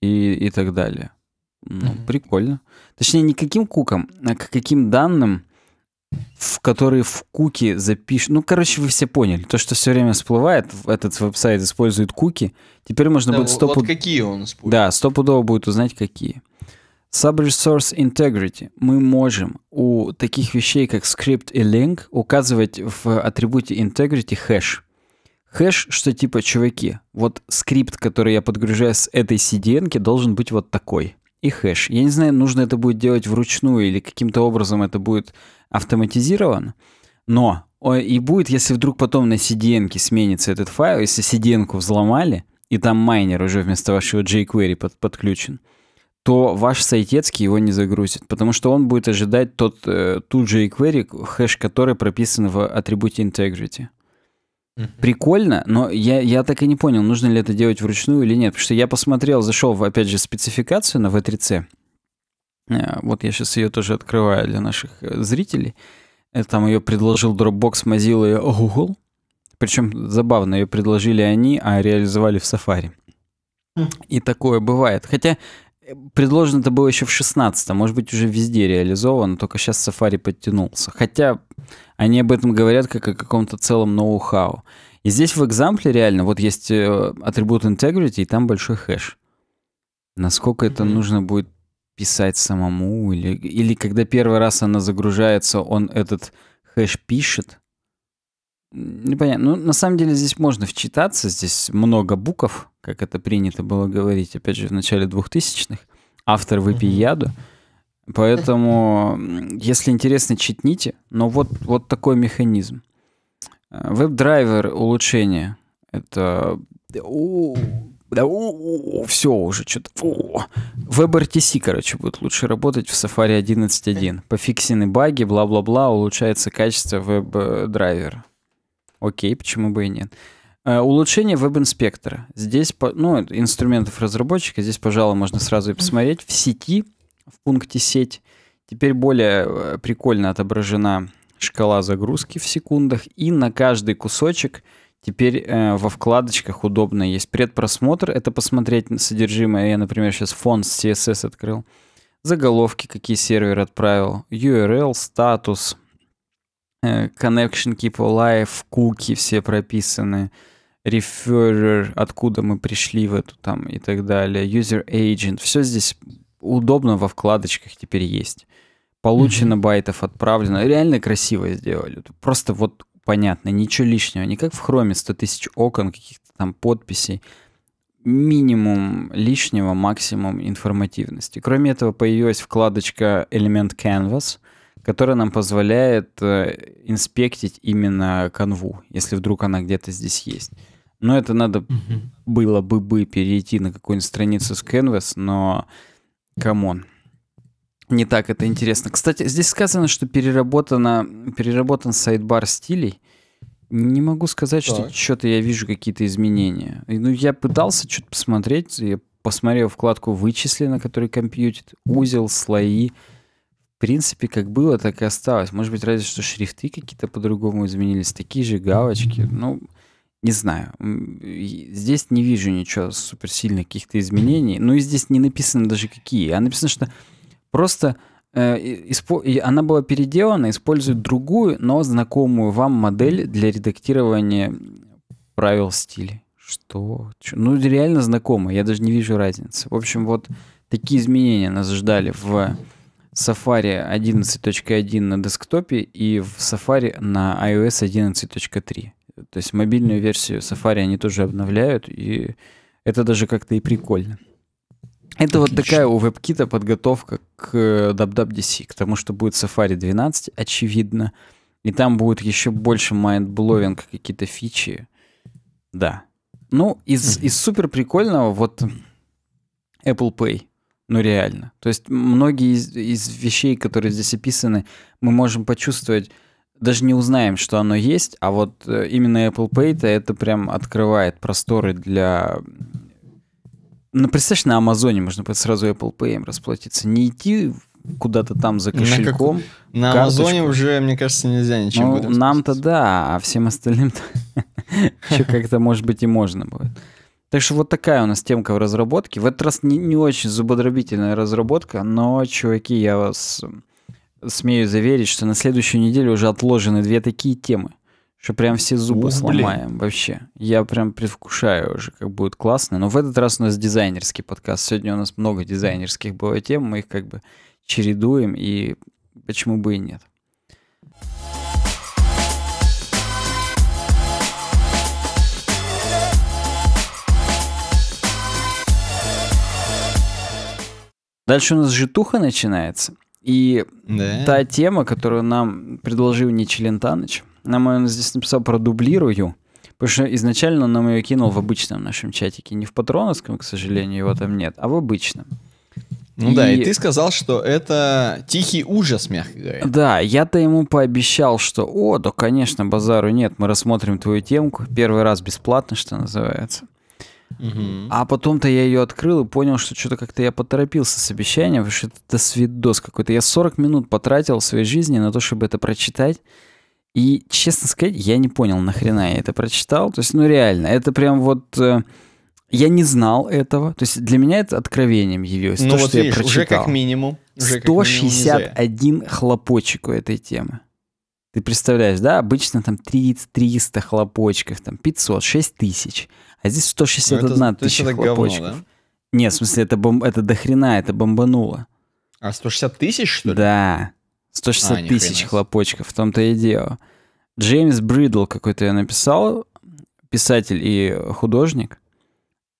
и, и так далее. Ну, mm-hmm. прикольно. Точнее, не каким кукам, а к каким данным в которые в куки запишут... Ну, короче, вы все поняли. То, что все время всплывает, этот веб-сайт использует куки. Теперь можно да, будет стопу... Вот какие он использует. Да, стопудово будет узнать, какие. Sub-resource integrity. Мы можем у таких вещей, как script и link, указывать в атрибуте integrity хэш. Хэш, что типа, чуваки, вот скрипт, который я подгружаю с этой CDN, должен быть вот такой и хэш. Я не знаю, нужно это будет делать вручную или каким-то образом это будет автоматизировано, но и будет, если вдруг потом на CDN сменится этот файл, если CDN взломали, и там майнер уже вместо вашего jQuery под, подключен, то ваш сайтецкий его не загрузит, потому что он будет ожидать тот, э, ту jQuery, хэш который прописан в атрибуте integrity. Прикольно, но я, я так и не понял, нужно ли это делать вручную или нет. Потому что я посмотрел, зашел, в, опять же, спецификацию на V3C. Э, вот я сейчас ее тоже открываю для наших э, зрителей. это Там ее предложил Dropbox, Mozilla и Google. Причем забавно, ее предложили они, а реализовали в Safari. Хм. И такое бывает. Хотя предложено это было еще в 16 может быть, уже везде реализовано, только сейчас Safari подтянулся. Хотя они об этом говорят как о каком-то целом ноу-хау. И здесь в экзампле реально, вот есть э, атрибут integrity, и там большой хэш. Насколько mm -hmm. это нужно будет писать самому, или, или когда первый раз она загружается, он этот хэш пишет, Непонятно. Ну, на самом деле здесь можно вчитаться, здесь много буков, как это принято было говорить, опять же, в начале 2000-х. Автор «Выпей яду». Поэтому, если интересно, читните. Но вот, вот такой механизм. Э, веб-драйвер улучшение. Это... О, да, о, о, все уже, что-то... WebRTC, короче, будет лучше работать в Safari 11.1. Пофиксены баги, бла-бла-бла, улучшается качество веб-драйвера. Окей, почему бы и нет. Э, улучшение веб-инспектора. Здесь, ну, инструментов разработчика, здесь, пожалуй, можно сразу и посмотреть. В сети, в пункте «Сеть», теперь более э, прикольно отображена шкала загрузки в секундах, и на каждый кусочек теперь э, во вкладочках удобно есть предпросмотр, это посмотреть содержимое, я, например, сейчас фон с CSS открыл, заголовки, какие сервер отправил, URL, статус, Э, connection keep типа alive, куки все прописаны, referrer, откуда мы пришли в эту там и так далее, user agent, все здесь удобно во вкладочках теперь есть. Получено mm-hmm. байтов, отправлено. Реально красиво сделали. Просто вот понятно, ничего лишнего. Не как в хроме 100 тысяч окон, каких-то там подписей. Минимум лишнего, максимум информативности. Кроме этого появилась вкладочка элемент Canvas — которая нам позволяет э, инспектить именно канву, если вдруг она где-то здесь есть. Но это надо угу. было бы бы перейти на какую-нибудь страницу с Canvas, но камон. Не так это интересно. Кстати, здесь сказано, что переработано, переработан сайдбар стилей. Не могу сказать, что что-то я вижу какие-то изменения. Ну, я пытался что-то посмотреть, я посмотрел вкладку на которой компьютер, узел, слои, в принципе, как было, так и осталось. Может быть, разве что шрифты какие-то по-другому изменились, такие же галочки. Ну, не знаю. Здесь не вижу ничего суперсильных каких-то изменений. Ну и здесь не написано даже какие. А написано, что просто э, она была переделана, использует другую, но знакомую вам модель для редактирования правил стиля. Что? Ну, реально знакомая. Я даже не вижу разницы. В общем, вот такие изменения нас ждали в Safari 11.1 на десктопе и в Safari на iOS 11.3. То есть мобильную версию Safari они тоже обновляют, и это даже как-то и прикольно. Это Отлично. вот такая у WebKit подготовка к э, WWDC, к тому, что будет Safari 12, очевидно. И там будет еще больше майндбловинг, какие-то фичи. Да. Ну, из, из супер прикольного вот Apple Pay. Ну, реально. То есть многие из, из вещей, которые здесь описаны, мы можем почувствовать, даже не узнаем, что оно есть, а вот э, именно Apple Pay-то это прям открывает просторы для... Ну, представляешь, на Амазоне можно сразу Apple Pay расплатиться. Не идти куда-то там за кошельком. На, как... на Амазоне уже, мне кажется, нельзя ничего. Ну, нам-то да, а всем остальным-то еще как-то, может быть, и можно будет. Так что вот такая у нас темка в разработке. В этот раз не, не очень зубодробительная разработка, но, чуваки, я вас смею заверить, что на следующую неделю уже отложены две такие темы, что прям все зубы О, сломаем блин. вообще. Я прям предвкушаю уже, как будет классно. Но в этот раз у нас дизайнерский подкаст. Сегодня у нас много дизайнерских было тем, мы их как бы чередуем, и почему бы и нет. Дальше у нас житуха начинается. И да. та тема, которую нам предложил не Челентаныч, нам он здесь написал про дублирую. Потому что изначально он нам ее кинул в обычном нашем чатике. Не в патроновском, к сожалению, его там нет, а в обычном. Ну и... да, и ты сказал, что это тихий ужас, мягко говоря. Да, я-то ему пообещал, что о, да, конечно, базару нет, мы рассмотрим твою темку. Первый раз бесплатно, что называется. Угу. А потом-то я ее открыл и понял, что что-то как-то я поторопился с обещанием, потому что это свидос какой-то. Я 40 минут потратил своей жизни на то, чтобы это прочитать. И, честно сказать, я не понял, нахрена я это прочитал. То есть, ну реально, это прям вот... Э, я не знал этого. То есть для меня это откровением явилось. Ну то, вот что видишь, я прочитал. уже как минимум. Уже 161 как минимум хлопочек у этой темы. Ты представляешь, да? Обычно там 30-300 хлопочков, там 500, 6000. тысяч. А здесь 161 ну, это, тысяча это хлопочков. Говно, да? Нет, в смысле, это, бом... это дохрена, это бомбануло. А 160 тысяч, что ли? Да. 160 а, тысяч хлопочков, в том-то и дело. Джеймс Бридл какой-то я написал, писатель и художник.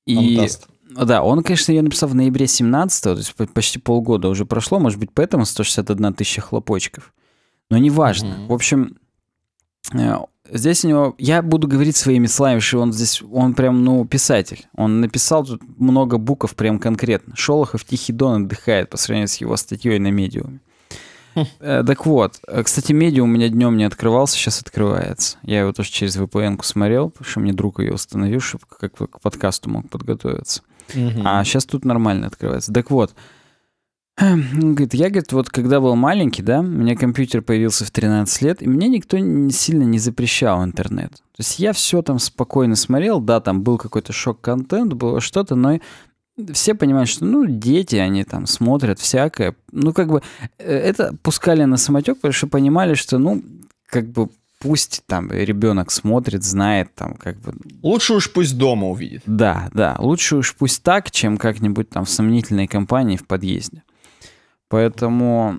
И... Да, он, конечно, ее написал в ноябре 17 то есть почти полгода уже прошло, может быть, поэтому 161 тысяча хлопочков. Но неважно. Mm-hmm. В общем, э, здесь у него... Я буду говорить своими что он здесь, он прям, ну, писатель. Он написал тут много букв прям конкретно. Шолохов «Тихий дон» отдыхает по сравнению с его статьей на медиуме. Хм. Э, так вот, э, кстати, медиум у меня днем не открывался, сейчас открывается. Я его тоже через VPN смотрел, потому что мне друг ее установил, чтобы как к подкасту мог подготовиться. А сейчас тут нормально открывается. Так вот, Эм, говорит, я, говорит, вот когда был маленький, да, у меня компьютер появился в 13 лет, и мне никто не, сильно не запрещал интернет. То есть я все там спокойно смотрел, да, там был какой-то шок-контент, было что-то, но все понимают, что, ну, дети, они там смотрят всякое. Ну, как бы э, это пускали на самотек, потому что понимали, что, ну, как бы пусть там ребенок смотрит, знает там как бы... Лучше уж пусть дома увидит. Да, да, лучше уж пусть так, чем как-нибудь там в сомнительной компании в подъезде. Поэтому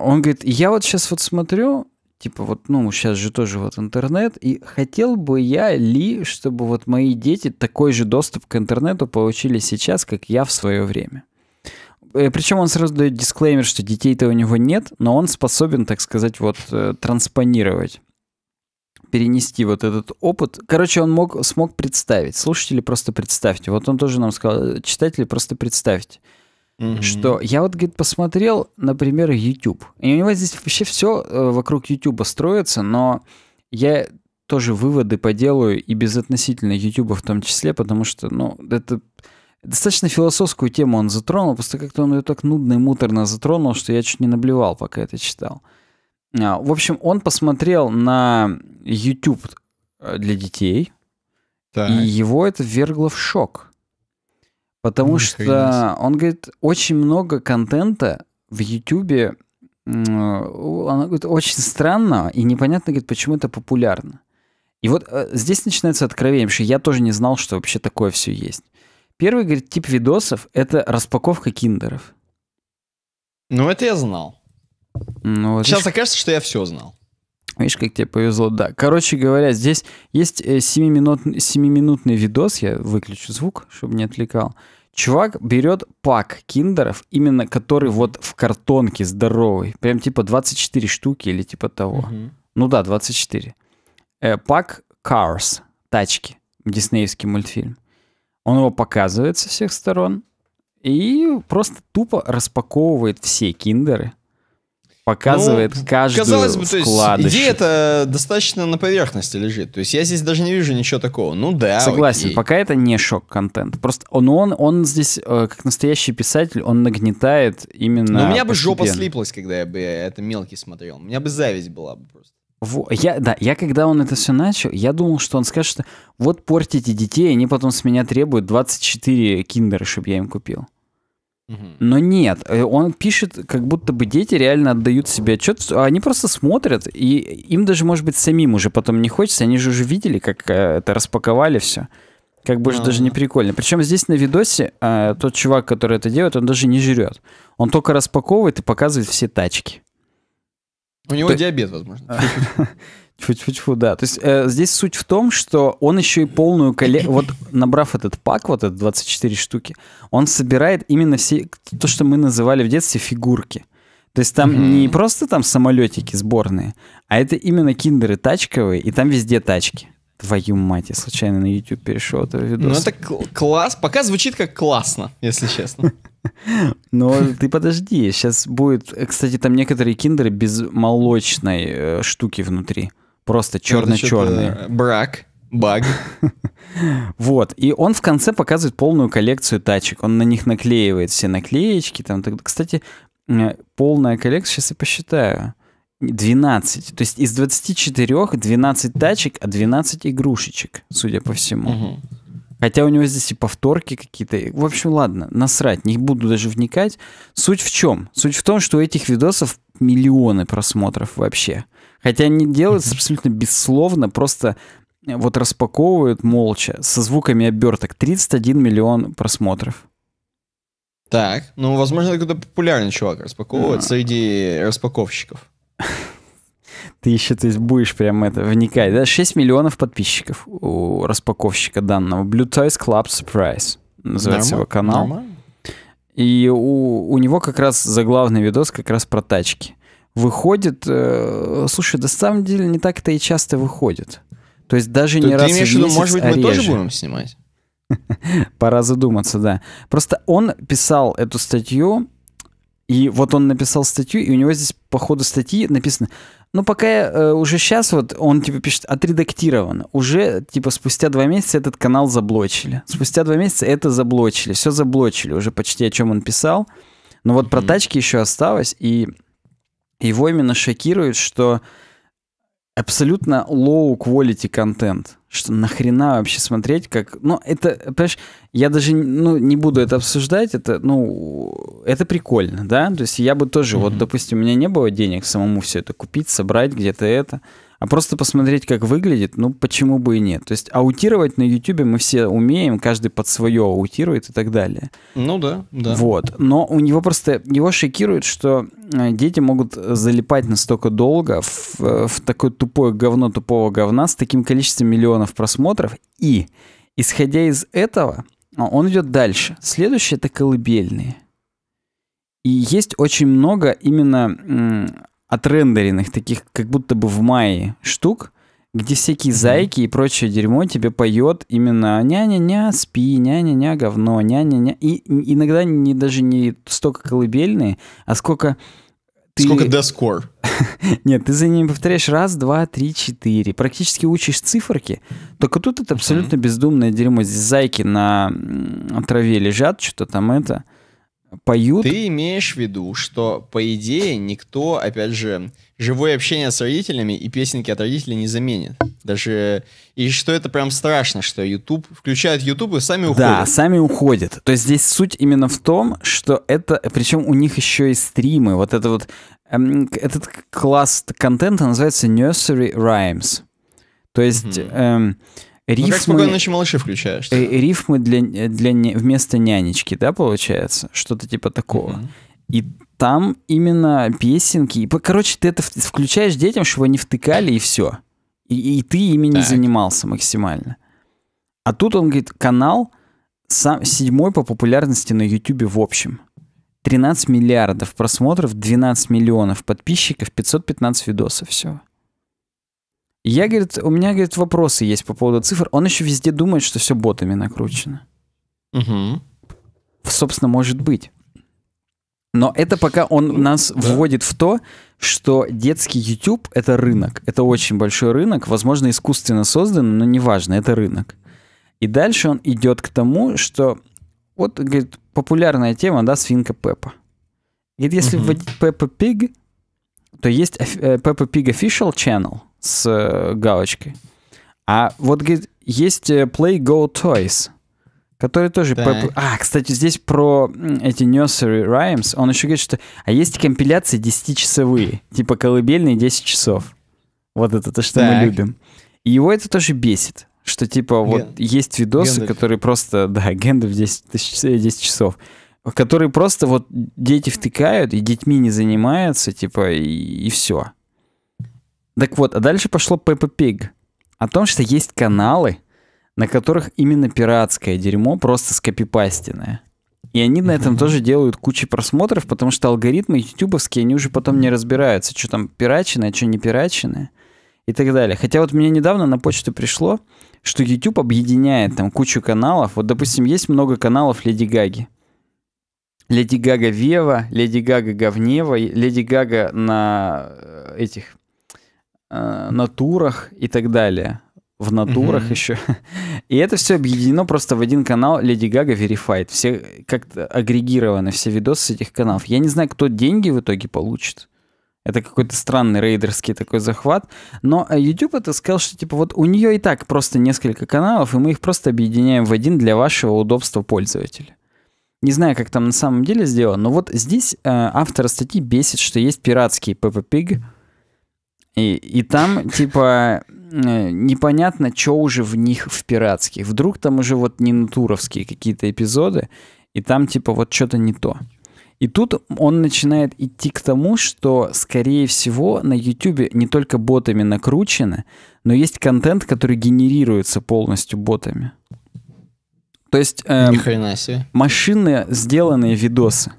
он говорит, я вот сейчас вот смотрю, типа вот, ну, сейчас же тоже вот интернет, и хотел бы я ли, чтобы вот мои дети такой же доступ к интернету получили сейчас, как я в свое время. Э, Причем он сразу дает дисклеймер, что детей-то у него нет, но он способен, так сказать, вот э, транспонировать перенести вот этот опыт. Короче, он мог, смог представить. Слушатели, просто представьте. Вот он тоже нам сказал, читатели, просто представьте. Что я вот, говорит, посмотрел, например, YouTube. И у него здесь вообще все э, вокруг YouTube строится, но я тоже выводы поделаю и без относительно YouTube в том числе, потому что, ну, это достаточно философскую тему он затронул, просто как-то он ее так нудно и муторно затронул, что я чуть не наблевал, пока это читал. А, в общем, он посмотрел на YouTube э, для детей, так. и его это ввергло в шок. Потому ну, что он говорит, очень много контента в YouTube, она говорит, очень странно и непонятно, говорит, почему это популярно. И вот э, здесь начинается откровение, что я тоже не знал, что вообще такое все есть. Первый, говорит, тип видосов — это распаковка киндеров. Ну, это я знал. Ну, вот Сейчас видишь, окажется, что я все знал. Видишь, как тебе повезло, да. Короче говоря, здесь есть 7-минутный, э, 7-минутный видос, я выключу звук, чтобы не отвлекал. Чувак берет пак киндеров, именно который вот в картонке здоровый. Прям типа 24 штуки или типа того. Угу. Ну да, 24. Э, пак Cars, тачки, диснеевский мультфильм. Он его показывает со всех сторон и просто тупо распаковывает все киндеры показывает ну, каждую бы, то есть идея это достаточно на поверхности лежит. То есть я здесь даже не вижу ничего такого. Ну да. Согласен, окей. пока это не шок-контент. Просто он, он, он здесь, э, как настоящий писатель, он нагнетает именно. Но у меня бы постепенно. жопа слиплась, когда я бы это мелкий смотрел. У меня бы зависть была бы просто. Во, я, да, я когда он это все начал, я думал, что он скажет, что вот портите детей, они потом с меня требуют 24 киндера, чтобы я им купил. Но нет, э, он пишет, как будто бы дети реально отдают себе отчет, а они просто смотрят, и им даже, может быть, самим уже потом не хочется, они же уже видели, как э, это распаковали все. Как бы уже даже не а. прикольно. Причем здесь на видосе э, тот чувак, который это делает, он даже не жрет. Он только распаковывает и показывает все тачки. У него То... диабет, возможно. Тьфу-тьфу-тьфу, да. То есть э, здесь суть в том, что он еще и полную коллекцию... Вот набрав этот пак, вот этот 24 штуки, он собирает именно все... То, что мы называли в детстве фигурки. То есть там mm-hmm. не просто там самолетики сборные, а это именно киндеры тачковые, и там везде тачки. Твою мать, я случайно на YouTube перешел этого видоса. Ну это класс, пока звучит как классно, если честно. Но ты подожди, сейчас будет... Э, кстати, там некоторые киндеры без молочной э, штуки внутри. Просто черно-черные. Э, брак, баг. Вот. И он в конце показывает полную коллекцию тачек. Он на них наклеивает все наклеечки. Там. Кстати, полная коллекция, сейчас я посчитаю. 12. То есть из 24 12 тачек, а 12 игрушечек, судя по всему. Хотя у него здесь и повторки какие-то. В общем, ладно, насрать, не буду даже вникать. Суть в чем? Суть в том, что у этих видосов миллионы просмотров вообще. Хотя они делают абсолютно бессловно, просто э, вот распаковывают молча, со звуками оберток. 31 миллион просмотров. Так, ну, возможно, это какой-то популярный чувак распаковывает среди распаковщиков. Ты еще, то есть, будешь прям это вникать, да? 6 миллионов подписчиков у распаковщика данного. Blue Toys Club Surprise называется Норма? его канал. Нормально. И у, у него как раз заглавный видос как раз про тачки выходит, э, слушай, да на самом деле не так это и часто выходит. То есть даже То не ты раз имеешь в виду, может быть, а мы реже. тоже будем снимать? Пора задуматься, да. Просто он писал эту статью, и вот он написал статью, и у него здесь по ходу статьи написано, ну пока э, уже сейчас вот он типа пишет отредактировано, уже типа спустя два месяца этот канал заблочили, спустя два месяца это заблочили, все заблочили, уже почти о чем он писал, но вот mm-hmm. про тачки еще осталось, и его именно шокирует, что абсолютно low quality контент. Что нахрена вообще смотреть, как... Ну, это, понимаешь, я даже ну, не буду это обсуждать, это, ну, это прикольно, да? То есть я бы тоже, mm-hmm. вот, допустим, у меня не было денег самому все это купить, собрать где-то это а просто посмотреть, как выглядит, ну почему бы и нет. То есть аутировать на YouTube мы все умеем, каждый под свое аутирует и так далее. Ну да, да. Вот. Но у него просто, его шокирует, что э, дети могут залипать настолько долго в, э, в такое тупое говно тупого говна с таким количеством миллионов просмотров. И, исходя из этого, а, он идет дальше. Следующее это колыбельные. И есть очень много именно отрендеренных, таких как будто бы в мае штук, где всякие зайки и прочее дерьмо тебе поет именно ня-ня-ня, спи, ня-ня-ня, говно, ня-ня-ня. И иногда не, даже не столько колыбельные, а сколько... Ты... Сколько дескор? Нет, ты за ними повторяешь раз, два, три, четыре. Практически учишь циферки. Только тут это абсолютно бездумное дерьмо. Здесь зайки на траве лежат, что то там это поют. Ты имеешь в виду, что, по идее, никто, опять же, живое общение с родителями и песенки от родителей не заменит. Даже... И что это прям страшно, что YouTube... Включают YouTube и сами уходят. Да, сами уходят. То есть здесь суть именно в том, что это... Причем у них еще и стримы. Вот это вот... Эм, этот класс контента называется Nursery Rhymes. То есть... Mm-hmm. Эм, Рифмы, ну, как спокойно малыши включаешь? Э, рифмы для, для, вместо нянечки, да, получается? Что-то типа такого. Mm-hmm. И там именно песенки. И, короче, ты это включаешь детям, чтобы они втыкали, и все. И, и ты ими так. не занимался максимально. А тут он говорит, канал сам, седьмой по популярности на YouTube в общем. 13 миллиардов просмотров, 12 миллионов подписчиков, 515 видосов всего. Я, говорит, у меня, говорит, вопросы есть по поводу цифр. Он еще везде думает, что все ботами накручено. Угу. Собственно, может быть. Но это пока он нас да. вводит в то, что детский YouTube — это рынок. Это очень большой рынок, возможно, искусственно создан, но неважно, это рынок. И дальше он идет к тому, что вот, говорит, популярная тема, да, свинка Пеппа. Говорит, если угу. вводить Пеппа Пиг, то есть э, Пеппа Пиг Official Channel — с э, галочкой. А вот есть э, Play Go Toys, который тоже... Да. А, кстати, здесь про эти nursery rhymes. Он еще говорит, что... А есть компиляции 10-часовые, типа колыбельные 10 часов. Вот это то, что так. мы любим. И его это тоже бесит. Что типа вот есть видосы, Гендальф. которые просто, да, Гэндальф 10, 10 часов, которые просто вот дети втыкают и детьми не занимаются, типа, и, и все. Так вот, а дальше пошло Peppa Pig. О том, что есть каналы, на которых именно пиратское дерьмо, просто скопипастенное. И они на этом тоже делают кучу просмотров, потому что алгоритмы ютубовские, они уже потом не разбираются, что там пирачено, а что не пирачено и так далее. Хотя вот мне недавно на почту пришло, что YouTube объединяет там кучу каналов. Вот, допустим, есть много каналов Леди Гаги. Леди Гага Вева, Леди Гага Говнева, Леди Гага на э, этих э, натурах и так далее. В натурах mm-hmm. еще. И это все объединено просто в один канал Леди Гага Verified. Все как-то агрегированы, все видосы с этих каналов. Я не знаю, кто деньги в итоге получит. Это какой-то странный рейдерский такой захват. Но э, YouTube это сказал, что типа вот у нее и так просто несколько каналов, и мы их просто объединяем в один для вашего удобства пользователя. Не знаю, как там на самом деле сделано, но вот здесь э, автора статьи бесит, что есть пиратский PPPig, и, и там, типа, э, непонятно, что уже в них в пиратских. Вдруг там уже вот не натуровские какие-то эпизоды, и там, типа, вот что-то не то. И тут он начинает идти к тому, что, скорее всего, на YouTube не только ботами накручены, но есть контент, который генерируется полностью ботами. То есть эм, машины сделанные видосы.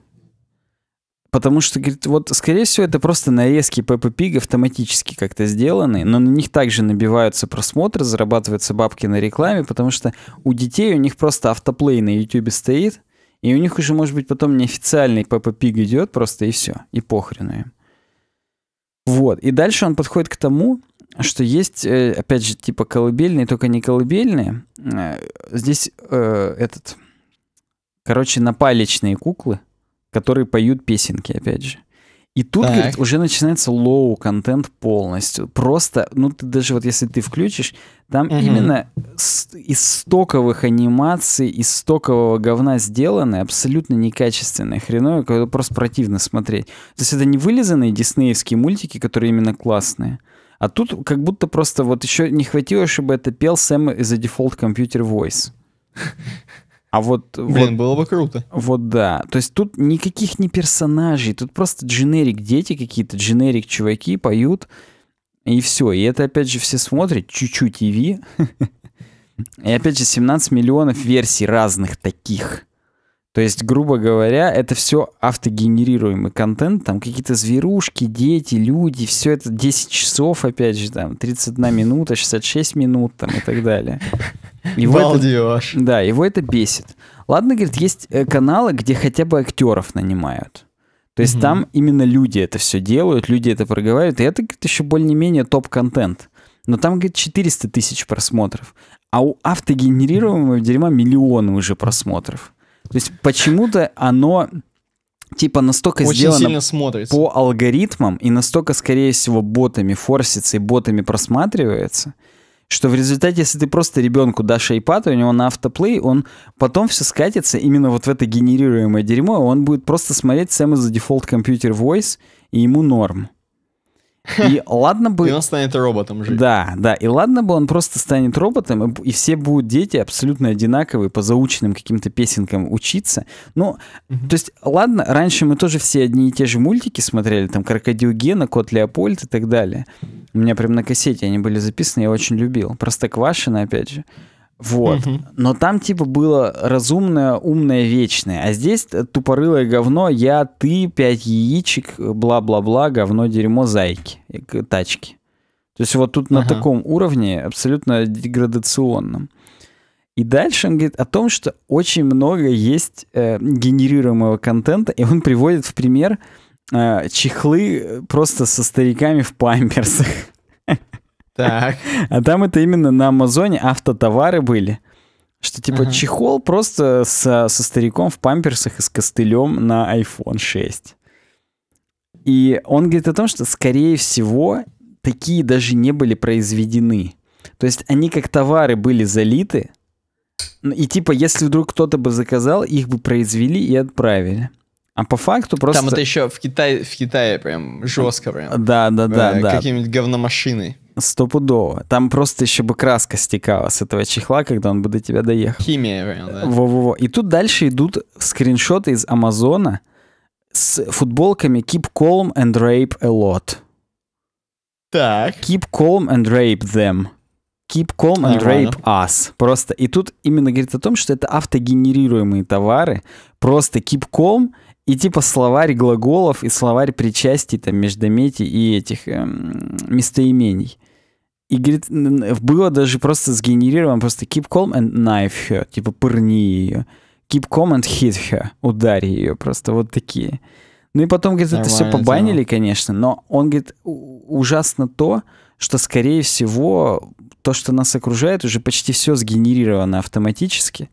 Потому что, говорит, вот, скорее всего, это просто нарезки Пеппа Пиг автоматически как-то сделаны, но на них также набиваются просмотры, зарабатываются бабки на рекламе, потому что у детей у них просто автоплей на YouTube стоит, и у них уже, может быть, потом неофициальный Пеппа Пиг идет просто, и все, и похрену им. Вот, и дальше он подходит к тому, что есть, э, опять же, типа колыбельные, только не колыбельные. Э, здесь э, этот... Короче, напалечные куклы — которые поют песенки, опять же. И тут, так. говорит, уже начинается лоу-контент полностью. Просто, ну, ты даже вот если ты включишь, там угу. именно из стоковых анимаций, из стокового говна сделаны абсолютно некачественные хреновые, когда просто противно смотреть. То есть это не вылизанные диснеевские мультики, которые именно классные. А тут как будто просто вот еще не хватило, чтобы это пел Сэм из-за дефолт компьютер Voice. А вот... Блин, вот, было бы круто. Вот да. То есть тут никаких не персонажей, тут просто дженерик дети какие-то, дженерик чуваки поют, и все. И это, опять же, все смотрят, чуть-чуть тв И опять же, 17 миллионов версий разных таких. То есть, грубо говоря, это все автогенерируемый контент, там какие-то зверушки, дети, люди, все это 10 часов, опять же, там 31 минута, 66 минут там и так далее. Его Балдеж. Это, да, его это бесит. Ладно, говорит, есть э, каналы, где хотя бы актеров нанимают. То есть угу. там именно люди это все делают, люди это проговаривают, и это, говорит, еще более-менее топ-контент. Но там, говорит, 400 тысяч просмотров. А у автогенерируемого дерьма миллионы уже просмотров. То есть почему-то оно типа настолько Очень сделано по алгоритмам и настолько, скорее всего, ботами форсится и ботами просматривается, что в результате, если ты просто ребенку дашь iPad, у него на автоплей, он потом все скатится именно вот в это генерируемое дерьмо, и он будет просто смотреть Сэма за дефолт компьютер Voice, и ему норм. И ладно бы... И он станет роботом жить. Да, да. И ладно бы он просто станет роботом, и все будут дети абсолютно одинаковые, по заученным каким-то песенкам учиться. Ну, угу. то есть, ладно, раньше мы тоже все одни и те же мультики смотрели, там, Крокодил Гена, Кот Леопольд и так далее. У меня прям на кассете они были записаны, я очень любил. Простоквашино, опять же. Вот. Угу. Но там типа было разумное, умное, вечное. А здесь тупорылое говно, я, ты, пять яичек, бла-бла-бла, говно, дерьмо, зайки, тачки. То есть вот тут ага. на таком уровне, абсолютно деградационном. И дальше он говорит о том, что очень много есть э, генерируемого контента, и он приводит в пример э, чехлы просто со стариками в памперсах. Так. А там это именно на Амазоне автотовары были. Что типа ага. чехол просто со, со стариком в памперсах и с костылем на iPhone 6. И он говорит о том, что, скорее всего, такие даже не были произведены. То есть они как товары были залиты, и типа, если вдруг кто-то бы заказал, их бы произвели и отправили. А по факту просто... Там это еще в Китае, в Китае прям жестко прям. Да, да, да. Э, да. Какими-нибудь говномашиной. Стопудово. Там просто еще бы краска стекала с этого чехла, когда он бы до тебя доехал. Химия, прям, да? Во-во-во. И тут дальше идут скриншоты из Амазона с футболками Keep Calm and Rape a Lot. Так. Keep Calm and Rape Them. Keep Calm and Rape Us. Просто. И тут именно говорит о том, что это автогенерируемые товары. Просто Keep Calm и типа словарь глаголов и словарь причастий, там, междометий и этих эм, местоимений. И говорит, было даже просто сгенерировано просто keep calm and knife her, типа пырни ее. Keep calm and hit her, ударь ее, просто вот такие. Ну и потом, говорит, Нормально, это все побанили, тема. конечно, но он, говорит, ужасно то, что, скорее всего, то, что нас окружает, уже почти все сгенерировано автоматически.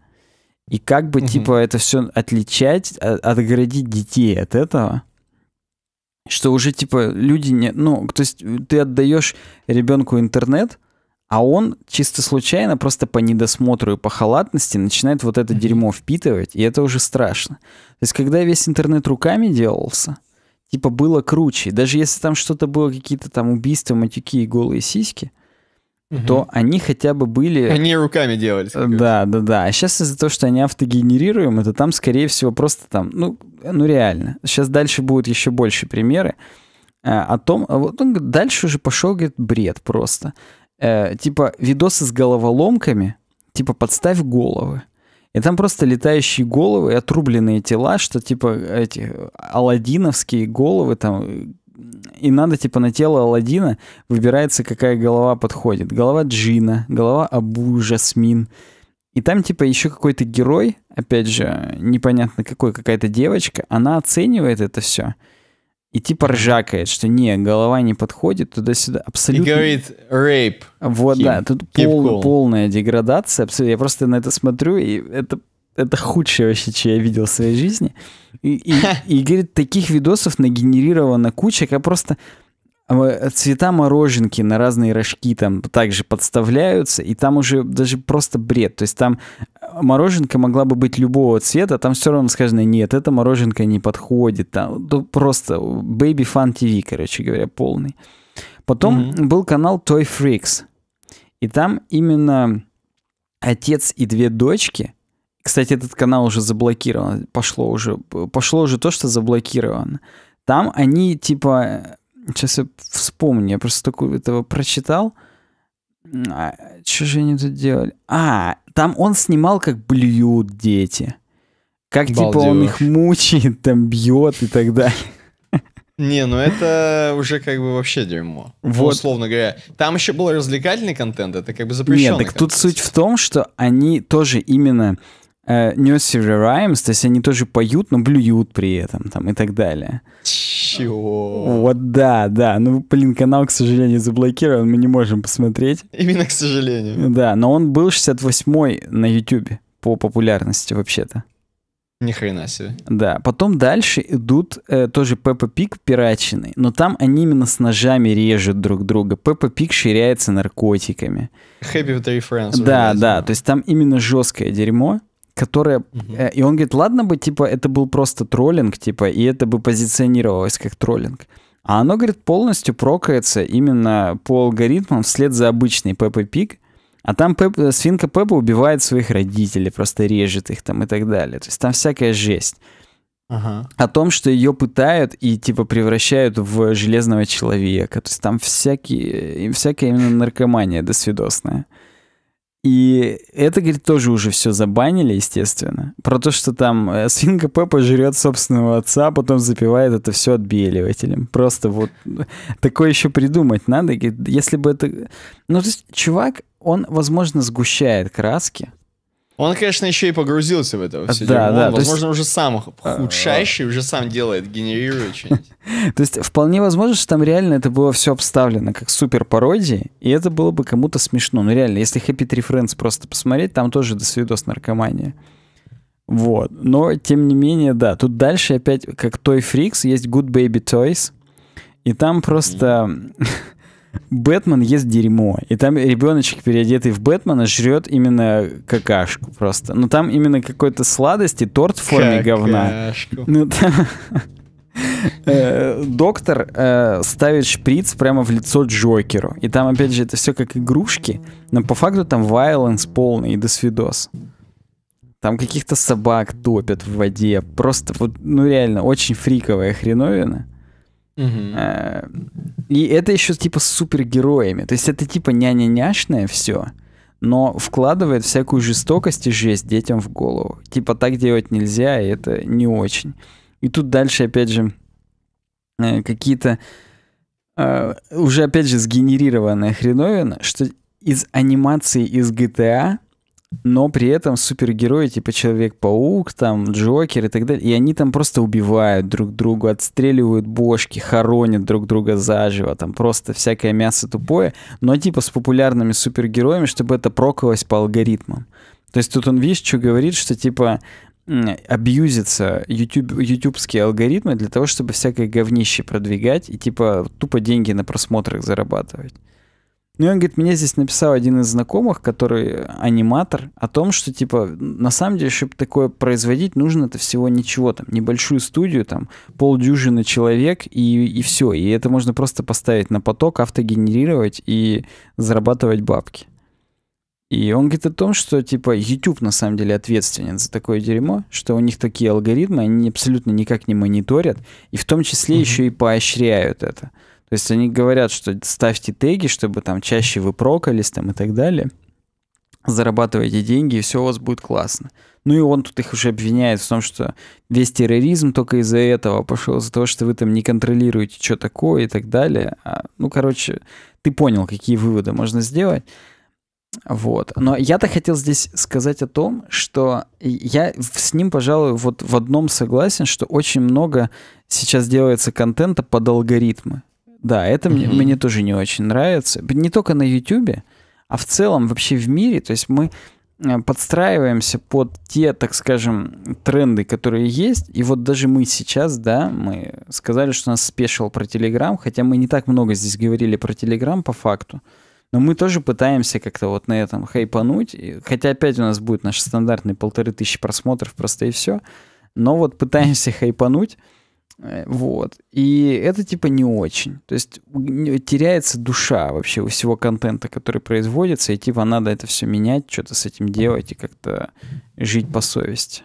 И как бы, угу. типа, это все отличать, а, отгородить детей от этого – что уже типа люди не, ну, то есть э, ты отдаешь ребенку интернет, а он чисто случайно, просто по недосмотру и по халатности начинает вот это дерьмо впитывать, и это уже страшно. То есть когда весь интернет руками делался, типа было круче. Даже если там что-то было, какие-то там убийства, матюки и голые сиськи, угу. то они хотя бы были... Они руками делались. Да, да, да. А сейчас из-за того, что они автогенерируем, это там, скорее всего, просто там, ну, ну реально. Сейчас дальше будут еще больше примеры э, о том, а вот он дальше уже пошел, говорит, бред просто. Э, типа видосы с головоломками, типа подставь головы. И там просто летающие головы и отрубленные тела, что типа эти аладдиновские головы, там и надо, типа, на тело Алладина выбирается, какая голова подходит. Голова Джина, голова Абу, Жасмин. И там, типа, еще какой-то герой, опять же, непонятно какой, какая-то девочка, она оценивает это все. И типа ржакает, что не, голова не подходит туда-сюда. Абсолютно. И говорит rape. Вот, him. да, тут пол, cool. полная деградация. Абсолютно. Я просто на это смотрю, и это это худшее вообще, что я видел в своей жизни. И, и, и говорит, таких видосов нагенерировано куча, как просто а, цвета мороженки на разные рожки там также подставляются, и там уже даже просто бред. То есть там а, мороженка могла бы быть любого цвета, а там все равно сказано, нет, эта мороженка не подходит. Там, ну, просто Baby Fun TV, короче говоря, полный. Потом mm-hmm. был канал Toy Freaks, и там именно отец и две дочки – кстати, этот канал уже заблокирован. Пошло уже, пошло уже то, что заблокировано. Там они типа... Сейчас я вспомню, я просто такую этого прочитал. А, что же они тут делали? А, там он снимал, как блюют дети. Как Балдеж. типа он их мучает, там бьет и так далее. Не, ну это уже как бы вообще дерьмо. Ну, вот. условно говоря. Там еще был развлекательный контент, это как бы запрещенный Нет, так контент. тут суть в том, что они тоже именно э, nursery rhymes, то есть они тоже поют, но блюют при этом там и так далее. Чего? Вот да, да. Ну, блин, канал, к сожалению, заблокирован, мы не можем посмотреть. Именно к сожалению. Да, но он был 68-й на YouTube по популярности вообще-то. Ни хрена себе. Да, потом дальше идут э, тоже Пеппа Пик пирачины, но там они именно с ножами режут друг друга. Пеппа Пик ширяется наркотиками. Happy with Three Friends. Да, да, то есть там именно жесткое дерьмо которая... Угу. И он говорит, ладно бы, типа, это был просто троллинг, типа, и это бы позиционировалось как троллинг. А оно, говорит, полностью прокается именно по алгоритмам вслед за обычный Пеппа Пик А там Пеп... Э, свинка Пеппа убивает своих родителей, просто режет их там и так далее. То есть там всякая жесть. Ага. О том, что ее пытают и типа превращают в железного человека. То есть там всякие, э, всякая именно наркомания досвидосная. И это, говорит, тоже уже все забанили, естественно. Про то, что там э, свинка Пеппа жрет собственного отца, а потом запивает это все отбеливателем. Просто вот э, такое еще придумать надо. Если бы это... Ну, то есть чувак, он, возможно, сгущает краски, он, конечно, еще и погрузился в это все да, дерьмо. Да, Он, возможно, есть... уже сам а. худшайший, уже сам делает, генерирует что-нибудь. То есть вполне возможно, что там реально это было все обставлено как супер пародии, и это было бы кому-то смешно. Ну реально, если Happy Tree Friends просто посмотреть, там тоже до свидос наркомания. Вот. Но, тем не менее, да, тут дальше опять, как Toy Freaks, есть Good Baby Toys, и там просто... Mm-hmm. Бэтмен ест дерьмо. И там ребеночек, переодетый в Бэтмена, жрет именно какашку просто. Но ну, там именно какой-то сладости, торт в форме какашку. говна. Ну, там... Э, доктор э, ставит шприц прямо в лицо Джокеру. И там, опять же, это все как игрушки, но по факту там вайленс полный и до свидос. Там каких-то собак топят в воде. Просто, вот, ну реально, очень фриковая хреновина. Э, и это еще типа с супергероями. То есть это типа няня-няшное все, но вкладывает всякую жестокость и жесть детям в голову. Типа так делать нельзя, и это не очень. И тут дальше, опять же, э, какие-то э, уже, опять же, сгенерированная хреновина, что из анимации из GTA но при этом супергерои, типа Человек-паук, там, Джокер и так далее, и они там просто убивают друг друга, отстреливают бошки, хоронят друг друга заживо, там просто всякое мясо тупое, но типа с популярными супергероями, чтобы это прокалось по алгоритмам. То есть тут он, видишь, что говорит, что типа абьюзятся YouTube, ютубские алгоритмы для того, чтобы всякое говнище продвигать и типа тупо деньги на просмотрах зарабатывать. Ну и он говорит, мне здесь написал один из знакомых, который аниматор, о том, что, типа, на самом деле, чтобы такое производить, нужно это всего ничего, там, небольшую студию, там, полдюжины человек, и, и все. И это можно просто поставить на поток, автогенерировать и зарабатывать бабки. И он говорит о том, что, типа, YouTube на самом деле ответственен за такое дерьмо, что у них такие алгоритмы, они абсолютно никак не мониторят, и в том числе mm-hmm. еще и поощряют это. То есть они говорят, что ставьте теги, чтобы там чаще вы прокались там и так далее. Зарабатывайте деньги, и все у вас будет классно. Ну и он тут их уже обвиняет в том, что весь терроризм только из-за этого пошел, из-за того, что вы там не контролируете, что такое и так далее. А, ну, короче, ты понял, какие выводы можно сделать. Вот. Но я-то хотел здесь сказать о том, что я с ним, пожалуй, вот в одном согласен, что очень много сейчас делается контента под алгоритмы. Да, это мне, мне тоже не очень нравится. Не только на YouTube, а в целом вообще в мире. То есть мы э, подстраиваемся под те, так скажем, тренды, которые есть. И вот даже мы сейчас, да, мы сказали, что у нас спешил про Телеграм, хотя мы не так много здесь говорили про Телеграм по факту. Но мы тоже пытаемся как-то вот на этом хайпануть. Хотя опять у нас будет наш стандартный полторы тысячи просмотров, просто и все. Но вот пытаемся хайпануть. Э, вот. И это типа не очень. То есть теряется душа вообще у всего контента, который производится, и типа надо это все менять, что-то с этим делать и как-то жить по совести.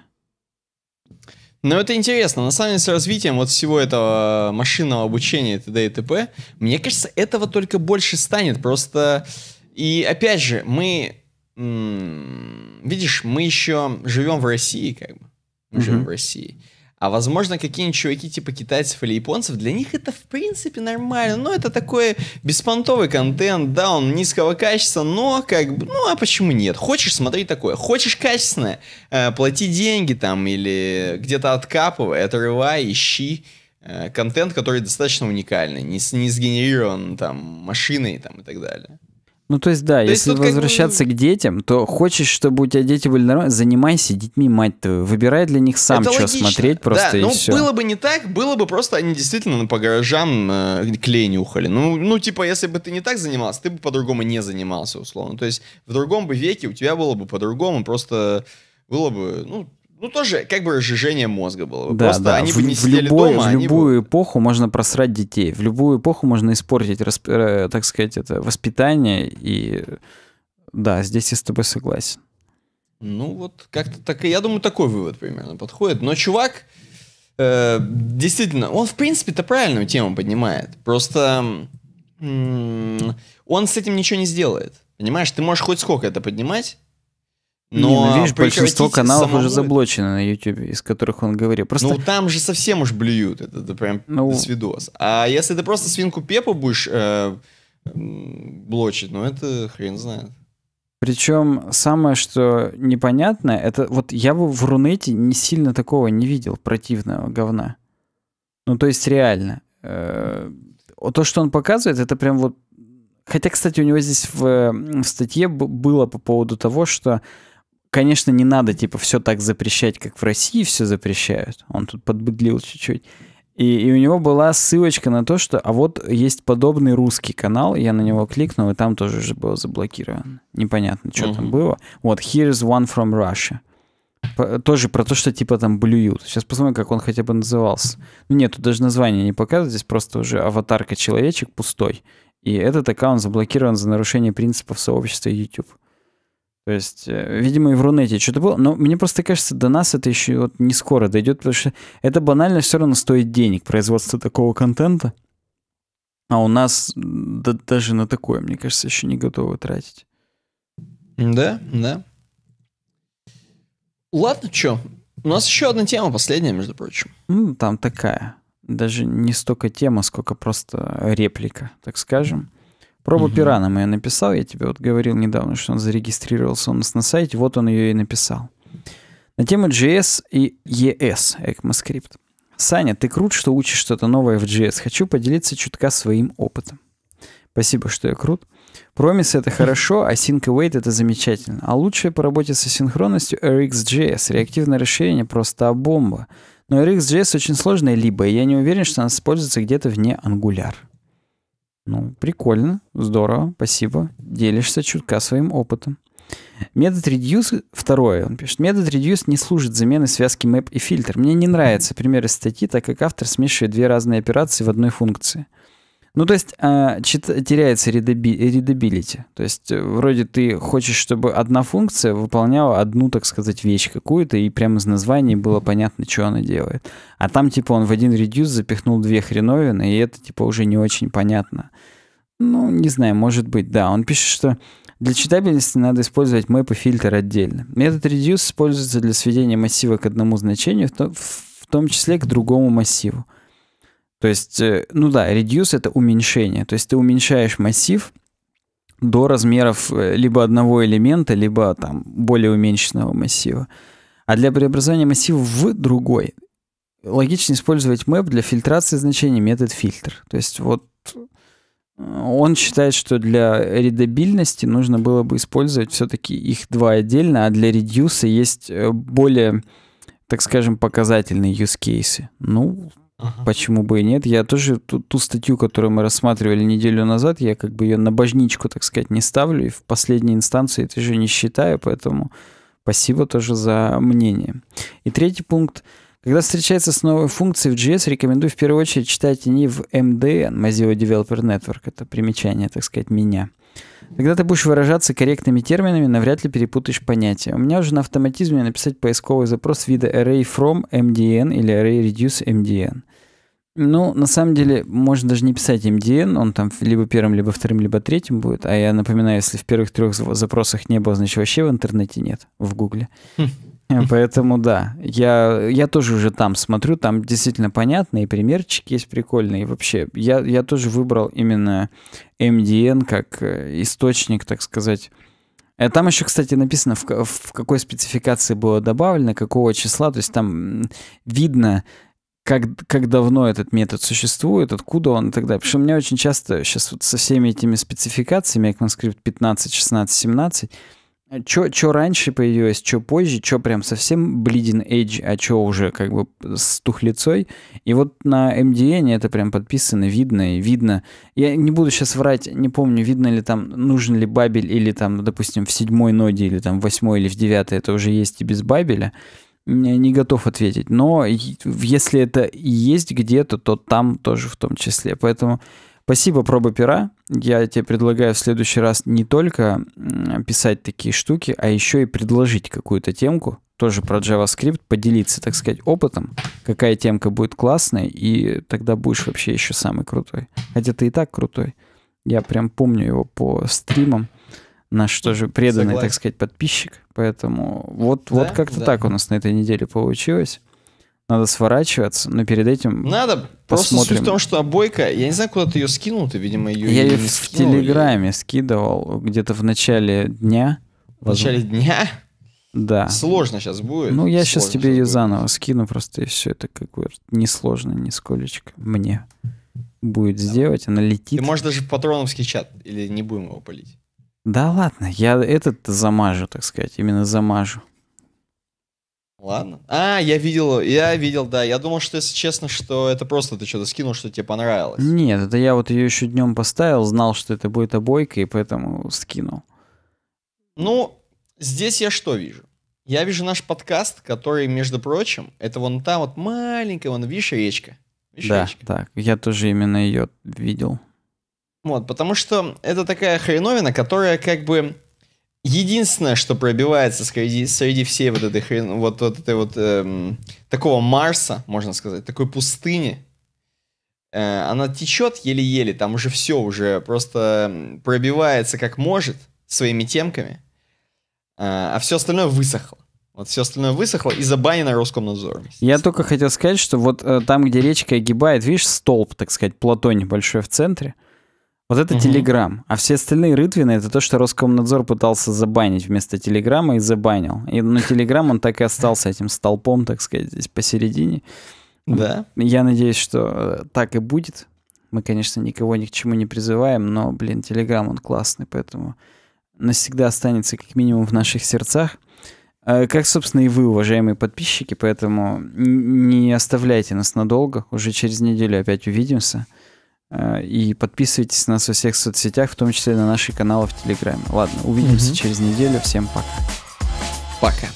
Ну это интересно. На самом деле, с развитием вот всего этого машинного обучения и т.д. и т.п., мне кажется, этого только больше станет. Просто... И опять же, мы... Видишь, мы еще живем в России, как бы. Мы mm-hmm. живем в России. А возможно, какие-нибудь чуваки типа китайцев или японцев, для них это в принципе нормально. Но ну, это такой беспонтовый контент, да, он низкого качества, но как бы, ну а почему нет? Хочешь, смотреть такое. Хочешь качественное, э, плати деньги там или где-то откапывай, отрывай, ищи э, контент, который достаточно уникальный, не, не сгенерирован там машиной там и так далее. Ну, то есть, да, то если есть возвращаться как... к детям, то хочешь, чтобы у тебя дети были нормальные, занимайся детьми, мать твою. Выбирай для них сам, это что логично. смотреть просто да, и ну, все. было бы не так, было бы просто они действительно по гаражам э, клей нюхали. Ну, ну, типа, если бы ты не так занимался, ты бы по-другому не занимался, условно. То есть, в другом бы веке у тебя было бы по-другому, просто было бы, ну, ну, тоже как бы разжижение мозга было. да, Просто да. они в, бы не в сидели любой, дома. В любую бы... эпоху можно просрать детей. В любую эпоху можно испортить, расп... Э, так сказать, это воспитание. И да, здесь я с тобой согласен. Ну, вот как-то так. Я думаю, такой вывод примерно подходит. Но чувак, э, действительно, он, в принципе-то, правильную тему поднимает. Просто он с этим ничего не сделает. Понимаешь, ты можешь хоть сколько это поднимать, но не, видишь, большинство каналов самого... уже заблочено на YouTube, из которых он говорил. Просто... Ну там же совсем уж блюют, это, это прям ну... свидос. А если ты просто свинку Пепу будешь э, блочить, ну это хрен знает. Причем самое, что непонятно, это вот я бы в Рунете не сильно такого не видел, противного говна. Ну то есть реально. Э, то, что он показывает, это прям вот... Хотя, кстати, у него здесь в, в статье было по поводу того, что конечно, не надо, типа, все так запрещать, как в России все запрещают. Он тут подбыдлил чуть-чуть. И, и у него была ссылочка на то, что а вот есть подобный русский канал, я на него кликнул, и там тоже уже было заблокировано. Непонятно, что угу. Uh там было. Вот, here's one from Russia. По, тоже про то, что типа там блюют. Сейчас посмотрим, как он хотя бы назывался. Ну нет, тут даже название не показывает, здесь просто уже аватарка человечек пустой. И этот аккаунт заблокирован за нарушение принципов сообщества YouTube. То есть, э, видимо, и в Рунете что-то было. Но мне просто кажется, до нас это еще вот не скоро дойдет, потому что это банально все равно стоит денег, производство такого контента. А у нас да, даже на такое, мне кажется, еще не готовы тратить. Да, да. Ладно, что? У нас еще одна тема, последняя, между прочим. Ну, там такая. Даже не столько тема, сколько просто реплика, так скажем. Проба угу. мы ее написал, я тебе вот говорил недавно, что он зарегистрировался у нас на сайте, вот он ее и написал. На тему JS и ES, ECMAScript. Саня, ты крут, что учишь что-то новое в JS. Хочу поделиться чутка своим опытом. Спасибо, что я крут. Промис — это хорошо, а Sync Await — это замечательно. А лучшее по работе со синхронностью RxJS. Реактивное расширение просто бомба. Но RxJS очень сложная либо, и я не уверен, что она используется где-то вне Angular. Ну, прикольно, здорово, спасибо. Делишься чутка своим опытом. Метод reduce, второе, он пишет, метод reduce не служит заменой связки map и фильтр. Мне не нравится пример из статьи, так как автор смешивает две разные операции в одной функции – ну, то есть э, теряется редабилити. То есть э, вроде ты хочешь, чтобы одна функция выполняла одну, так сказать, вещь какую-то, и прямо из названия было понятно, что она делает. А там, типа, он в один редюс запихнул две хреновины, и это, типа, уже не очень понятно. Ну, не знаю, может быть, да. Он пишет, что для читабельности надо использовать map и фильтр отдельно. Метод reduce используется для сведения массива к одному значению, в том числе к другому массиву. То есть, э, ну да, reduce это уменьшение. То есть ты уменьшаешь массив до размеров э, либо одного элемента, либо там более уменьшенного массива. А для преобразования массива в другой логично использовать map для фильтрации значений метод фильтр. То есть вот э, он считает, что для редабильности нужно было бы использовать все-таки их два отдельно, а для редюса есть более, так скажем, показательные use cases. Ну, Ага. Почему бы и нет? Я тоже ту, ту статью, которую мы рассматривали неделю назад, я как бы ее на божничку, так сказать, не ставлю, и в последней инстанции это же не считаю, поэтому спасибо тоже за мнение. И третий пункт. Когда встречается с новой функцией в JS, рекомендую в первую очередь читать не в MDN, Mozilla Developer Network, это примечание, так сказать, меня, когда ты будешь выражаться корректными терминами, навряд ли перепутаешь понятия. У меня уже на автоматизме написать поисковый запрос вида array from MDN или array reduce MDN. Ну, на самом деле, можно даже не писать MDN, он там либо первым, либо вторым, либо третьим будет. А я напоминаю, если в первых трех запросах не было, значит вообще в интернете нет, в Гугле. Хм. Поэтому да, я, я тоже уже там смотрю, там действительно понятно, и примерчики есть прикольные. И вообще, я, я тоже выбрал именно MDN как э, источник, так сказать. Э, там еще, кстати, написано, в, в какой спецификации было добавлено, какого числа. То есть там видно, как, как давно этот метод существует, откуда он и так далее. Потому что у меня очень часто сейчас вот со всеми этими спецификациями, ECMAScript 15, 16, 17, что, чё раньше появилось, что позже, что прям совсем bleeding edge, а что уже как бы с тухлицой. И вот на MDN это прям подписано, видно и видно. Я не буду сейчас врать, не помню, видно ли там, нужен ли бабель или там, допустим, в седьмой ноде или там в восьмой или в девятой, это уже есть и без бабеля. Не, не готов ответить. Но если это есть где-то, то там тоже в том числе. Поэтому Спасибо, проба пера. Я тебе предлагаю в следующий раз не только писать такие штуки, а еще и предложить какую-то темку, тоже про JavaScript, поделиться, так сказать, опытом, какая темка будет классной, и тогда будешь вообще еще самый крутой. Хотя ты и так крутой. Я прям помню его по стримам. Наш тоже преданный, Согласен. так сказать, подписчик. Поэтому вот, да? вот как-то да. так у нас на этой неделе получилось надо сворачиваться, но перед этим Надо, просто суть в том, что обойка, а я не знаю, куда ты ее скинул, ты, видимо, ее Я ее в скинул, Телеграме скидывал где-то в начале дня. В начале дня? Да. Сложно сейчас будет. Ну, я сейчас тебе ее заново скину просто, и все это как бы несложно, сколечко. мне будет да. сделать, она летит. Ты можешь даже в патроновский чат, или не будем его полить. Да ладно, я этот замажу, так сказать, именно замажу. Ладно. А, я видел, я видел, да. Я думал, что, если честно, что это просто ты что-то скинул, что тебе понравилось. Нет, это я вот ее еще днем поставил, знал, что это будет обойка, и поэтому скинул. Ну, здесь я что вижу? Я вижу наш подкаст, который, между прочим, это вон там вот маленькая, вон, видишь, речка? Видишь, да, речка? так. Я тоже именно ее видел. Вот, потому что это такая хреновина, которая как бы Единственное, что пробивается среди, среди всей вот этой хрен, вот, вот этой вот эм, такого Марса, можно сказать, такой пустыни, э, она течет еле-еле, там уже все уже просто пробивается как может своими темками, э, а все остальное высохло. Вот все остальное высохло и забанено Роскомнадзором. Я только хотел сказать, что вот э, там, где речка огибает, видишь, столб, так сказать, плато небольшой в центре, вот это угу. Телеграм. А все остальные рытвины — это то, что Роскомнадзор пытался забанить вместо Телеграма и забанил. И на ну, Телеграм он так и остался этим столпом, так сказать, здесь посередине. Да. Я надеюсь, что э, так и будет. Мы, конечно, никого ни к чему не призываем, но, блин, Телеграм, он классный, поэтому навсегда останется как минимум в наших сердцах. Э, как, собственно, и вы, уважаемые подписчики, поэтому не оставляйте нас надолго. Уже через неделю опять увидимся. Э, и подписывайтесь на нас во всех соцсетях, в том числе на наши каналы в Телеграме. Ладно, увидимся угу. через неделю. Всем пока. Пока.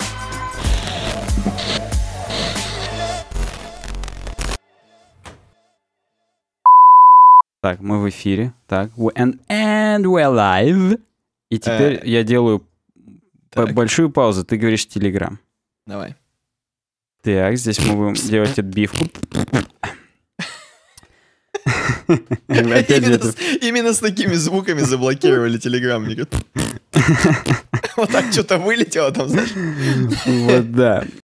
Так, мы в эфире. Так, and, and we're live. И теперь э, я делаю так. большую паузу. Ты говоришь Телеграм. Давай. Так, здесь мы будем делать отбивку. Именно с такими звуками заблокировали Телеграм. Вот так что-то вылетело там, знаешь. Вот да.